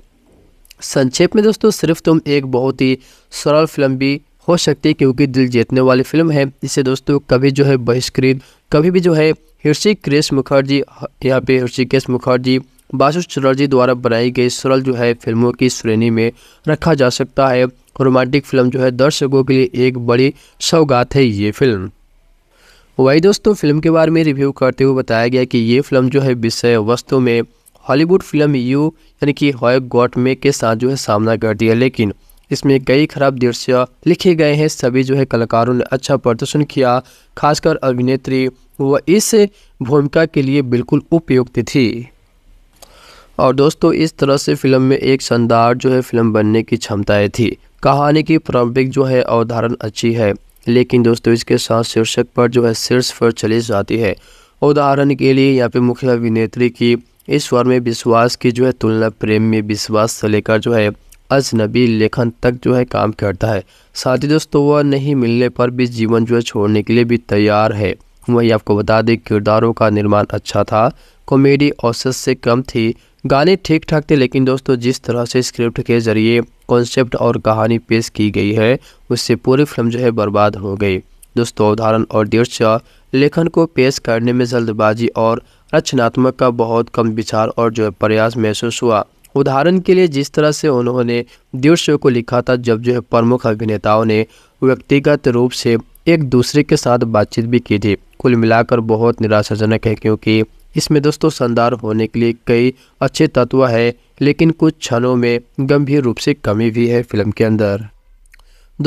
[SPEAKER 1] संक्षेप में दोस्तों सिर्फ तुम एक बहुत ही सरल फिल्म भी हो सकती है क्योंकि दिल जीतने वाली फिल्म है इसे दोस्तों कभी जो है बहिष्कृत कभी भी जो है कृष्ण मुखर्जी यहाँ पे हृषिकेश मुखर्जी बासु चटर्जी द्वारा बनाई गई सरल जो है फिल्मों की श्रेणी में रखा जा सकता है रोमांटिक फिल्म जो है दर्शकों के लिए एक बड़ी सौगात है ये फिल्म वही दोस्तों फिल्म के बारे में रिव्यू करते हुए बताया गया कि ये फिल्म जो है विषय वस्तु में हॉलीवुड फिल्म यू यानी कि हॉय गॉट में के साथ जो है सामना करती है लेकिन इसमें कई खराब दृश्य लिखे गए हैं सभी जो है कलाकारों ने अच्छा प्रदर्शन किया खासकर अभिनेत्री वह इस भूमिका के लिए बिल्कुल उपयुक्त थी और दोस्तों इस तरह से फिल्म में एक शानदार जो है फिल्म बनने की क्षमताएं थी कहानी की प्रारंभिक जो है अवधारण अच्छी है लेकिन दोस्तों इसके साथ शीर्षक पर जो है शीर्ष पर चली जाती है उदाहरण के लिए यहाँ पे मुख्य अभिनेत्री की इस स्वर में विश्वास की जो है तुलना प्रेम में विश्वास से लेकर जो है अजनबी लेखन तक जो है काम करता है साथ ही दोस्तों वह नहीं मिलने पर भी जीवन जो है छोड़ने के लिए भी तैयार है वही आपको बता दें किरदारों का निर्माण अच्छा था कॉमेडी औसत से कम थी गाने ठीक ठाक थे लेकिन दोस्तों जिस तरह से स्क्रिप्ट के ज़रिए कॉन्सेप्ट और कहानी पेश की गई है उससे पूरी फिल्म जो है बर्बाद हो गई दोस्तों उदाहरण और दृश्य लेखन को पेश करने में जल्दबाजी और रचनात्मक का बहुत कम विचार और जो है प्रयास महसूस हुआ उदाहरण के लिए जिस तरह से उन्होंने दृश्य को लिखा था जब जो है प्रमुख अभिनेताओं ने व्यक्तिगत रूप से एक दूसरे के साथ बातचीत भी की थी कुल मिलाकर बहुत निराशाजनक है क्योंकि इसमें दोस्तों शानदार होने के लिए कई अच्छे तत्व हैं लेकिन कुछ क्षणों में गंभीर रूप से कमी भी है फिल्म के अंदर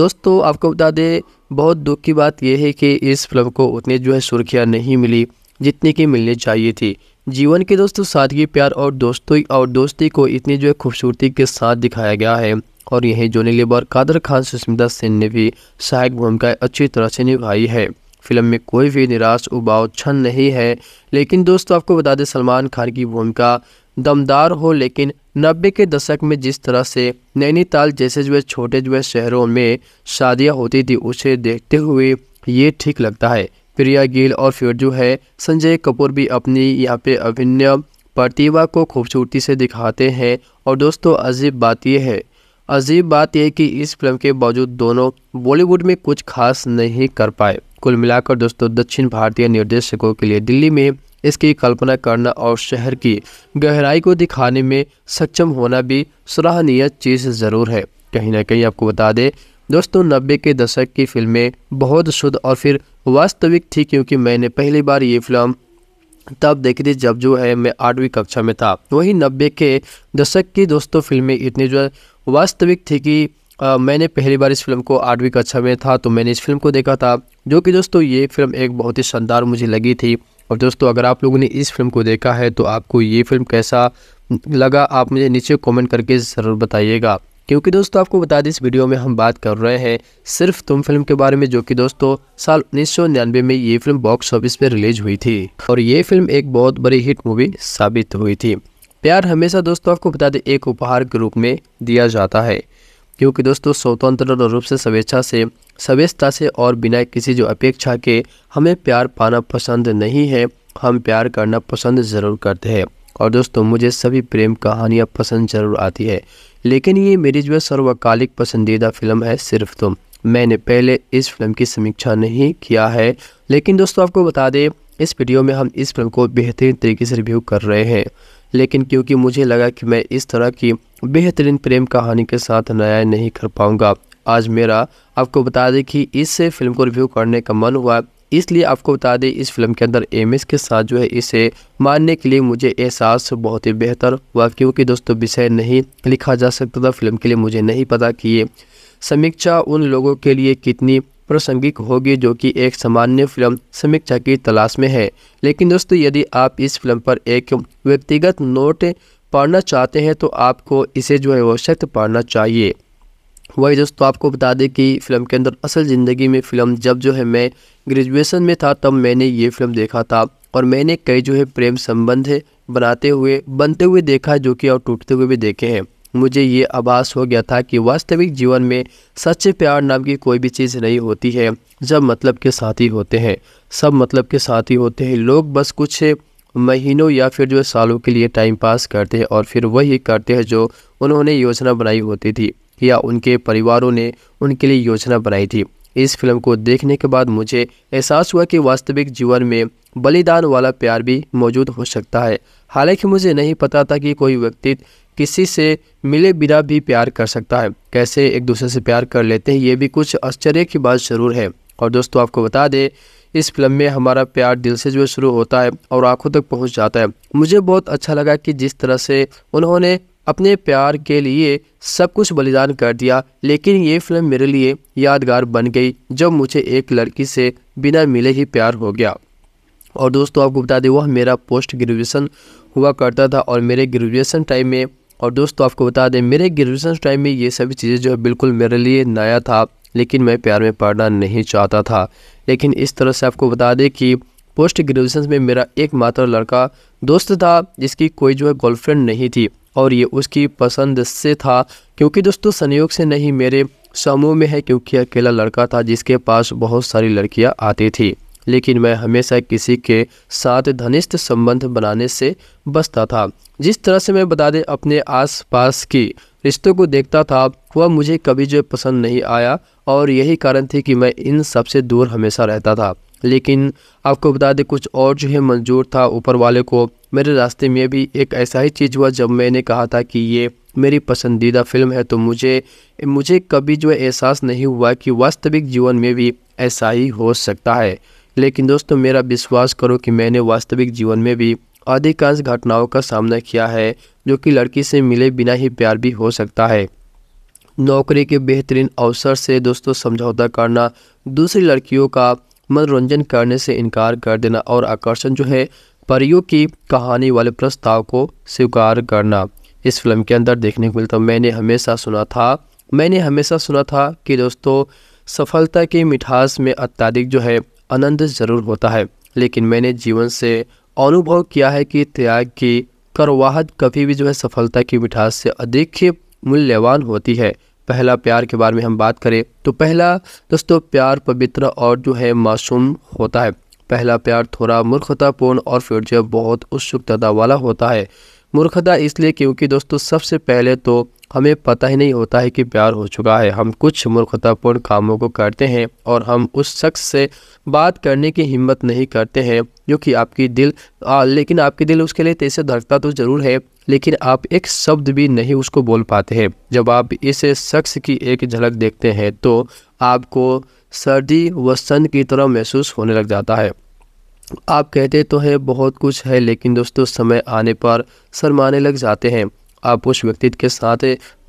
[SPEAKER 1] दोस्तों आपको बता दें बहुत दुख की बात यह है कि इस फिल्म को उतनी जो है सुर्खियाँ नहीं मिली जितनी की मिलनी चाहिए थी जीवन के दोस्तों सादगी प्यार और दोस्ती और दोस्ती को इतनी जो है खूबसूरती के साथ दिखाया गया है और यही जोनी लेबर कादर खान सुस्मिता सेन ने भी सहायक भूमिकाएँ अच्छी तरह से निभाई है फिल्म में कोई भी निराश उबाव छन नहीं है लेकिन दोस्तों आपको बता दें सलमान खान की भूमिका दमदार हो लेकिन नब्बे के दशक में जिस तरह से नैनीताल जैसे जो है छोटे जो है शहरों में शादियां होती थी उसे देखते हुए ये ठीक लगता है प्रिया गिल और फिर जो है संजय कपूर भी अपनी यहाँ पे अभिनय प्रतिभा को खूबसूरती से दिखाते हैं और दोस्तों अजीब बात यह है अजीब बात यह कि इस फिल्म के बावजूद दोनों बॉलीवुड में कुछ खास नहीं कर पाए कुल मिलाकर दोस्तों दक्षिण भारतीय निर्देशकों के लिए दिल्ली में इसकी कल्पना करना और शहर की गहराई को दिखाने में सक्षम होना भी सराहनीय चीज़ ज़रूर है कहीं ना कहीं आपको बता दें दोस्तों नब्बे के दशक की फिल्में बहुत शुद्ध और फिर वास्तविक थी क्योंकि मैंने पहली बार ये फिल्म तब देखी थी जब जो है मैं आठवीं कक्षा में था वही नब्बे के दशक की दोस्तों फिल्में इतनी जो वास्तविक थी कि आ, मैंने पहली बार इस फिल्म को आठवीं कक्षा में था तो मैंने इस फिल्म को देखा था जो कि दोस्तों ये फिल्म एक बहुत ही शानदार मुझे लगी थी और दोस्तों अगर आप लोगों ने इस फिल्म को देखा है तो आपको ये फिल्म कैसा लगा आप मुझे नीचे कमेंट करके ज़रूर बताइएगा क्योंकि दोस्तों आपको बता दें इस वीडियो में हम बात कर रहे हैं सिर्फ तुम फिल्म के बारे में जो कि दोस्तों साल उन्नीस में ये फिल्म बॉक्स ऑफिस पर रिलीज हुई थी और ये फिल्म एक बहुत बड़ी हिट मूवी साबित हुई थी प्यार हमेशा दोस्तों आपको बता दें एक उपहार के रूप में दिया जाता है क्योंकि दोस्तों स्वतंत्र रूप से स्वेच्छा से स्वेच्छता से और बिना किसी जो अपेक्षा के हमें प्यार पाना पसंद नहीं है हम प्यार करना पसंद ज़रूर करते हैं और दोस्तों मुझे सभी प्रेम कहानियाँ पसंद ज़रूर आती है लेकिन ये मेरी जो सर्वकालिक पसंदीदा फिल्म है सिर्फ तुम तो मैंने पहले इस फिल्म की समीक्षा नहीं किया है लेकिन दोस्तों आपको बता दें इस वीडियो में हम इस फिल्म को बेहतरीन तरीके से रिव्यू कर रहे हैं लेकिन क्योंकि मुझे लगा कि मैं इस तरह की बेहतरीन प्रेम कहानी के साथ नया नहीं कर पाऊंगा आज मेरा आपको बता दें कि इस फिल्म को रिव्यू करने का मन हुआ इसलिए आपको बता दें इस फिल्म के अंदर एम के साथ जो है इसे मानने के लिए मुझे एहसास बहुत ही बेहतर हुआ क्योंकि दोस्तों विषय नहीं लिखा जा सकता था फिल्म के लिए मुझे नहीं पता कि ये समीक्षा उन लोगों के लिए कितनी प्रासंगिक होगी जो कि एक सामान्य फिल्म समीक्षा की तलाश में है लेकिन दोस्तों यदि आप इस फिल्म पर एक व्यक्तिगत नोट पढ़ना चाहते हैं तो आपको इसे जो है वो सख्त पढ़ना चाहिए वही दोस्तों आपको बता दें कि फ़िल्म के अंदर असल ज़िंदगी में फ़िल्म जब जो है मैं ग्रेजुएशन में था तब मैंने ये फ़िल्म देखा था और मैंने कई जो है प्रेम संबंध बनाते हुए बनते हुए देखा है जो कि और टूटते हुए भी देखे हैं मुझे ये आभास हो गया था कि वास्तविक जीवन में सच्चे प्यार नाम की कोई भी चीज़ नहीं होती है जब मतलब के साथी होते हैं सब मतलब के साथी होते हैं लोग बस कुछ महीनों या फिर जो सालों के लिए टाइम पास करते हैं और फिर वही करते हैं जो उन्होंने योजना बनाई होती थी या उनके परिवारों ने उनके लिए योजना बनाई थी इस फिल्म को देखने के बाद मुझे एहसास हुआ कि वास्तविक जीवन में बलिदान वाला प्यार भी मौजूद हो सकता है हालांकि मुझे नहीं पता था कि कोई व्यक्ति किसी से मिले बिना भी प्यार कर सकता है कैसे एक दूसरे से प्यार कर लेते हैं ये भी कुछ आश्चर्य की बात ज़रूर है और दोस्तों आपको बता दें इस फिल्म में हमारा प्यार दिल से जो है शुरू होता है और आंखों तक पहुँच जाता है मुझे बहुत अच्छा लगा कि जिस तरह से उन्होंने अपने प्यार के लिए सब कुछ बलिदान कर दिया लेकिन ये फिल्म मेरे लिए यादगार बन गई जब मुझे एक लड़की से बिना मिले ही प्यार हो गया और दोस्तों आपको बता दें वह मेरा पोस्ट ग्रेजुएसन हुआ करता था और मेरे ग्रेजुएसन टाइम में और दोस्तों आपको बता दें मेरे ग्रेजुएसन टाइम में ये सभी चीज़ें जो है बिल्कुल मेरे लिए नया था लेकिन मैं प्यार में पढ़ना नहीं चाहता था लेकिन इस तरह से आपको बता दें कि पोस्ट ग्रेजुएशन में मेरा एकमात्र लड़का दोस्त था जिसकी कोई जो है गर्लफ्रेंड नहीं थी और ये उसकी पसंद से था क्योंकि दोस्तों संयोग से नहीं मेरे समूह में है क्योंकि अकेला लड़का था जिसके पास बहुत सारी लड़कियां आती थी लेकिन मैं हमेशा किसी के साथ धनिष्ठ संबंध बनाने से बचता था जिस तरह से मैं बता दें अपने आसपास की रिश्तों को देखता था वह मुझे कभी जो पसंद नहीं आया और यही कारण थी कि मैं इन सबसे दूर हमेशा रहता था लेकिन आपको बता दें कुछ और जो है मंजूर था ऊपर वाले को मेरे रास्ते में भी एक ऐसा ही चीज़ हुआ जब मैंने कहा था कि ये मेरी पसंदीदा फिल्म है तो मुझे मुझे कभी जो एहसास नहीं हुआ कि वास्तविक जीवन में भी ऐसा ही हो सकता है लेकिन दोस्तों मेरा विश्वास करो कि मैंने वास्तविक जीवन में भी अधिकांश घटनाओं का सामना किया है जो कि लड़की से मिले बिना ही प्यार भी हो सकता है नौकरी के बेहतरीन अवसर से दोस्तों समझौता करना दूसरी लड़कियों का मनोरंजन करने से इनकार कर देना और आकर्षण जो है परियों की कहानी वाले प्रस्ताव को स्वीकार करना इस फिल्म के अंदर देखने को मिलता मैंने हमेशा सुना था मैंने हमेशा सुना था कि दोस्तों सफलता की मिठास में अत्याधिक जो है आनंद ज़रूर होता है लेकिन मैंने जीवन से अनुभव किया है कि त्याग की करवाहट कभी भी जो है सफलता की मिठास से अधिक मूल्यवान होती है पहला प्यार के बारे में हम बात करें तो पहला दोस्तों प्यार पवित्र और जो है मासूम होता है पहला प्यार थोड़ा मूर्खतापूर्ण और फिर जो बहुत उत्सुकता वाला होता है मूर्खता इसलिए क्योंकि दोस्तों सबसे पहले तो हमें पता ही नहीं होता है कि प्यार हो चुका है हम कुछ मूर्खतापूर्ण कामों को करते हैं और हम उस शख्स से बात करने की हिम्मत नहीं करते हैं जो कि आपकी दिल आ, लेकिन आपके दिल उसके लिए तेज़ धड़कता तो ज़रूर है लेकिन आप एक शब्द भी नहीं उसको बोल पाते हैं जब आप इस शख्स की एक झलक देखते हैं तो आपको सर्दी व सन की तरह महसूस होने लग जाता है आप कहते तो हैं बहुत कुछ है लेकिन दोस्तों समय आने पर शर्माने लग जाते हैं आप उस व्यक्ति के साथ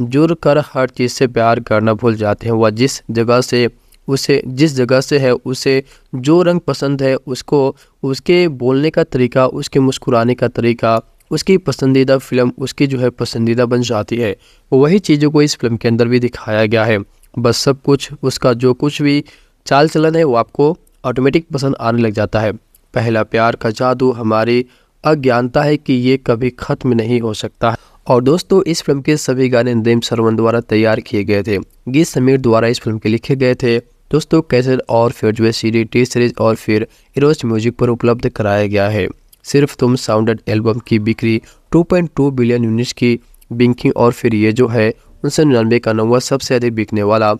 [SPEAKER 1] जुड़ कर हर चीज़ से प्यार करना भूल जाते हैं वह जिस जगह से उसे जिस जगह से है उसे जो रंग पसंद है उसको उसके बोलने का तरीका उसके मुस्कुराने का तरीका उसकी पसंदीदा फिल्म उसकी जो है पसंदीदा बन जाती है वही चीज़ों को इस फिल्म के अंदर भी दिखाया गया है बस सब कुछ उसका जो कुछ भी चाल चलन है वो आपको ऑटोमेटिक पसंद आने लग जाता है पहला प्यार का जादू हमारी अज्ञानता है कि ये कभी ख़त्म नहीं हो सकता और दोस्तों इस फिल्म के सभी गाने नदीम सरवन द्वारा तैयार किए गए थे गीत समीर द्वारा इस फिल्म के लिखे गए थे दोस्तों कैसेट और फिर जो है सीडी टी सीरीज और फिर इरोस्ट म्यूजिक पर उपलब्ध कराया गया है सिर्फ तुम साउंडेड एल्बम की बिक्री 2.2 बिलियन यूनिट्स की बिंकिंग और फिर ये जो है उनसे निन्यानवे का नवा सबसे अधिक बिकने वाला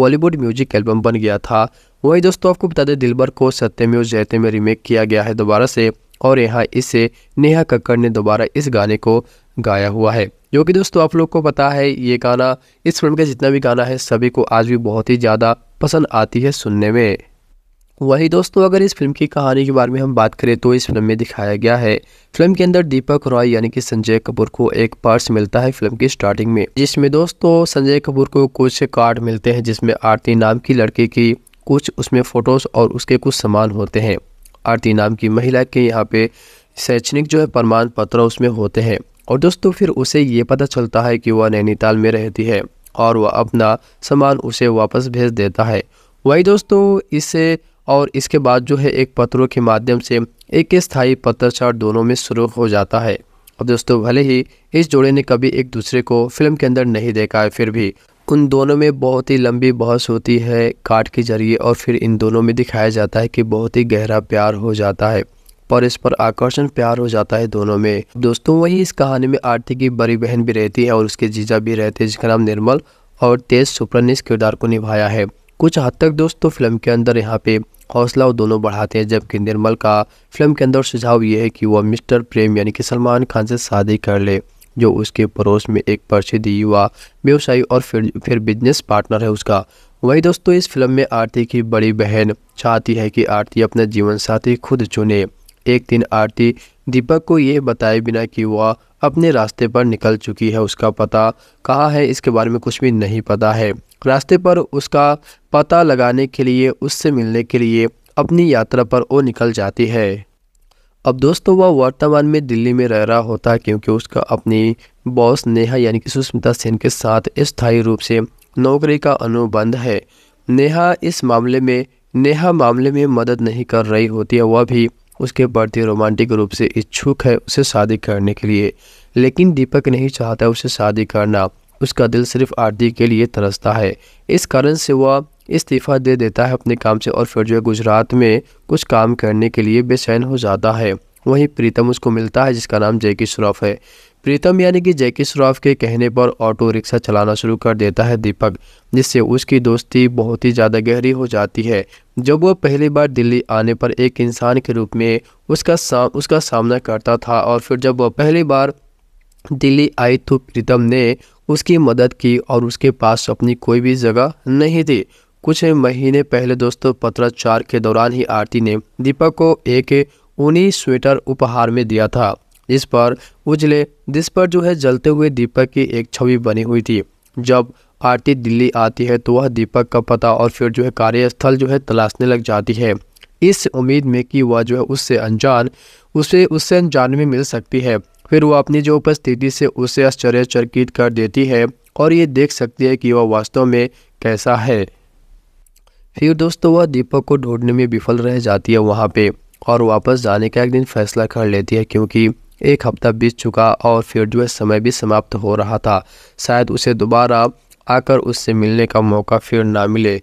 [SPEAKER 1] बॉलीवुड म्यूजिक एल्बम बन गया था वही दोस्तों आपको बता दें दिलबर को सत्य में जयते में रीमेक किया गया है दोबारा से और यहाँ इसे नेहा कक्कड़ ने दोबारा इस गाने को गाया हुआ है जो कि दोस्तों आप लोग को पता है ये गाना इस फिल्म का जितना भी गाना है सभी को आज भी बहुत ही ज़्यादा पसंद आती है सुनने में वही दोस्तों अगर इस फिल्म की कहानी के बारे में हम बात करें तो इस फिल्म में दिखाया गया है फिल्म के अंदर दीपक रॉय यानी कि संजय कपूर को एक पर्स मिलता है फिल्म की स्टार्टिंग में जिसमें दोस्तों संजय कपूर को कुछ कार्ड मिलते हैं जिसमें आरती नाम की लड़की की कुछ उसमें फ़ोटोज़ और उसके कुछ सामान होते हैं आरती नाम की महिला के यहाँ पे शैक्षणिक जो है प्रमाण पत्र उसमें होते हैं और दोस्तों फिर उसे ये पता चलता है कि वह नैनीताल में रहती है और वह अपना सामान उसे वापस भेज देता है वही दोस्तों इससे और इसके बाद जो है एक पत्रों के माध्यम से एक स्थायी पत्रचार दोनों में शुरू हो जाता है अब दोस्तों भले ही इस जोड़े ने कभी एक दूसरे को फिल्म के अंदर नहीं देखा है फिर भी उन दोनों में बहुत ही लंबी बहस होती है काट के जरिए और फिर इन दोनों में दिखाया जाता है कि बहुत ही गहरा प्यार हो जाता है परस्पर आकर्षण प्यार हो जाता है दोनों में दोस्तों वही इस कहानी में आरती की बड़ी बहन भी रहती है और उसके जीजा भी रहते हैं जिसका नाम निर्मल और तेज सुप्रा ने इस किरदार को निभाया है कुछ हद तक दोस्तों फिल्म के अंदर यहाँ पे हौसला वो दोनों बढ़ाते हैं जबकि निर्मल का फिल्म के अंदर सुझाव ये है कि वह मिस्टर प्रेम यानी कि सलमान खान से शादी कर ले जो उसके पड़ोस में एक प्रसिद्ध युवा व्यवसायी और फिर फिर बिजनेस पार्टनर है उसका वही दोस्तों इस फिल्म में आरती की बड़ी बहन चाहती है कि आरती अपना जीवन साथी खुद चुने एक दिन आरती दीपक को यह बताए बिना कि वह अपने रास्ते पर निकल चुकी है उसका पता कहाँ है इसके बारे में कुछ भी नहीं पता है रास्ते पर उसका पता लगाने के लिए उससे मिलने के लिए अपनी यात्रा पर वो निकल जाती है अब दोस्तों वह वर्तमान में दिल्ली में रह रहा होता है क्योंकि उसका अपनी बॉस नेहा यानी कि सुष्मिता सेन के साथ स्थायी रूप से नौकरी का अनुबंध है नेहा इस मामले में नेहा मामले में मदद नहीं कर रही होती है वह भी उसके प्रति रोमांटिक रूप से इच्छुक है उसे शादी करने के लिए लेकिन दीपक नहीं चाहता उसे शादी करना उसका दिल सिर्फ आरती के लिए तरसता है इस कारण से वह इस्तीफ़ा दे देता है अपने काम से और फिर जो है गुजरात में कुछ काम करने के लिए बेचैन हो जाता है वहीं प्रीतम उसको मिलता है जिसका नाम जैकी श्रॉफ है प्रीतम यानी कि जैकी श्रॉफ के कहने पर ऑटो रिक्शा चलाना शुरू कर देता है दीपक जिससे उसकी दोस्ती बहुत ही ज़्यादा गहरी हो जाती है जब वह पहली बार दिल्ली आने पर एक इंसान के रूप में उसका सा, उसका सामना करता था और फिर जब वह पहली बार दिल्ली आई तो प्रीतम ने उसकी मदद की और उसके पास अपनी कोई भी जगह नहीं थी कुछ महीने पहले दोस्तों पत्राचार के दौरान ही आरती ने दीपक को एक ऊनी स्वेटर उपहार में दिया था इस पर उजले जिस पर जो है जलते हुए दीपक की एक छवि बनी हुई थी जब आरती दिल्ली आती है तो वह दीपक का पता और फिर जो है कार्यस्थल जो है तलाशने लग जाती है इस उम्मीद में कि वह जो है उससे अनजान उसे उससे अनजान में मिल सकती है फिर वह अपनी जो उपस्थिति से उसे आश्चर्यचकित कर देती है और ये देख सकती है कि वह वास्तव में कैसा है फिर दोस्तों वह दीपक को ढूंढने में विफल रह जाती है वहाँ पे और वापस जाने का एक दिन फैसला कर लेती है क्योंकि एक हफ्ता बीत चुका और फिर जो है समय भी समाप्त हो रहा था शायद उसे दोबारा आकर उससे मिलने का मौका फिर ना मिले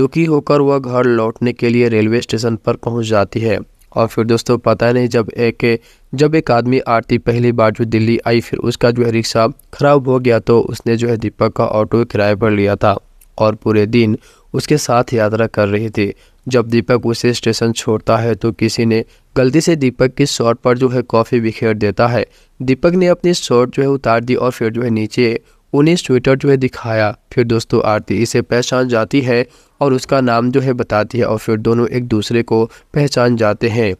[SPEAKER 1] दुखी होकर वह घर लौटने के लिए रेलवे स्टेशन पर पहुंच जाती है और फिर दोस्तों पता नहीं जब एक जब एक आदमी आरती पहली बार जो दिल्ली आई फिर उसका जो है रिक्शा ख़राब हो गया तो उसने जो है दीपक का ऑटो किराए पर लिया था और पूरे दिन उसके साथ यात्रा कर रही थी जब दीपक उसे स्टेशन छोड़ता है तो किसी ने गलती से दीपक की शॉर्ट पर जो है कॉफ़ी बिखेर देता है दीपक ने अपनी शॉर्ट जो है उतार दी और फिर जो है नीचे उन्हें स्वेटर जो है दिखाया फिर दोस्तों आरती इसे पहचान जाती है और उसका नाम जो है बताती है और फिर दोनों एक दूसरे को पहचान जाते हैं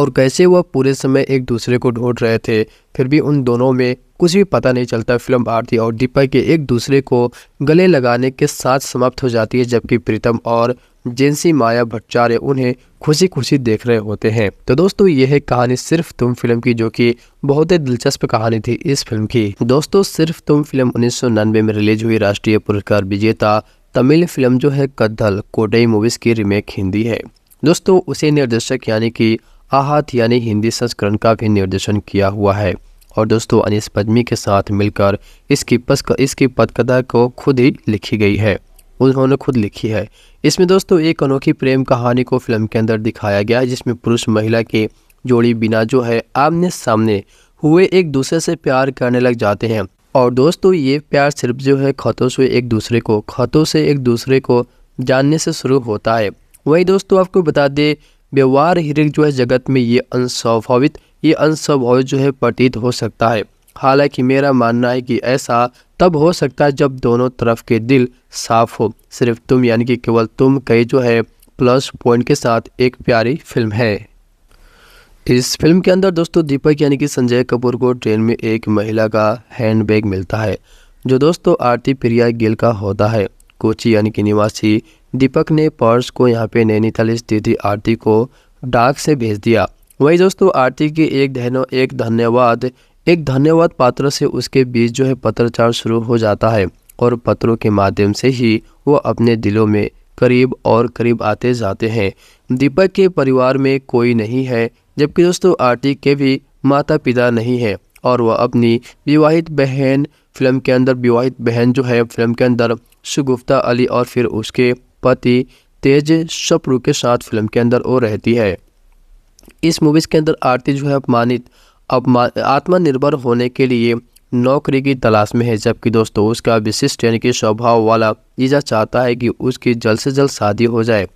[SPEAKER 1] और कैसे वह पूरे समय एक दूसरे को ढूंढ रहे थे फिर भी उन दोनों में कुछ भी पता नहीं चलता फिल्म भारती और दीपक के एक दूसरे को गले लगाने के साथ समाप्त हो जाती है जबकि प्रीतम और जेंसी माया भट्टाचार्य उन्हें खुशी खुशी देख रहे होते हैं तो दोस्तों यह है कहानी सिर्फ तुम फिल्म की जो कि बहुत ही दिलचस्प कहानी थी इस फिल्म की दोस्तों सिर्फ तुम फिल्म उन्नीस में रिलीज हुई राष्ट्रीय पुरस्कार विजेता तमिल फिल्म जो है कद्दल कोडई मूवीज की रिमेक हिंदी है दोस्तों उसे निर्देशक यानी कि आहत यानी हिंदी संस्करण का भी निर्देशन किया हुआ है और दोस्तों अनिस पदमी के साथ मिलकर इसकी पस इसकी पदकथा को खुद ही लिखी गई है उन्होंने खुद लिखी है इसमें दोस्तों एक अनोखी प्रेम कहानी को फिल्म के अंदर दिखाया गया है जिसमें पुरुष महिला के जोड़ी बिना जो है आमने सामने हुए एक दूसरे से प्यार करने लग जाते हैं और दोस्तों ये प्यार सिर्फ जो है खतों से एक दूसरे को खतों से एक दूसरे को जानने से शुरू होता है वही दोस्तों आपको बता दें व्यवहार हिरिक जो है जगत में ये अनस्वाभाविक ये अंश और जो है प्रतीत हो सकता है हालांकि मेरा मानना है कि ऐसा तब हो सकता है जब दोनों तरफ के दिल साफ हो सिर्फ तुम यानी कि केवल तुम कई जो है प्लस पॉइंट के साथ एक प्यारी फिल्म है इस फिल्म के अंदर दोस्तों दीपक यानी कि संजय कपूर को ट्रेन में एक महिला का हैंडबैग मिलता है जो दोस्तों आरती प्रिया गिल का होता है कोची यानी कि निवासी दीपक ने पर्स को यहाँ पे नैनीताल स्थिति आरती को डाक से भेज दिया वही दोस्तों आरती की एक धन्य एक धन्यवाद एक धन्यवाद पात्र से उसके बीच जो है पत्रचार शुरू हो जाता है और पत्रों के माध्यम से ही वो अपने दिलों में करीब और करीब आते जाते हैं दीपक के परिवार में कोई नहीं है जबकि दोस्तों आरती के भी माता पिता नहीं है और वह अपनी विवाहित बहन फिल्म के अंदर विवाहित बहन जो है फिल्म के अंदर सुगुप्ता अली और फिर उसके पति तेज शप्रू के साथ फिल्म के अंदर वो रहती है इस मूवीज़ के अंदर आरती जो है अपमानित अपमान आत्मनिर्भर होने के लिए नौकरी की तलाश में है जबकि दोस्तों उसका विशिष्ट यानी कि स्वभाव वाला ईजा चाहता है कि उसकी जल्द से जल्द शादी हो जाए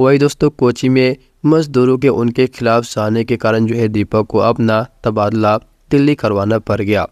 [SPEAKER 1] वही दोस्तों कोची में मजदूरों के उनके खिलाफ जाने के कारण जो है दीपक को अपना तबादला दिल्ली करवाना पड़ गया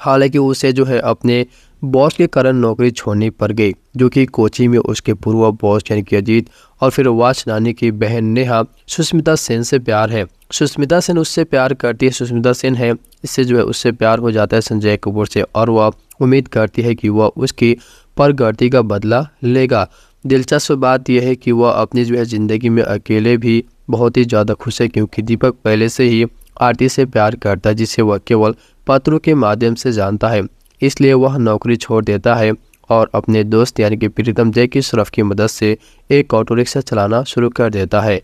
[SPEAKER 1] हालांकि उसे जो है अपने बॉस के कारण नौकरी छोड़नी पड़ गई जो कि कोची में उसके पूर्व बॉस यानी कि अजीत और फिर वाच नानी की बहन नेहा सुष्मिता सेन से प्यार है सुष्मिता सेन उससे प्यार करती है सुष्मिता सेन है इससे जो है उससे प्यार हो जाता है संजय कपूर से और वह उम्मीद करती है कि वह उसकी परगर्ती का बदला लेगा दिलचस्प बात यह है कि वह अपनी जो है ज़िंदगी में अकेले भी बहुत ही ज़्यादा खुश है क्योंकि दीपक पहले से ही आरती से प्यार करता है जिसे वह केवल पत्रों के माध्यम से जानता है इसलिए वह नौकरी छोड़ देता है और अपने दोस्त यानी कि प्रीतम जय की शरफ की मदद से एक ऑटो रिक्शा चलाना शुरू कर देता है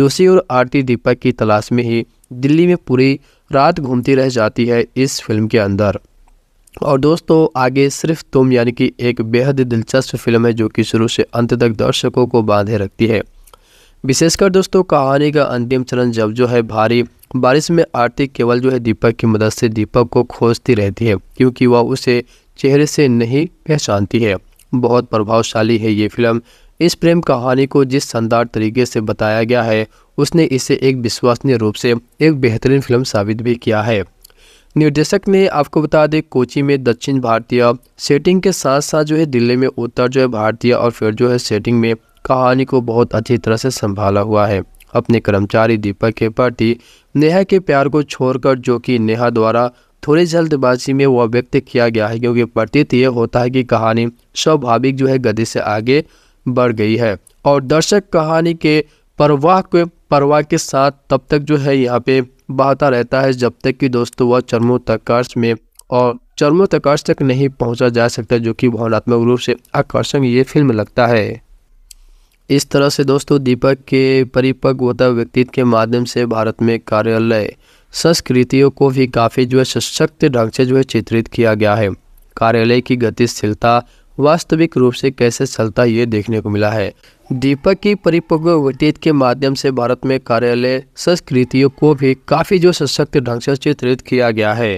[SPEAKER 1] दूसरी ओर आरती दीपक की तलाश में ही दिल्ली में पूरी रात घूमती रह जाती है इस फिल्म के अंदर और दोस्तों आगे सिर्फ तुम यानी कि एक बेहद दिलचस्प फिल्म है जो कि शुरू से अंत तक दर्शकों को बांधे रखती है विशेषकर दोस्तों कहानी का अंतिम चरण जब जो है भारी बारिश में आरती केवल जो है दीपक की मदद से दीपक को खोजती रहती है क्योंकि वह उसे चेहरे से नहीं पहचानती है बहुत प्रभावशाली है ये फिल्म इस प्रेम कहानी को जिस शानदार तरीके से बताया गया है उसने इसे एक विश्वसनीय रूप से एक बेहतरीन फिल्म साबित भी किया है निर्देशक ने आपको बता दें कोची में दक्षिण भारतीय सेटिंग के साथ साथ जो है दिल्ली में उत्तर जो है भारतीय और फिर जो है सेटिंग में कहानी को बहुत अच्छी तरह से संभाला हुआ है अपने कर्मचारी दीपक के प्रति नेहा के प्यार को छोड़कर जो कि नेहा द्वारा थोड़ी जल्दबाजी में वह व्यक्त किया गया है क्योंकि प्रतीत ये होता है कि कहानी स्वाभाविक जो है गति से आगे बढ़ गई है और दर्शक कहानी के परवाह के परवाह के साथ तब तक जो है यहाँ पे बहता रहता है जब तक कि दोस्तों वह चरमोत्कर्ष में और चरमोत्कर्ष तक नहीं पहुँचा जा सकता जो कि भावनात्मक रूप से आकर्षक ये फिल्म लगता है इस तरह से दोस्तों दीपक के परिपक्वता व्यक्तित्व के माध्यम से भारत में कार्यालय संस्कृतियों को भी काफ़ी जो है सशक्त ढंग से जो है चित्रित किया गया है कार्यालय की गतिशीलता वास्तविक रूप से कैसे चलता ये देखने को मिला है दीपक की परिपक्व व्यक्तित्व के माध्यम से भारत में कार्यालय संस्कृतियों को भी काफ़ी जो सशक्त ढंग से चित्रित किया गया है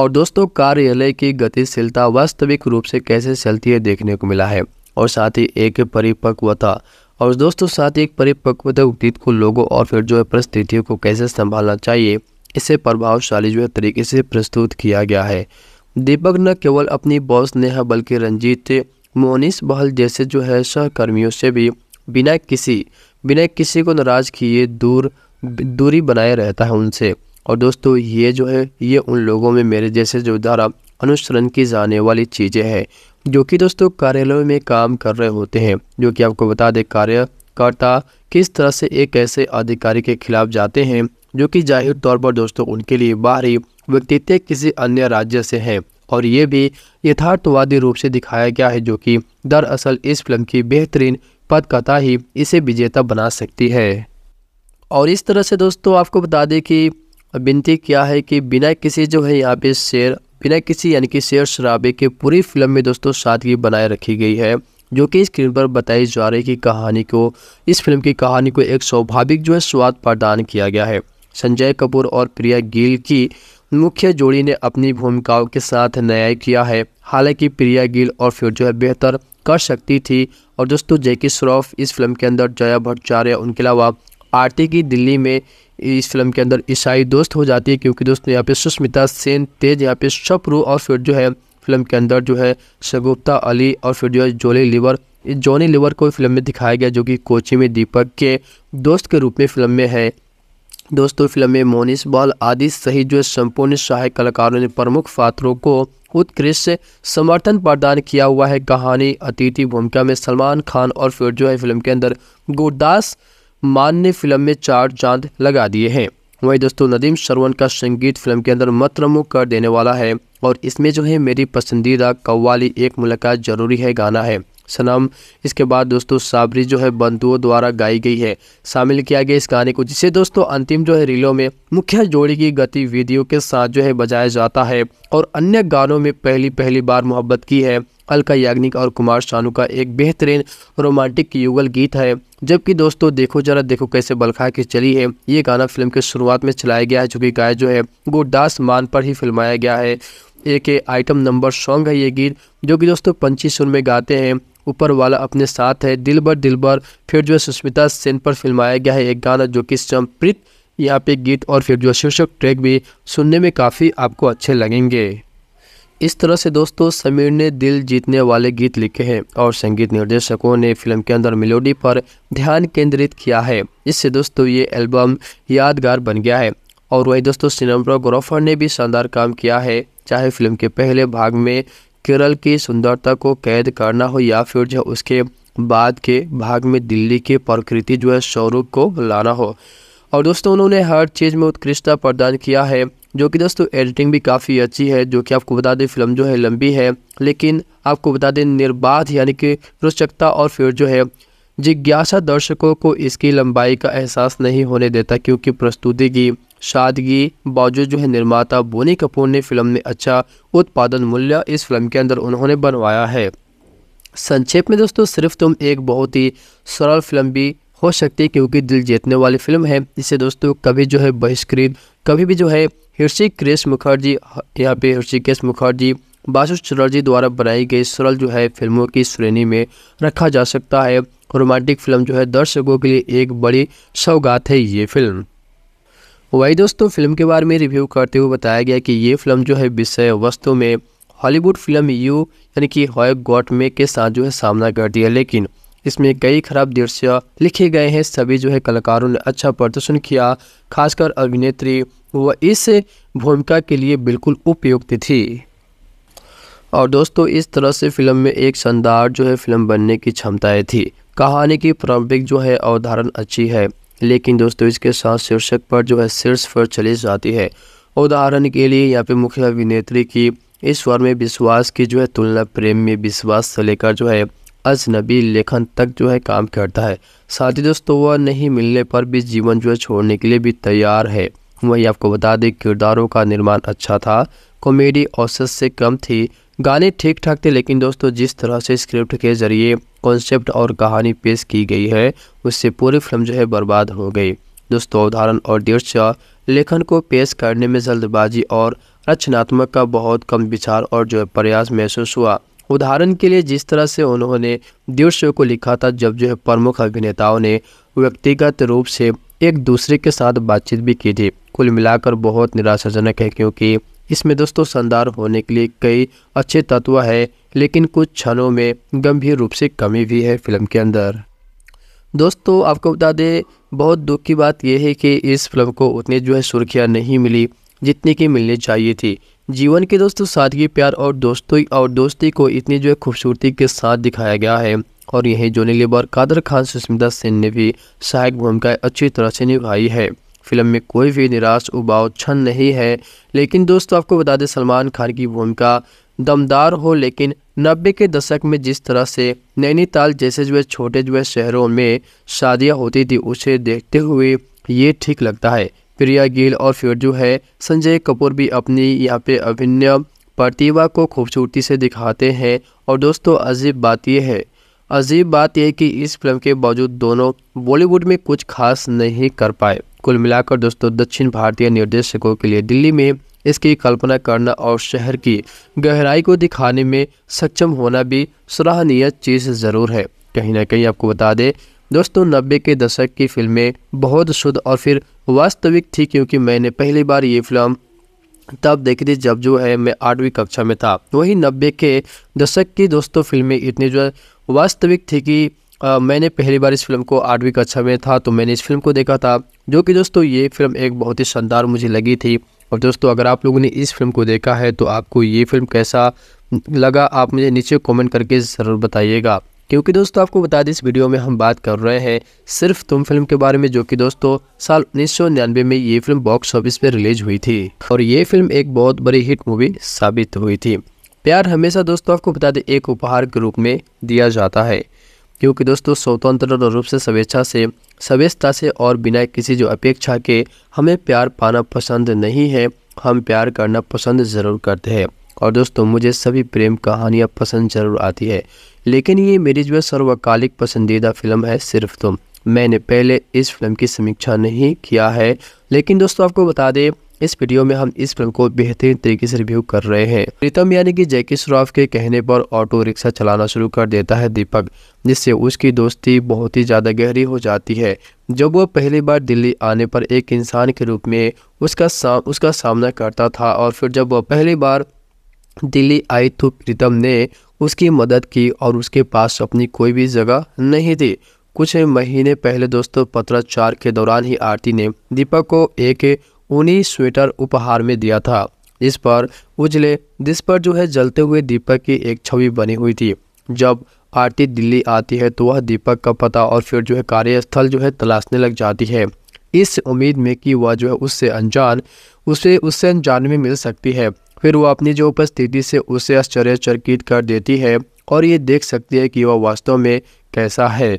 [SPEAKER 1] और दोस्तों कार्यालय की गतिशीलता वास्तविक रूप से कैसे चलती है देखने को मिला है और साथ ही एक परिपक्वता और दोस्तों साथ ही एक परिपक्वता उद्दीत को लोगों और फिर जो है परिस्थितियों को कैसे संभालना चाहिए इसे प्रभावशाली जो है तरीके से प्रस्तुत किया गया है दीपक न केवल अपनी बॉस नेहा बल्कि रंजीत मोनिस बहल जैसे जो है सहकर्मियों से भी बिना किसी बिना किसी को नाराज किए दूर दूरी बनाए रहता है उनसे और दोस्तों ये जो है ये उन लोगों में मेरे जैसे जो द्वारा अनुसरण की जाने वाली चीज़ें हैं जो कि दोस्तों कार्यालयों में काम कर रहे होते हैं जो कि आपको बता दें कार्यकर्ता किस तरह से एक ऐसे अधिकारी के खिलाफ जाते हैं जो कि जाहिर तौर पर दोस्तों उनके लिए बाहरी व्यक्तित्व किसी अन्य राज्य से हैं और ये भी यथार्थवादी रूप से दिखाया गया है जो कि दरअसल इस फिल्म की बेहतरीन पदकथा ही इसे विजेता बना सकती है और इस तरह से दोस्तों आपको बता दें कि विनती क्या है कि बिना किसी जो है यहाँ पे शेयर बिना किसी यानी कि शेर शराबे के पूरी फिल्म में दोस्तों सादगी बनाए रखी गई है जो कि स्क्रीन पर बताई जा रही की कहानी को इस फिल्म की कहानी को एक स्वाभाविक जो है स्वाद प्रदान किया गया है संजय कपूर और प्रिया गिल की मुख्य जोड़ी ने अपनी भूमिकाओं के साथ न्याय किया है हालांकि प्रिया गिल और फिर जो है बेहतर कर सकती थी और दोस्तों जैकी श्रॉफ इस फिल्म के अंदर जया भट्टाचार्य उनके अलावा आरती की दिल्ली में इस फिल्म के अंदर ईसाई दोस्त हो जाती है क्योंकि दोस्तों यहाँ पे सुष्मिता सेन तेज यहाँ पे शपरू और फिर जो है फिल्म के अंदर जो है शगुप्ता अली और फिर जो है जोली लिवर इस जॉनी लिवर को फिल्म में दिखाया गया जो कि कोची में दीपक के दोस्त के रूप में फिल्म में है दोस्तों फिल्म में मोनिस बाल आदि सहित जो संपूर्ण सहायक कलाकारों ने प्रमुख पात्रों को उत्कृष्ट समर्थन प्रदान किया हुआ है कहानी अतिथि भूमिका में सलमान खान और फिर जो है फिल्म के अंदर गुरदास मान ने फिल्म में चार चांद लगा दिए हैं वहीं दोस्तों नदीम शरवन का संगीत फिल्म के अंदर मतरमु कर देने वाला है और इसमें जो है मेरी पसंदीदा कव्वाली एक मुलाकात जरूरी है गाना है सनम इसके बाद दोस्तों साबरी जो है बंधुओं द्वारा गाई गई है शामिल किया गया इस गाने को जिसे दोस्तों अंतिम जो है रीलों में मुख्य जोड़ी की गतिविधियों के साथ जो है बजाया जाता है और अन्य गानों में पहली पहली बार मोहब्बत की है अलका याग्निक और कुमार शानू का एक बेहतरीन रोमांटिक युगल गीत है जबकि दोस्तों देखो जरा देखो कैसे बलखा के चली है ये गाना फिल्म के शुरुआत में चलाया गया है जो कि गाय जो है वो दास मान पर ही फिल्माया गया है एक आइटम नंबर सॉन्ग है ये गीत जो कि दोस्तों पंची सुर में गाते हैं ऊपर वाला अपने साथ है दिल बर दिल बर फिर जो है सुष्मिता सेन पर फिल्माया गया है एक गाना जो कि संप्रीत यहाँ पे गीत और फिर जो शीर्षक ट्रैक भी सुनने में काफ़ी आपको अच्छे लगेंगे इस तरह से दोस्तों समीर ने दिल जीतने वाले गीत लिखे हैं और संगीत निर्देशकों ने फिल्म के अंदर मेलोडी पर ध्यान केंद्रित किया है इससे दोस्तों ये एल्बम यादगार बन गया है और वही दोस्तों सिनम्रा ग्रोफर ने भी शानदार काम किया है चाहे फिल्म के पहले भाग में केरल की सुंदरता को कैद करना हो या फिर जो उसके बाद के भाग में दिल्ली की प्रकृति जो है स्वरूप को लाना हो और दोस्तों उन्होंने हर चीज़ में उत्कृष्टता प्रदान किया है जो कि दोस्तों एडिटिंग भी काफ़ी अच्छी है जो कि आपको बता दें फिल्म जो है लंबी है लेकिन आपको बता दें निर्बाध यानी कि रोचकता और फिर जो है जिज्ञासा दर्शकों को इसकी लंबाई का एहसास नहीं होने देता क्योंकि प्रस्तुति की सादगी बावजूद जो है निर्माता बोनी कपूर ने फिल्म में अच्छा उत्पादन मूल्य इस फिल्म के अंदर उन्होंने बनवाया है संक्षेप में दोस्तों सिर्फ तुम एक बहुत ही सरल फिल्म भी हो सकती है क्योंकि दिल जीतने वाली फिल्म है इसे दोस्तों कभी जो है बहिष्कृत कभी भी जो है हृषिकेश मुखर्जी यहाँ पे हृषिकेश मुखर्जी बासु चटर्जी द्वारा बनाई गई सरल जो है फिल्मों की श्रेणी में रखा जा सकता है रोमांटिक फिल्म जो है दर्शकों के लिए एक बड़ी सौगात है ये फिल्म वही दोस्तों फिल्म के बारे में रिव्यू करते हुए बताया गया कि ये फिल्म जो है विषय वस्तु में हॉलीवुड फिल्म यू यानी कि हॉय गॉट के साथ जो है सामना करती है लेकिन इसमें कई खराब दृश्य लिखे गए हैं सभी जो है कलाकारों ने अच्छा प्रदर्शन किया खासकर अभिनेत्री वह इस भूमिका के लिए बिल्कुल उपयुक्त थी और दोस्तों इस तरह से फिल्म में एक शानदार जो है फिल्म बनने की क्षमताएं थी कहानी की प्रारंभिक जो है अवधारण अच्छी है लेकिन दोस्तों इसके साथ शीर्षक पर जो है शीर्ष पर चली जाती है उदाहरण के लिए यहाँ पे मुख्य अभिनेत्री की इस वर में विश्वास की जो है तुलना प्रेम में विश्वास से लेकर जो है अजनबी लेखन तक जो है काम करता है साथ ही दोस्तों वह नहीं मिलने पर भी जीवन जो है छोड़ने के लिए भी तैयार है वहीं आपको बता दें किरदारों का निर्माण अच्छा था कॉमेडी औसत से कम थी गाने ठीक ठाक थे लेकिन दोस्तों जिस तरह से स्क्रिप्ट के ज़रिए कॉन्सेप्ट और कहानी पेश की गई है उससे पूरी फिल्म जो है बर्बाद हो गई दोस्तों उदाहरण और दृश्य लेखन को पेश करने में जल्दबाजी और रचनात्मक का बहुत कम विचार और जो है प्रयास महसूस हुआ उदाहरण के लिए जिस तरह से उन्होंने दृश्य को लिखा था जब जो है प्रमुख अभिनेताओं ने व्यक्तिगत रूप से एक दूसरे के साथ बातचीत भी की थी कुल मिलाकर बहुत निराशाजनक है क्योंकि इसमें दोस्तों शानदार होने के लिए कई अच्छे तत्व है लेकिन कुछ क्षणों में गंभीर रूप से कमी भी है फिल्म के अंदर दोस्तों आपको बता दें बहुत दुख की बात यह है कि इस फिल्म को उतनी जो है सुर्खियाँ नहीं मिली जितनी की मिलनी चाहिए थी जीवन के दोस्तों सादगी प्यार और दोस्ती और दोस्ती को इतनी जो है खूबसूरती के साथ दिखाया गया है और यही जोनी लेबर कादर खान सुस्मिता सेन ने भी सहायक भूमिकाएं अच्छी तरह से निभाई है फिल्म में कोई भी निराश उबाव छन नहीं है लेकिन दोस्तों आपको बता दें सलमान खान की भूमिका दमदार हो लेकिन नब्बे के दशक में जिस तरह से नैनीताल जैसे जो छोटे जो शहरों में शादियां होती थी उसे देखते हुए ये ठीक लगता है प्रिया गिल और फिर जो है संजय कपूर भी अपनी यहाँ पे अभिनय प्रतिभा को खूबसूरती से दिखाते हैं और दोस्तों अजीब बात यह है अजीब बात यह कि इस फिल्म के बावजूद दोनों बॉलीवुड में कुछ खास नहीं कर पाए कुल मिलाकर दोस्तों दक्षिण भारतीय निर्देशकों के लिए दिल्ली में इसकी कल्पना करना और शहर की गहराई को दिखाने में सक्षम होना भी सराहनीय चीज़ ज़रूर है कहीं ना कहीं आपको बता दें दोस्तों नब्बे के दशक की फिल्में बहुत शुद्ध और फिर वास्तविक थी क्योंकि मैंने पहली बार ये फिल्म तब देख रही जब जो है मैं आठवीं कक्षा में था वही नब्बे के दशक की दोस्तों फिल्में इतनी जो है वास्तविक थी कि आ, मैंने पहली बार इस फिल्म को आठवीं कक्षा में था तो मैंने इस फिल्म को देखा था जो कि दोस्तों ये फिल्म एक बहुत ही शानदार मुझे लगी थी और दोस्तों अगर आप लोगों ने इस फिल्म को देखा है तो आपको ये फिल्म कैसा लगा आप मुझे नीचे कॉमेंट करके ज़रूर बताइएगा क्योंकि दोस्तों आपको बता दें इस वीडियो में हम बात कर रहे हैं सिर्फ तुम फिल्म के बारे में जो कि दोस्तों साल उन्नीस में ये फिल्म बॉक्स ऑफिस पर रिलीज हुई थी और ये फिल्म एक बहुत बड़ी हिट मूवी साबित हुई थी प्यार हमेशा दोस्तों आपको बता दें एक उपहार के रूप में दिया जाता है क्योंकि दोस्तों स्वतंत्र रूप से स्वेच्छा से स्वेच्छता से और बिना किसी जो अपेक्षा के हमें प्यार पाना पसंद नहीं है हम प्यार करना पसंद ज़रूर करते हैं और दोस्तों मुझे सभी प्रेम कहानियाँ पसंद ज़रूर आती है लेकिन ये मेरी जो है सर्वकालिक पसंदीदा फिल्म है सिर्फ तुम मैंने पहले इस फिल्म की समीक्षा नहीं किया है लेकिन दोस्तों आपको बता दें इस वीडियो में हम इस फिल्म को बेहतरीन तरीके से रिव्यू कर रहे हैं प्रीतम यानी कि जैकी श्रॉफ के कहने पर ऑटो रिक्शा चलाना शुरू कर देता है दीपक जिससे उसकी दोस्ती बहुत ही ज़्यादा गहरी हो जाती है जब वह पहली बार दिल्ली आने पर एक इंसान के रूप में उसका साम, उसका सामना करता था और फिर जब वह पहली बार दिल्ली आई तो प्रीतम ने उसकी मदद की और उसके पास अपनी कोई भी जगह नहीं थी कुछ महीने पहले दोस्तों पत्राचार के दौरान ही आरती ने दीपक को एक ऊनी स्वेटर उपहार में दिया था इस पर उजले जिस पर जो है जलते हुए दीपक की एक छवि बनी हुई थी जब आरती दिल्ली आती है तो वह दीपक का पता और फिर जो है कार्यस्थल जो है तलाशने लग जाती है इस उम्मीद में कि वह जो है उससे अनजान उसे उससे अनजान में मिल सकती है फिर वह अपनी जो उपस्थिति से उसे आश्चर्यचकित कर देती है और ये देख सकती है कि वह वास्तव में कैसा है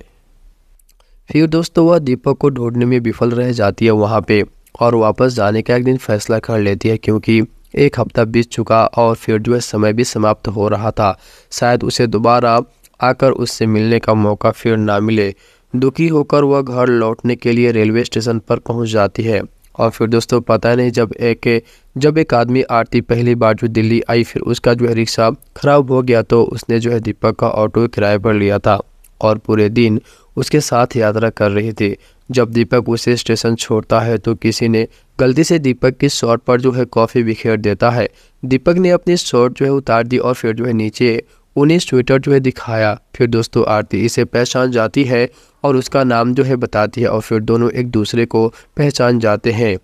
[SPEAKER 1] फिर दोस्तों वह दीपक को ढूंढने में विफल रह जाती है वहाँ पे और वापस जाने का एक दिन फैसला कर लेती है क्योंकि एक हफ्ता बीत चुका और फिर जो है समय भी समाप्त हो रहा था शायद उसे दोबारा आकर उससे मिलने का मौका फिर ना मिले दुखी होकर वह घर लौटने के लिए रेलवे स्टेशन पर पहुंच जाती है और फिर दोस्तों पता नहीं जब एक जब एक आदमी आरती पहली बार जो दिल्ली आई फिर उसका जो है रिक्शा ख़राब हो गया तो उसने जो है दीपक का ऑटो किराए पर लिया था और पूरे दिन उसके साथ यात्रा कर रही थी जब दीपक उसे स्टेशन छोड़ता है तो किसी ने गलती से दीपक की शॉर्ट पर जो है कॉफ़ी बिखेर देता है दीपक ने अपनी शॉर्ट जो है उतार दी और फिर जो है नीचे उन्हें स्वेटर जो है दिखाया फिर दोस्तों आरती इसे पहचान जाती है और उसका नाम जो है बताती है और फिर दोनों एक दूसरे को पहचान जाते हैं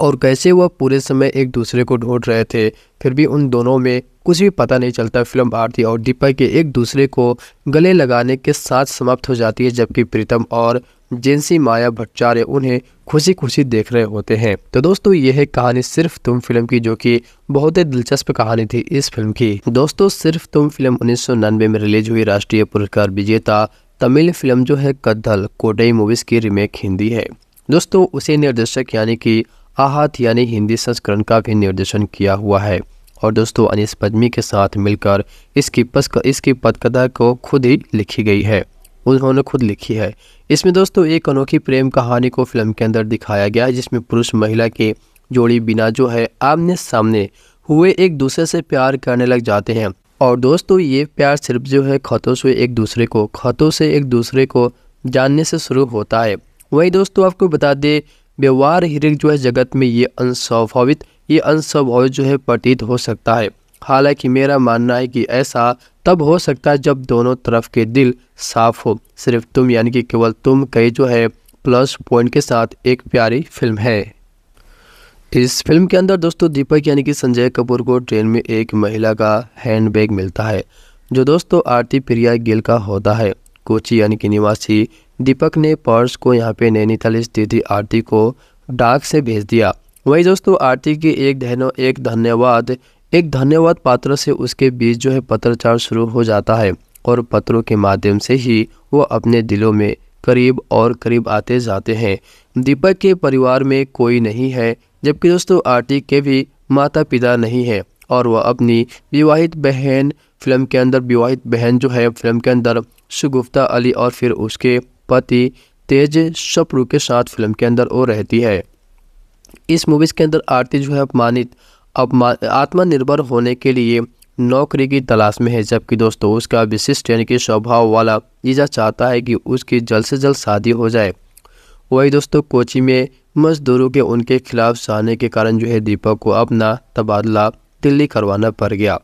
[SPEAKER 1] और कैसे वह पूरे समय एक दूसरे को ढूंढ रहे थे फिर भी उन दोनों में कुछ भी पता नहीं चलता फिल्म भारती और दीपक के एक दूसरे को गले लगाने के साथ समाप्त हो जाती है जबकि प्रीतम और जेंसी माया भट्टाचार्य उन्हें खुशी खुशी देख रहे होते हैं तो दोस्तों यह है कहानी सिर्फ तुम फिल्म की जो कि बहुत ही दिलचस्प कहानी थी इस फिल्म की दोस्तों सिर्फ तुम फिल्म उन्नीस में रिलीज हुई राष्ट्रीय पुरस्कार विजेता तमिल फिल्म जो है कद्दल कोडई मूवीज की रिमेक हिंदी है दोस्तों उसे निर्देशक यानी कि आहत यानी हिंदी संस्करण का भी निर्देशन किया हुआ है और दोस्तों अनिस पद्मी के साथ मिलकर इसकी पस्क इसकी पदकथा को खुद ही लिखी गई है उन्होंने खुद लिखी है इसमें दोस्तों एक अनोखी प्रेम कहानी को फिल्म के अंदर दिखाया गया है जिसमें पुरुष महिला के जोड़ी बिना जो है आमने सामने हुए एक दूसरे से प्यार करने लग जाते हैं और दोस्तों ये प्यार सिर्फ जो है खतों से एक दूसरे को खतों से एक दूसरे को जानने से शुरू होता है वही दोस्तों आपको बता दें व्यवहार हिरिक जो है जगत में ये अनस्वाभाविक ये अनस्वाभाविक जो है प्रतीत हो सकता है हालांकि मेरा मानना है कि ऐसा तब हो सकता है जब दोनों तरफ के दिल साफ हो सिर्फ तुम यानी कि केवल तुम कई जो है प्लस पॉइंट के साथ एक प्यारी फिल्म है इस फिल्म के अंदर दोस्तों दीपक यानी कि संजय कपूर को ट्रेन में एक महिला का हैंडबैग मिलता है जो दोस्तों आरती प्रिया गिल का होता है कोची यानी कि निवासी दीपक ने पर्स को यहाँ पे नैनीताल स्थित आरती को डाक से भेज दिया वही दोस्तों आरती के एक धन्य एक धन्यवाद एक धन्यवाद पात्र से उसके बीच जो है पत्रचार शुरू हो जाता है और पत्रों के माध्यम से ही वो अपने दिलों में करीब और करीब आते जाते हैं दीपक के परिवार में कोई नहीं है जबकि दोस्तों आरती के भी माता पिता नहीं है और वह अपनी विवाहित बहन फिल्म के अंदर विवाहित बहन जो है फिल्म के अंदर शगुफ्ता अली और फिर उसके पति तेज शप्रू के साथ फिल्म के अंदर वो रहती है इस मूवीज़ के अंदर आरती जो है अपमानित अपमान आत्मनिर्भर होने के लिए नौकरी की तलाश में है जबकि दोस्तों उसका विशिष्ट यानी कि स्वभाव वाला ईजा चाहता है कि उसकी जल्द से जल्द शादी हो जाए वही दोस्तों कोची में मजदूरों के उनके खिलाफ जाने के कारण जो है दीपक को अपना तबादला दिल्ली करवाना पड़ गया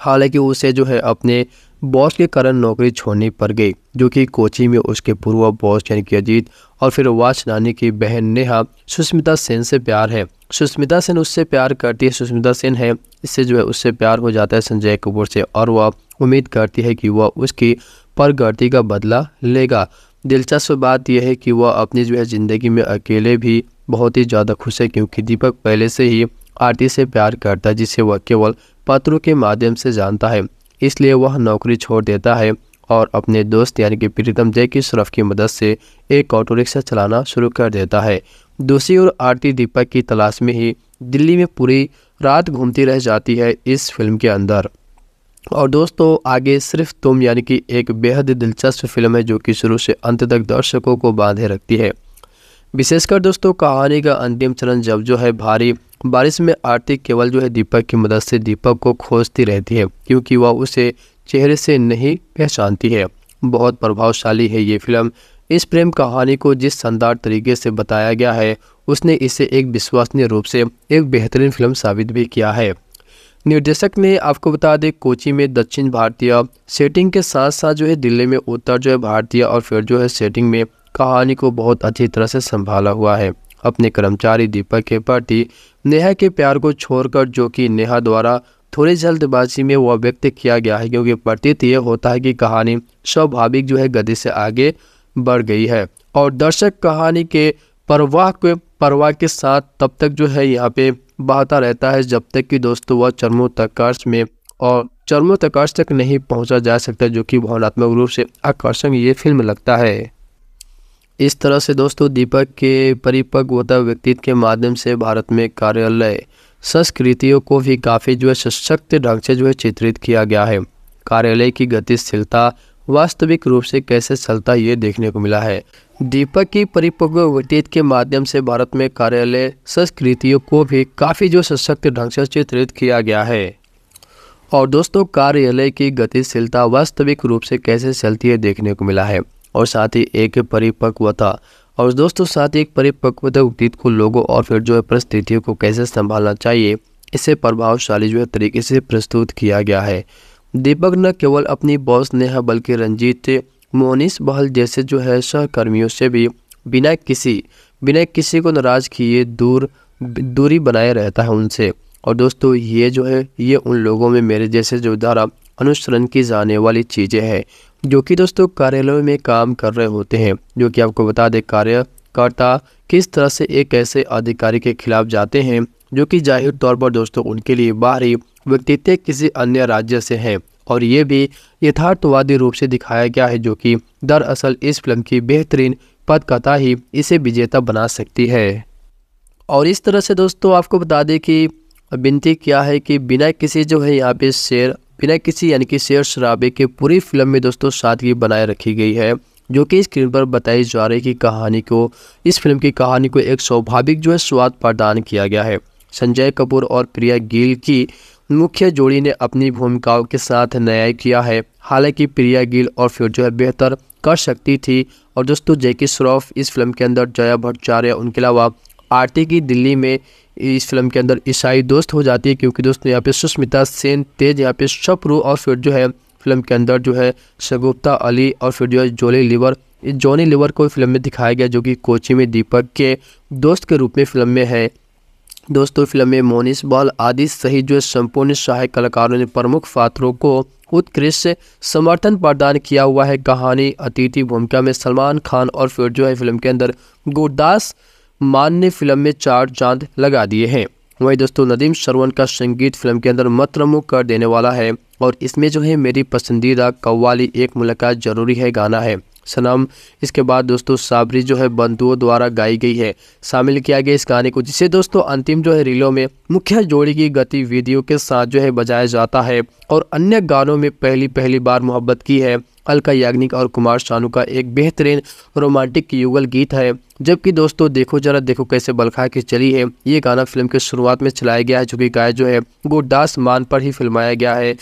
[SPEAKER 1] हालांकि उसे जो है अपने बॉस के कारण नौकरी छोड़नी पड़ गई जो कि कोची में उसके पूर्व बॉस यानी कि अजीत और फिर वाच नानी की बहन नेहा सुष्मिता सेन से प्यार है सुष्मिता सेन उससे प्यार करती है सुष्मिता सेन है इससे जो है उससे प्यार हो जाता है संजय कपूर से और वह उम्मीद करती है कि वह उसकी परगर्ती का बदला लेगा दिलचस्प बात यह है कि वह अपनी जो है ज़िंदगी में अकेले भी बहुत ही ज़्यादा खुश है क्योंकि दीपक पहले से ही आरती से प्यार करता है जिसे वह केवल पत्रों के माध्यम से जानता है इसलिए वह नौकरी छोड़ देता है और अपने दोस्त यानी कि प्रीतम जय की शरफ की मदद से एक ऑटो रिक्शा चलाना शुरू कर देता है दूसरी ओर आरती दीपक की तलाश में ही दिल्ली में पूरी रात घूमती रह जाती है इस फिल्म के अंदर और दोस्तों आगे सिर्फ तुम यानी कि एक बेहद दिलचस्प फिल्म है जो कि शुरू से अंत तक दर्शकों को बांधे रखती है विशेषकर दोस्तों कहानी का अंतिम चरण जब जो है भारी बारिश में आरती केवल जो है दीपक की मदद से दीपक को खोजती रहती है क्योंकि वह उसे चेहरे से नहीं पहचानती है बहुत प्रभावशाली है ये फिल्म इस प्रेम कहानी को जिस शानदार तरीके से बताया गया है उसने इसे एक विश्वसनीय रूप से एक बेहतरीन फिल्म साबित भी किया है निर्देशक ने आपको बता दें कोची में दक्षिण भारतीय सेटिंग के साथ साथ जो है दिल्ली में उत्तर जो है भारतीय और फिर जो है सेटिंग में कहानी को बहुत अच्छी तरह से संभाला हुआ है अपने कर्मचारी दीपक के प्रति नेहा के प्यार को छोड़कर जो कि नेहा द्वारा थोड़ी जल्दबाजी में वह व्यक्त किया गया है क्योंकि प्रतीत ये होता है कि कहानी स्वाभाविक जो है गति से आगे बढ़ गई है और दर्शक कहानी के परवाह के परवाह के साथ तब तक जो है यहाँ पे बहता रहता है जब तक कि दोस्तों वह चरमो में और चरमो तक नहीं पहुँचा जा सकता जो कि भावनात्मक रूप से आकर्षक ये फिल्म लगता है इस तरह से दोस्तों दीपक के परिपक्वता व्यक्तित्व के माध्यम से भारत में कार्यालय संस्कृतियों को भी काफ़ी जो है सशक्त ढंग से जो है चित्रित किया गया है कार्यालय की गतिशीलता वास्तविक रूप से कैसे चलता ये देखने को मिला है दीपक की परिपक्व व्यक्तित्व के माध्यम से भारत में कार्यालय संस्कृतियों को भी काफ़ी जो सशक्त ढंग से चित्रित किया गया है और दोस्तों कार्यालय की गतिशीलता वास्तविक रूप से कैसे चलती है देखने को मिला है और साथ ही एक परिपक्वता और दोस्तों साथ ही एक परिपक्वता उद्दीत को लोगों और फिर जो है परिस्थितियों को कैसे संभालना चाहिए इसे प्रभावशाली जो है तरीके से प्रस्तुत किया गया है दीपक न केवल अपनी बॉस नेहा बल्कि रंजीत मोनिस बहल जैसे जो है सहकर्मियों से भी बिना किसी बिना किसी को नाराज किए दूर दूरी बनाए रहता है उनसे और दोस्तों ये जो है ये उन लोगों में मेरे जैसे जो द्वारा अनुसरण की जाने वाली चीज़ें हैं जो कि दोस्तों कार्यालयों में काम कर रहे होते हैं जो कि आपको बता दें कार्यकर्ता किस तरह से एक ऐसे अधिकारी के खिलाफ जाते हैं जो कि जाहिर तौर पर दोस्तों उनके लिए बाहरी व्यक्तित्व किसी अन्य राज्य से है और ये भी यथार्थवादी रूप से दिखाया गया है जो कि दरअसल इस फिल्म की बेहतरीन पदकथा ही इसे विजेता बना सकती है और इस तरह से दोस्तों आपको बता दें कि विनती क्या है कि बिना किसी जो है यहाँ पे शेयर बिना किसी यानी कि शेर शराबे के पूरी फिल्म में दोस्तों सादगी बनाए रखी गई है जो कि स्क्रीन पर बताई जा रही की कहानी को इस फिल्म की कहानी को एक स्वाभाविक जो है स्वाद प्रदान किया गया है संजय कपूर और प्रिया गिल की मुख्य जोड़ी ने अपनी भूमिकाओं के साथ न्याय किया है हालांकि प्रिया गिल और फिर जो है बेहतर कर सकती थी और दोस्तों जैकी श्रॉफ इस फिल्म के अंदर जया भट्टाचार्य उनके अलावा आरती की दिल्ली में इस फिल्म के अंदर ईसाई दोस्त हो जाती है क्योंकि दोस्तों यहाँ पे सुष्मिता सेन तेज यहाँ पे शपरू और फिर जो है फिल्म के अंदर जो है शगुप्ता अली और फिर जो है जोली लिवर इस जॉनी लिवर को फिल्म में दिखाया गया जो कि कोची में दीपक के दोस्त के रूप में फिल्म में है दोस्तों फिल्म में मोनिस बाल आदि सहित जो संपूर्ण सहायक कलाकारों ने प्रमुख पात्रों को उत्कृष्ट समर्थन प्रदान किया हुआ है कहानी अतिथि भूमिका में सलमान खान और फिर जो है फिल्म के अंदर गुरदास मान ने फिल्म में चार चांद लगा दिए हैं वहीं दोस्तों नदीम शरवन का संगीत फिल्म के अंदर मतरमु कर देने वाला है और इसमें जो है मेरी पसंदीदा कव्वाली एक मुलाकात जरूरी है गाना है सनम इसके बाद दोस्तों साबरी जो है बंधुओं द्वारा गाई गई है शामिल किया गया इस गाने को जिसे दोस्तों अंतिम जो है रीलों में मुख्य जोड़ी की गतिविधियों के साथ जो है बजाया जाता है और अन्य गानों में पहली पहली बार मोहब्बत की है अलका याग्निक और कुमार शानू का एक बेहतरीन रोमांटिक युगल गीत है जबकि दोस्तों देखो जरा देखो कैसे बलखा के चली है ये गाना फिल्म के शुरुआत में चलाया गया है जो कि गाय जो है वो दास मान पर ही फिल्माया गया है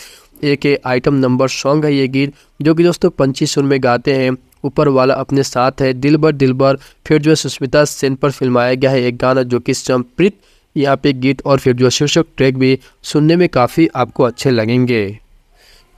[SPEAKER 1] एक आइटम नंबर सॉन्ग है ये गीत जो कि दोस्तों पंची सुर में गाते हैं ऊपर वाला अपने साथ है दिल भर दिल भर फिर जो है सुष्मिता सेन पर फिल्माया गया है एक गाना जो कि संप्रीत यहाँ पे गीत और फिर जो शीर्षक ट्रैक भी सुनने में काफ़ी आपको अच्छे लगेंगे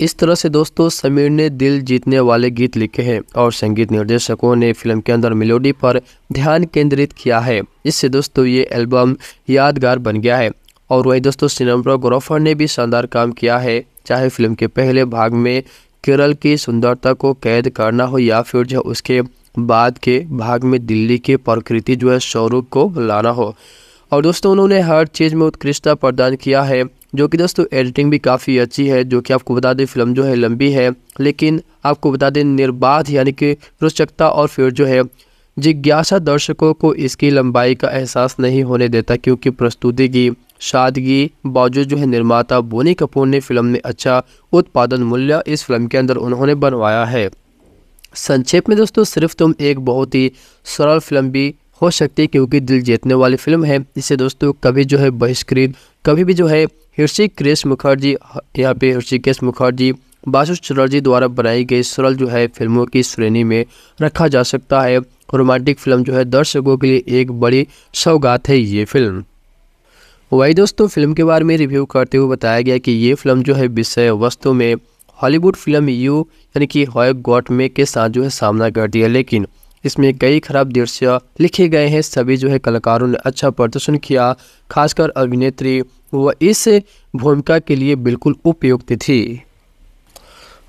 [SPEAKER 1] इस तरह से दोस्तों समीर ने दिल जीतने वाले गीत लिखे हैं और संगीत निर्देशकों ने फिल्म के अंदर मेलोडी पर ध्यान केंद्रित किया है इससे दोस्तों ये एल्बम यादगार बन गया है और वही दोस्तों सिनम्रा ग्रोफर ने भी शानदार काम किया है चाहे फिल्म के पहले भाग में केरल की सुंदरता को कैद करना हो या फिर जो उसके बाद के भाग में दिल्ली की प्रकृति जो है स्वरूप को लाना हो और दोस्तों उन्होंने हर चीज़ में उत्कृष्टता प्रदान किया है जो कि दोस्तों एडिटिंग भी काफ़ी अच्छी है जो कि आपको बता दें फिल्म जो है लंबी है लेकिन आपको बता दें निर्बाध यानी कि रोचकता और फिर जो है जिज्ञासा दर्शकों को इसकी लंबाई का एहसास नहीं होने देता क्योंकि प्रस्तुति की सादगी बावजूद जो है निर्माता बोनी कपूर ने फिल्म में अच्छा उत्पादन मूल्य इस फिल्म के अंदर उन्होंने बनवाया है संक्षेप में दोस्तों सिर्फ तुम एक बहुत ही सरल फिल्म भी हो सकती है क्योंकि दिल जीतने वाली फिल्म है इसे दोस्तों कभी जो है बहिष्कृत कभी भी जो है हृषिकेश मुखर्जी यहाँ पे हृषिकेश मुखर्जी बासु चटर्जी द्वारा बनाई गई सरल जो है फिल्मों की श्रेणी में रखा जा सकता है रोमांटिक फिल्म जो है दर्शकों के लिए एक बड़ी सौगात है ये फिल्म वही दोस्तों फिल्म के बारे में रिव्यू करते हुए बताया गया कि ये फिल्म जो है विषय वस्तु में हॉलीवुड फिल्म यू यानी कि हॉय गॉट के साथ जो है सामना करती है लेकिन इसमें कई खराब दृश्य लिखे गए हैं सभी जो है कलाकारों ने अच्छा प्रदर्शन किया खासकर अभिनेत्री वह इस भूमिका के लिए बिल्कुल उपयुक्त थी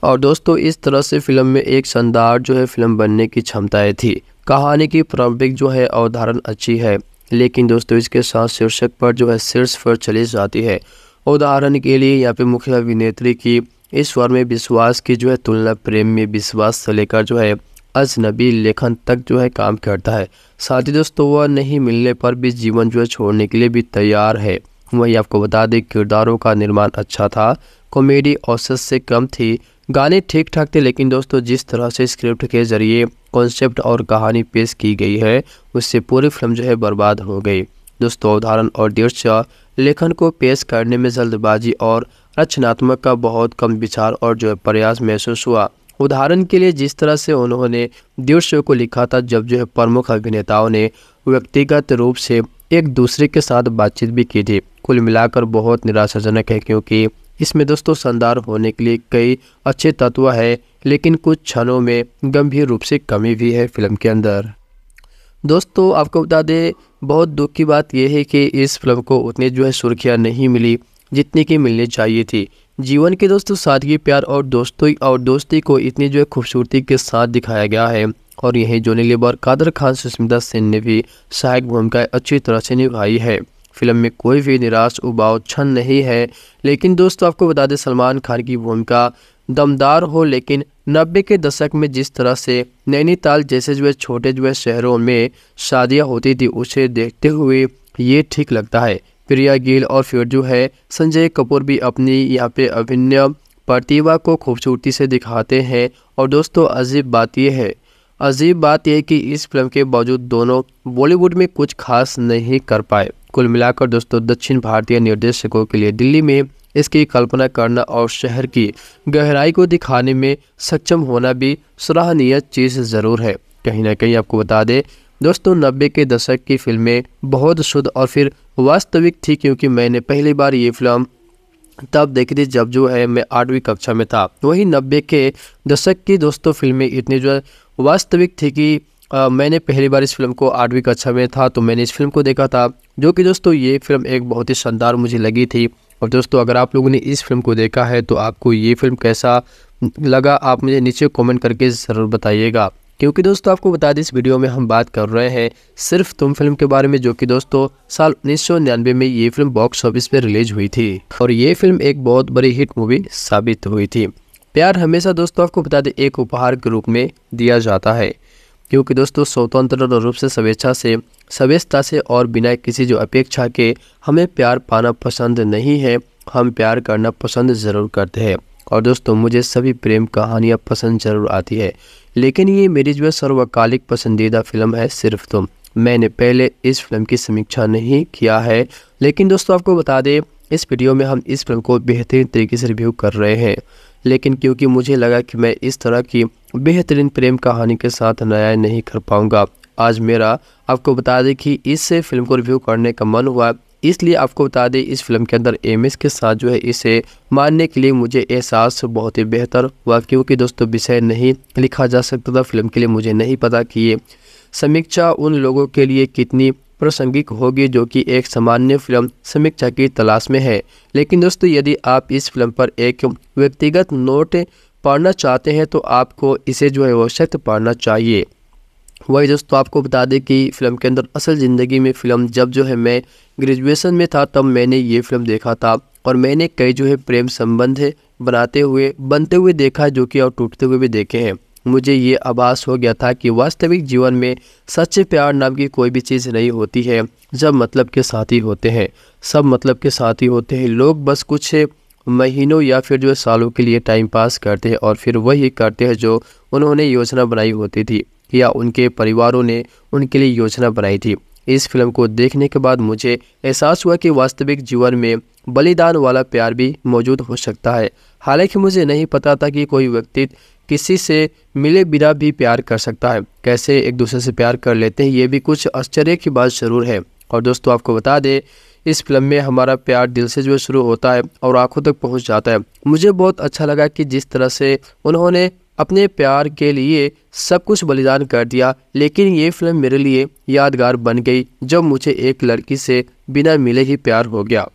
[SPEAKER 1] और दोस्तों इस तरह से फिल्म में एक शानदार जो है फिल्म बनने की क्षमताएं थी कहानी की प्रारंभिक जो है अवधारण अच्छी है लेकिन दोस्तों इसके साथ शीर्षक पर जो है शीर्ष पर चली जाती है उदाहरण के लिए यहाँ पे मुख्य अभिनेत्री की इस वर में विश्वास की जो है तुलना प्रेम में विश्वास से लेकर जो है अजनबी लेखन तक जो है काम करता है साथ ही दोस्तों वह नहीं मिलने पर भी जीवन जो है छोड़ने के लिए भी तैयार है वहीं आपको बता दें किरदारों का निर्माण अच्छा था कॉमेडी औसत से कम थी गाने ठीक ठाक थे लेकिन दोस्तों जिस तरह से स्क्रिप्ट के ज़रिए कॉन्सेप्ट और कहानी पेश की गई है उससे पूरी फिल्म जो है बर्बाद हो गई दोस्तों उदाहरण और दृश्य लेखन को पेश करने में जल्दबाजी और रचनात्मक का बहुत कम विचार और जो है प्रयास महसूस हुआ उदाहरण के लिए जिस तरह से उन्होंने दृश्य को लिखा था जब जो है प्रमुख अभिनेताओं ने व्यक्तिगत रूप से एक दूसरे के साथ बातचीत भी की थी कुल मिलाकर बहुत निराशाजनक है क्योंकि इसमें दोस्तों शानदार होने के लिए कई अच्छे तत्व है लेकिन कुछ क्षणों में गंभीर रूप से कमी भी है फिल्म के अंदर दोस्तों आपको बता दें बहुत दुख की बात यह है कि इस फिल्म को उतनी जो है सुर्खियाँ नहीं मिली जितनी की मिलनी चाहिए थी जीवन के दोस्तों सादगी प्यार और दोस्तों और दोस्ती को इतनी जो है खूबसूरती के साथ दिखाया गया है और यहीं जोनी लेबर कादर खान सुस्मिता सेन ने भी सहायक भूमिकाएं अच्छी तरह से निभाई है फिल्म में कोई भी निराश उबाव छन नहीं है लेकिन दोस्तों आपको बता दें सलमान खान की भूमिका दमदार हो लेकिन नब्बे के दशक में जिस तरह से नैनीताल जैसे जो छोटे जो शहरों में शादियां होती थी उसे देखते हुए ये ठीक लगता है प्रिया गिल और फिर जो है संजय कपूर भी अपनी यहाँ पे अभिनय प्रतिभा को खूबसूरती से दिखाते हैं और दोस्तों अजीब बात यह है अजीब बात यह कि इस फिल्म के बावजूद दोनों बॉलीवुड में कुछ खास नहीं कर पाए कुल मिलाकर दोस्तों दक्षिण भारतीय निर्देशकों के लिए दिल्ली में इसकी कल्पना करना और शहर की गहराई को दिखाने में सक्षम होना भी सराहनीय चीज़ ज़रूर है कहीं ना कहीं आपको बता दें दोस्तों नब्बे के दशक की फिल्में बहुत शुद्ध और फिर वास्तविक थी क्योंकि मैंने पहली बार ये फिल्म तब देखी थी जब जो है मैं आठवीं कक्षा में था वही नब्बे के दशक की दोस्तों फिल्में इतनी जो है वास्तविक थी कि आ, मैंने पहली बार इस फिल्म को आठवीं कक्षा में था तो मैंने इस फिल्म को देखा था जो कि दोस्तों ये फिल्म एक बहुत ही शानदार मुझे लगी थी और दोस्तों अगर आप लोगों ने इस फिल्म को देखा है तो आपको ये फिल्म कैसा लगा आप मुझे नीचे कमेंट करके ज़रूर बताइएगा क्योंकि दोस्तों आपको बता दें इस वीडियो में हम बात कर रहे हैं सिर्फ तुम फिल्म के बारे में जो कि दोस्तों साल उन्नीस में ये फिल्म बॉक्स ऑफिस पर रिलीज हुई थी और ये फिल्म एक बहुत बड़ी हिट मूवी साबित हुई थी प्यार हमेशा दोस्तों आपको बता दें एक उपहार के रूप में दिया जाता है क्योंकि दोस्तों स्वतंत्र रूप से स्वेच्छा से सवेच्छता से और बिना किसी जो अपेक्षा के हमें प्यार पाना पसंद नहीं है हम प्यार करना पसंद ज़रूर करते हैं और दोस्तों मुझे सभी प्रेम कहानियाँ पसंद ज़रूर आती है लेकिन ये मेरी जो सर्वकालिक पसंदीदा फिल्म है सिर्फ तुम मैंने पहले इस फिल्म की समीक्षा नहीं किया है लेकिन दोस्तों आपको बता दें इस वीडियो में हम इस फिल्म को बेहतरीन तरीके से रिव्यू कर रहे हैं लेकिन क्योंकि मुझे लगा कि मैं इस तरह की बेहतरीन प्रेम कहानी के साथ नया नहीं कर पाऊंगा आज मेरा आपको बता दें कि इस फिल्म को रिव्यू करने का मन हुआ इसलिए आपको बता दें इस फिल्म के अंदर एम के साथ जो है इसे मानने के लिए मुझे एहसास बहुत ही बेहतर हुआ क्योंकि दोस्तों विषय नहीं लिखा जा सकता था फिल्म के लिए मुझे नहीं पता कि ये समीक्षा उन लोगों के लिए कितनी प्रासंगिक होगी जो कि एक सामान्य फिल्म समीक्षा की तलाश में है लेकिन दोस्तों यदि आप इस फिल्म पर एक व्यक्तिगत नोट पढ़ना चाहते हैं तो आपको इसे जो है वो सख्त पढ़ना चाहिए वही दोस्तों आपको बता दें कि फिल्म के अंदर असल ज़िंदगी में फ़िल्म जब जो है मैं ग्रेजुएशन में था तब मैंने ये फिल्म देखा था और मैंने कई जो है प्रेम संबंध बनाते हुए बनते हुए देखा जो कि और टूटते हुए भी देखे हैं मुझे ये आभास हो गया था कि वास्तविक जीवन में सच्चे प्यार नाम की कोई भी चीज़ नहीं होती है जब मतलब के साथी होते हैं सब मतलब के साथी होते हैं लोग बस कुछ महीनों या फिर जो सालों के लिए टाइम पास करते हैं और फिर वही करते हैं जो उन्होंने योजना बनाई होती थी या उनके परिवारों ने उनके लिए योजना बनाई थी इस फिल्म को देखने के बाद मुझे एहसास हुआ कि वास्तविक जीवन में बलिदान वाला प्यार भी मौजूद हो सकता है हालांकि मुझे नहीं पता था कि कोई व्यक्ति किसी से मिले बिना भी प्यार कर सकता है कैसे एक दूसरे से प्यार कर लेते हैं ये भी कुछ आश्चर्य की बात ज़रूर है और दोस्तों आपको बता दें इस फिल्म में हमारा प्यार दिल से जो शुरू होता है और आंखों तक पहुंच जाता है मुझे बहुत अच्छा लगा कि जिस तरह से उन्होंने अपने प्यार के लिए सब कुछ बलिदान कर दिया लेकिन ये फिल्म मेरे लिए यादगार बन गई जब मुझे एक लड़की से बिना मिले ही प्यार हो गया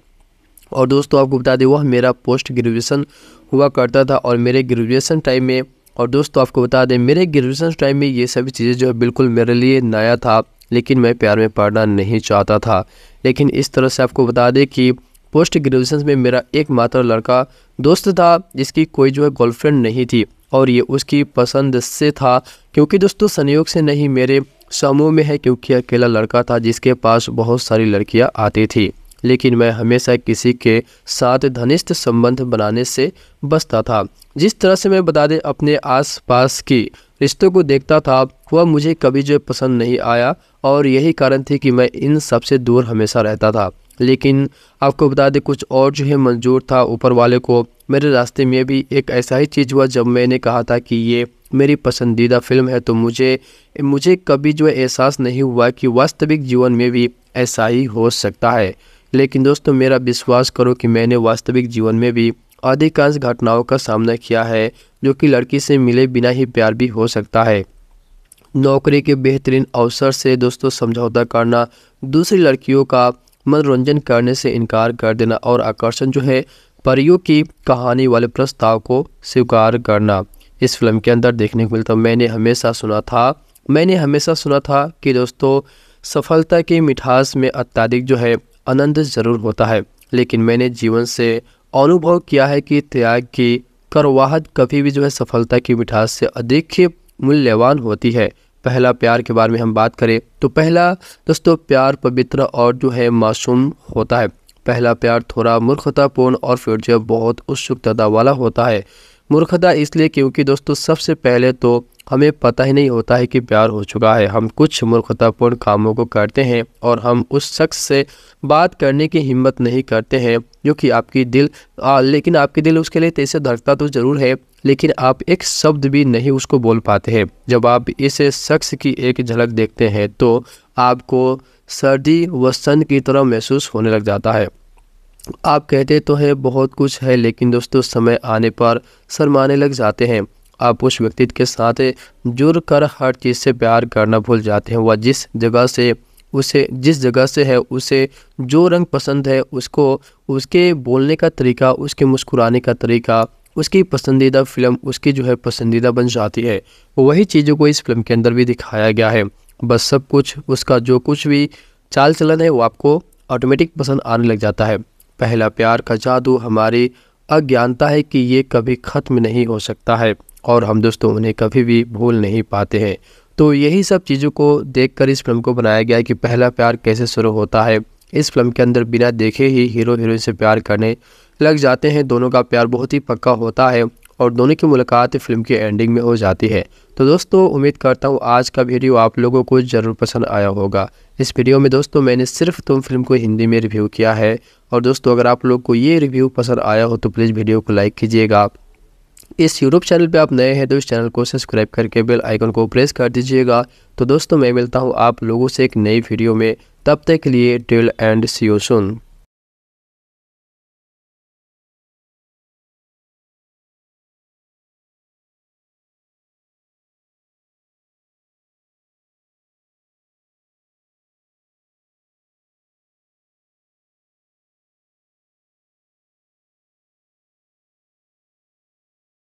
[SPEAKER 1] और दोस्तों आपको बता दें वह मेरा पोस्ट ग्रेजुएसन हुआ करता था और मेरे ग्रेजुएसन टाइम में और दोस्तों आपको बता दें मेरे ग्रेजुएशन टाइम में ये सभी चीज़ें जो बिल्कुल मेरे लिए नया था लेकिन मैं प्यार में पढ़ना नहीं चाहता था लेकिन इस तरह से आपको बता दें कि पोस्ट ग्रेजुएशन में मेरा एकमात्र लड़का दोस्त था जिसकी कोई जो है गर्लफ्रेंड नहीं थी और ये उसकी पसंद से था क्योंकि दोस्तों संयोग से नहीं मेरे समूह में है क्योंकि अकेला लड़का था जिसके पास बहुत सारी लड़कियां आती थी लेकिन मैं हमेशा किसी के साथ घनिष्ठ संबंध बनाने से बचता था जिस तरह से मैं बता दें अपने आसपास की रिश्तों को देखता था वह मुझे कभी जो पसंद नहीं आया और यही कारण थी कि मैं इन सबसे दूर हमेशा रहता था लेकिन आपको बता दें कुछ और जो है मंजूर था ऊपर वाले को मेरे रास्ते में भी एक ऐसा ही चीज़ हुआ जब मैंने कहा था कि ये मेरी पसंदीदा फिल्म है तो मुझे मुझे कभी जो एहसास नहीं हुआ कि वास्तविक जीवन में भी ऐसा ही हो सकता है लेकिन दोस्तों मेरा विश्वास करो कि मैंने वास्तविक जीवन में भी अधिकांश घटनाओं का सामना किया है जो कि लड़की से मिले बिना ही प्यार भी हो सकता है नौकरी के बेहतरीन अवसर से दोस्तों समझौता करना दूसरी लड़कियों का मनोरंजन करने से इनकार कर देना और आकर्षण जो है परियों की कहानी वाले प्रस्ताव को स्वीकार करना इस फिल्म के अंदर देखने को मिलता मैंने हमेशा सुना था मैंने हमेशा सुना था कि दोस्तों सफलता की मिठास में अत्याधिक जो है आनंद जरूर होता है लेकिन मैंने जीवन से अनुभव किया है कि त्याग की करवाहट कभी भी जो है सफलता की मिठास से अधिक मूल्यवान होती है पहला प्यार के बारे में हम बात करें तो पहला दोस्तों प्यार पवित्र और जो है मासूम होता है पहला प्यार थोड़ा मूर्खतापूर्ण और फिर जो बहुत उत्सुकता वाला होता है मूर्खता इसलिए क्योंकि दोस्तों सबसे पहले तो हमें पता ही नहीं होता है कि प्यार हो चुका है हम कुछ मूर्खतापूर्ण कामों को करते हैं और हम उस शख्स से बात करने की हिम्मत नहीं करते हैं जो कि आपकी दिल आ, लेकिन आपके दिल उसके लिए तेज धड़कता तो ज़रूर है लेकिन आप एक शब्द भी नहीं उसको बोल पाते हैं जब आप इस शख्स की एक झलक देखते हैं तो आपको सर्दी व सन की तरह महसूस होने लग जाता है आप कहते तो हैं बहुत कुछ है लेकिन दोस्तों समय आने पर शर्माने लग जाते हैं आप उस व्यक्ति के साथ जुड़ कर हर चीज़ से प्यार करना भूल जाते हैं वह जिस जगह से उसे जिस जगह से है उसे जो रंग पसंद है उसको उसके बोलने का तरीका उसके मुस्कुराने का तरीका उसकी पसंदीदा फिल्म उसकी जो है पसंदीदा बन जाती है वही चीज़ों को इस फिल्म के अंदर भी दिखाया गया है बस सब कुछ उसका जो कुछ भी चाल चलन है वो आपको ऑटोमेटिक पसंद आने लग जाता है पहला प्यार का जादू हमारी अज्ञानता है कि ये कभी ख़त्म नहीं हो सकता है और हम दोस्तों उन्हें कभी भी भूल नहीं पाते हैं तो यही सब चीज़ों को देखकर इस फिल्म को बनाया गया है कि पहला प्यार कैसे शुरू होता है इस फिल्म के अंदर बिना देखे ही हीरो हीरोइन से प्यार करने लग जाते हैं दोनों का प्यार बहुत ही पक्का होता है और दोनों की मुलाकात फिल्म की एंडिंग में हो जाती है तो दोस्तों उम्मीद करता हूँ आज का वीडियो आप लोगों को ज़रूर पसंद आया होगा इस वीडियो में दोस्तों मैंने सिर्फ तुम फिल्म को हिंदी में रिव्यू किया है और दोस्तों अगर आप लोग को ये रिव्यू पसंद आया हो तो प्लीज़ वीडियो को लाइक कीजिएगा इस यूट्यूब चैनल पे आप नए हैं तो इस चैनल को सब्सक्राइब करके बेल आइकन को प्रेस कर दीजिएगा तो दोस्तों मैं मिलता हूँ आप लोगों से एक नई वीडियो में तब तक के लिए till and see you soon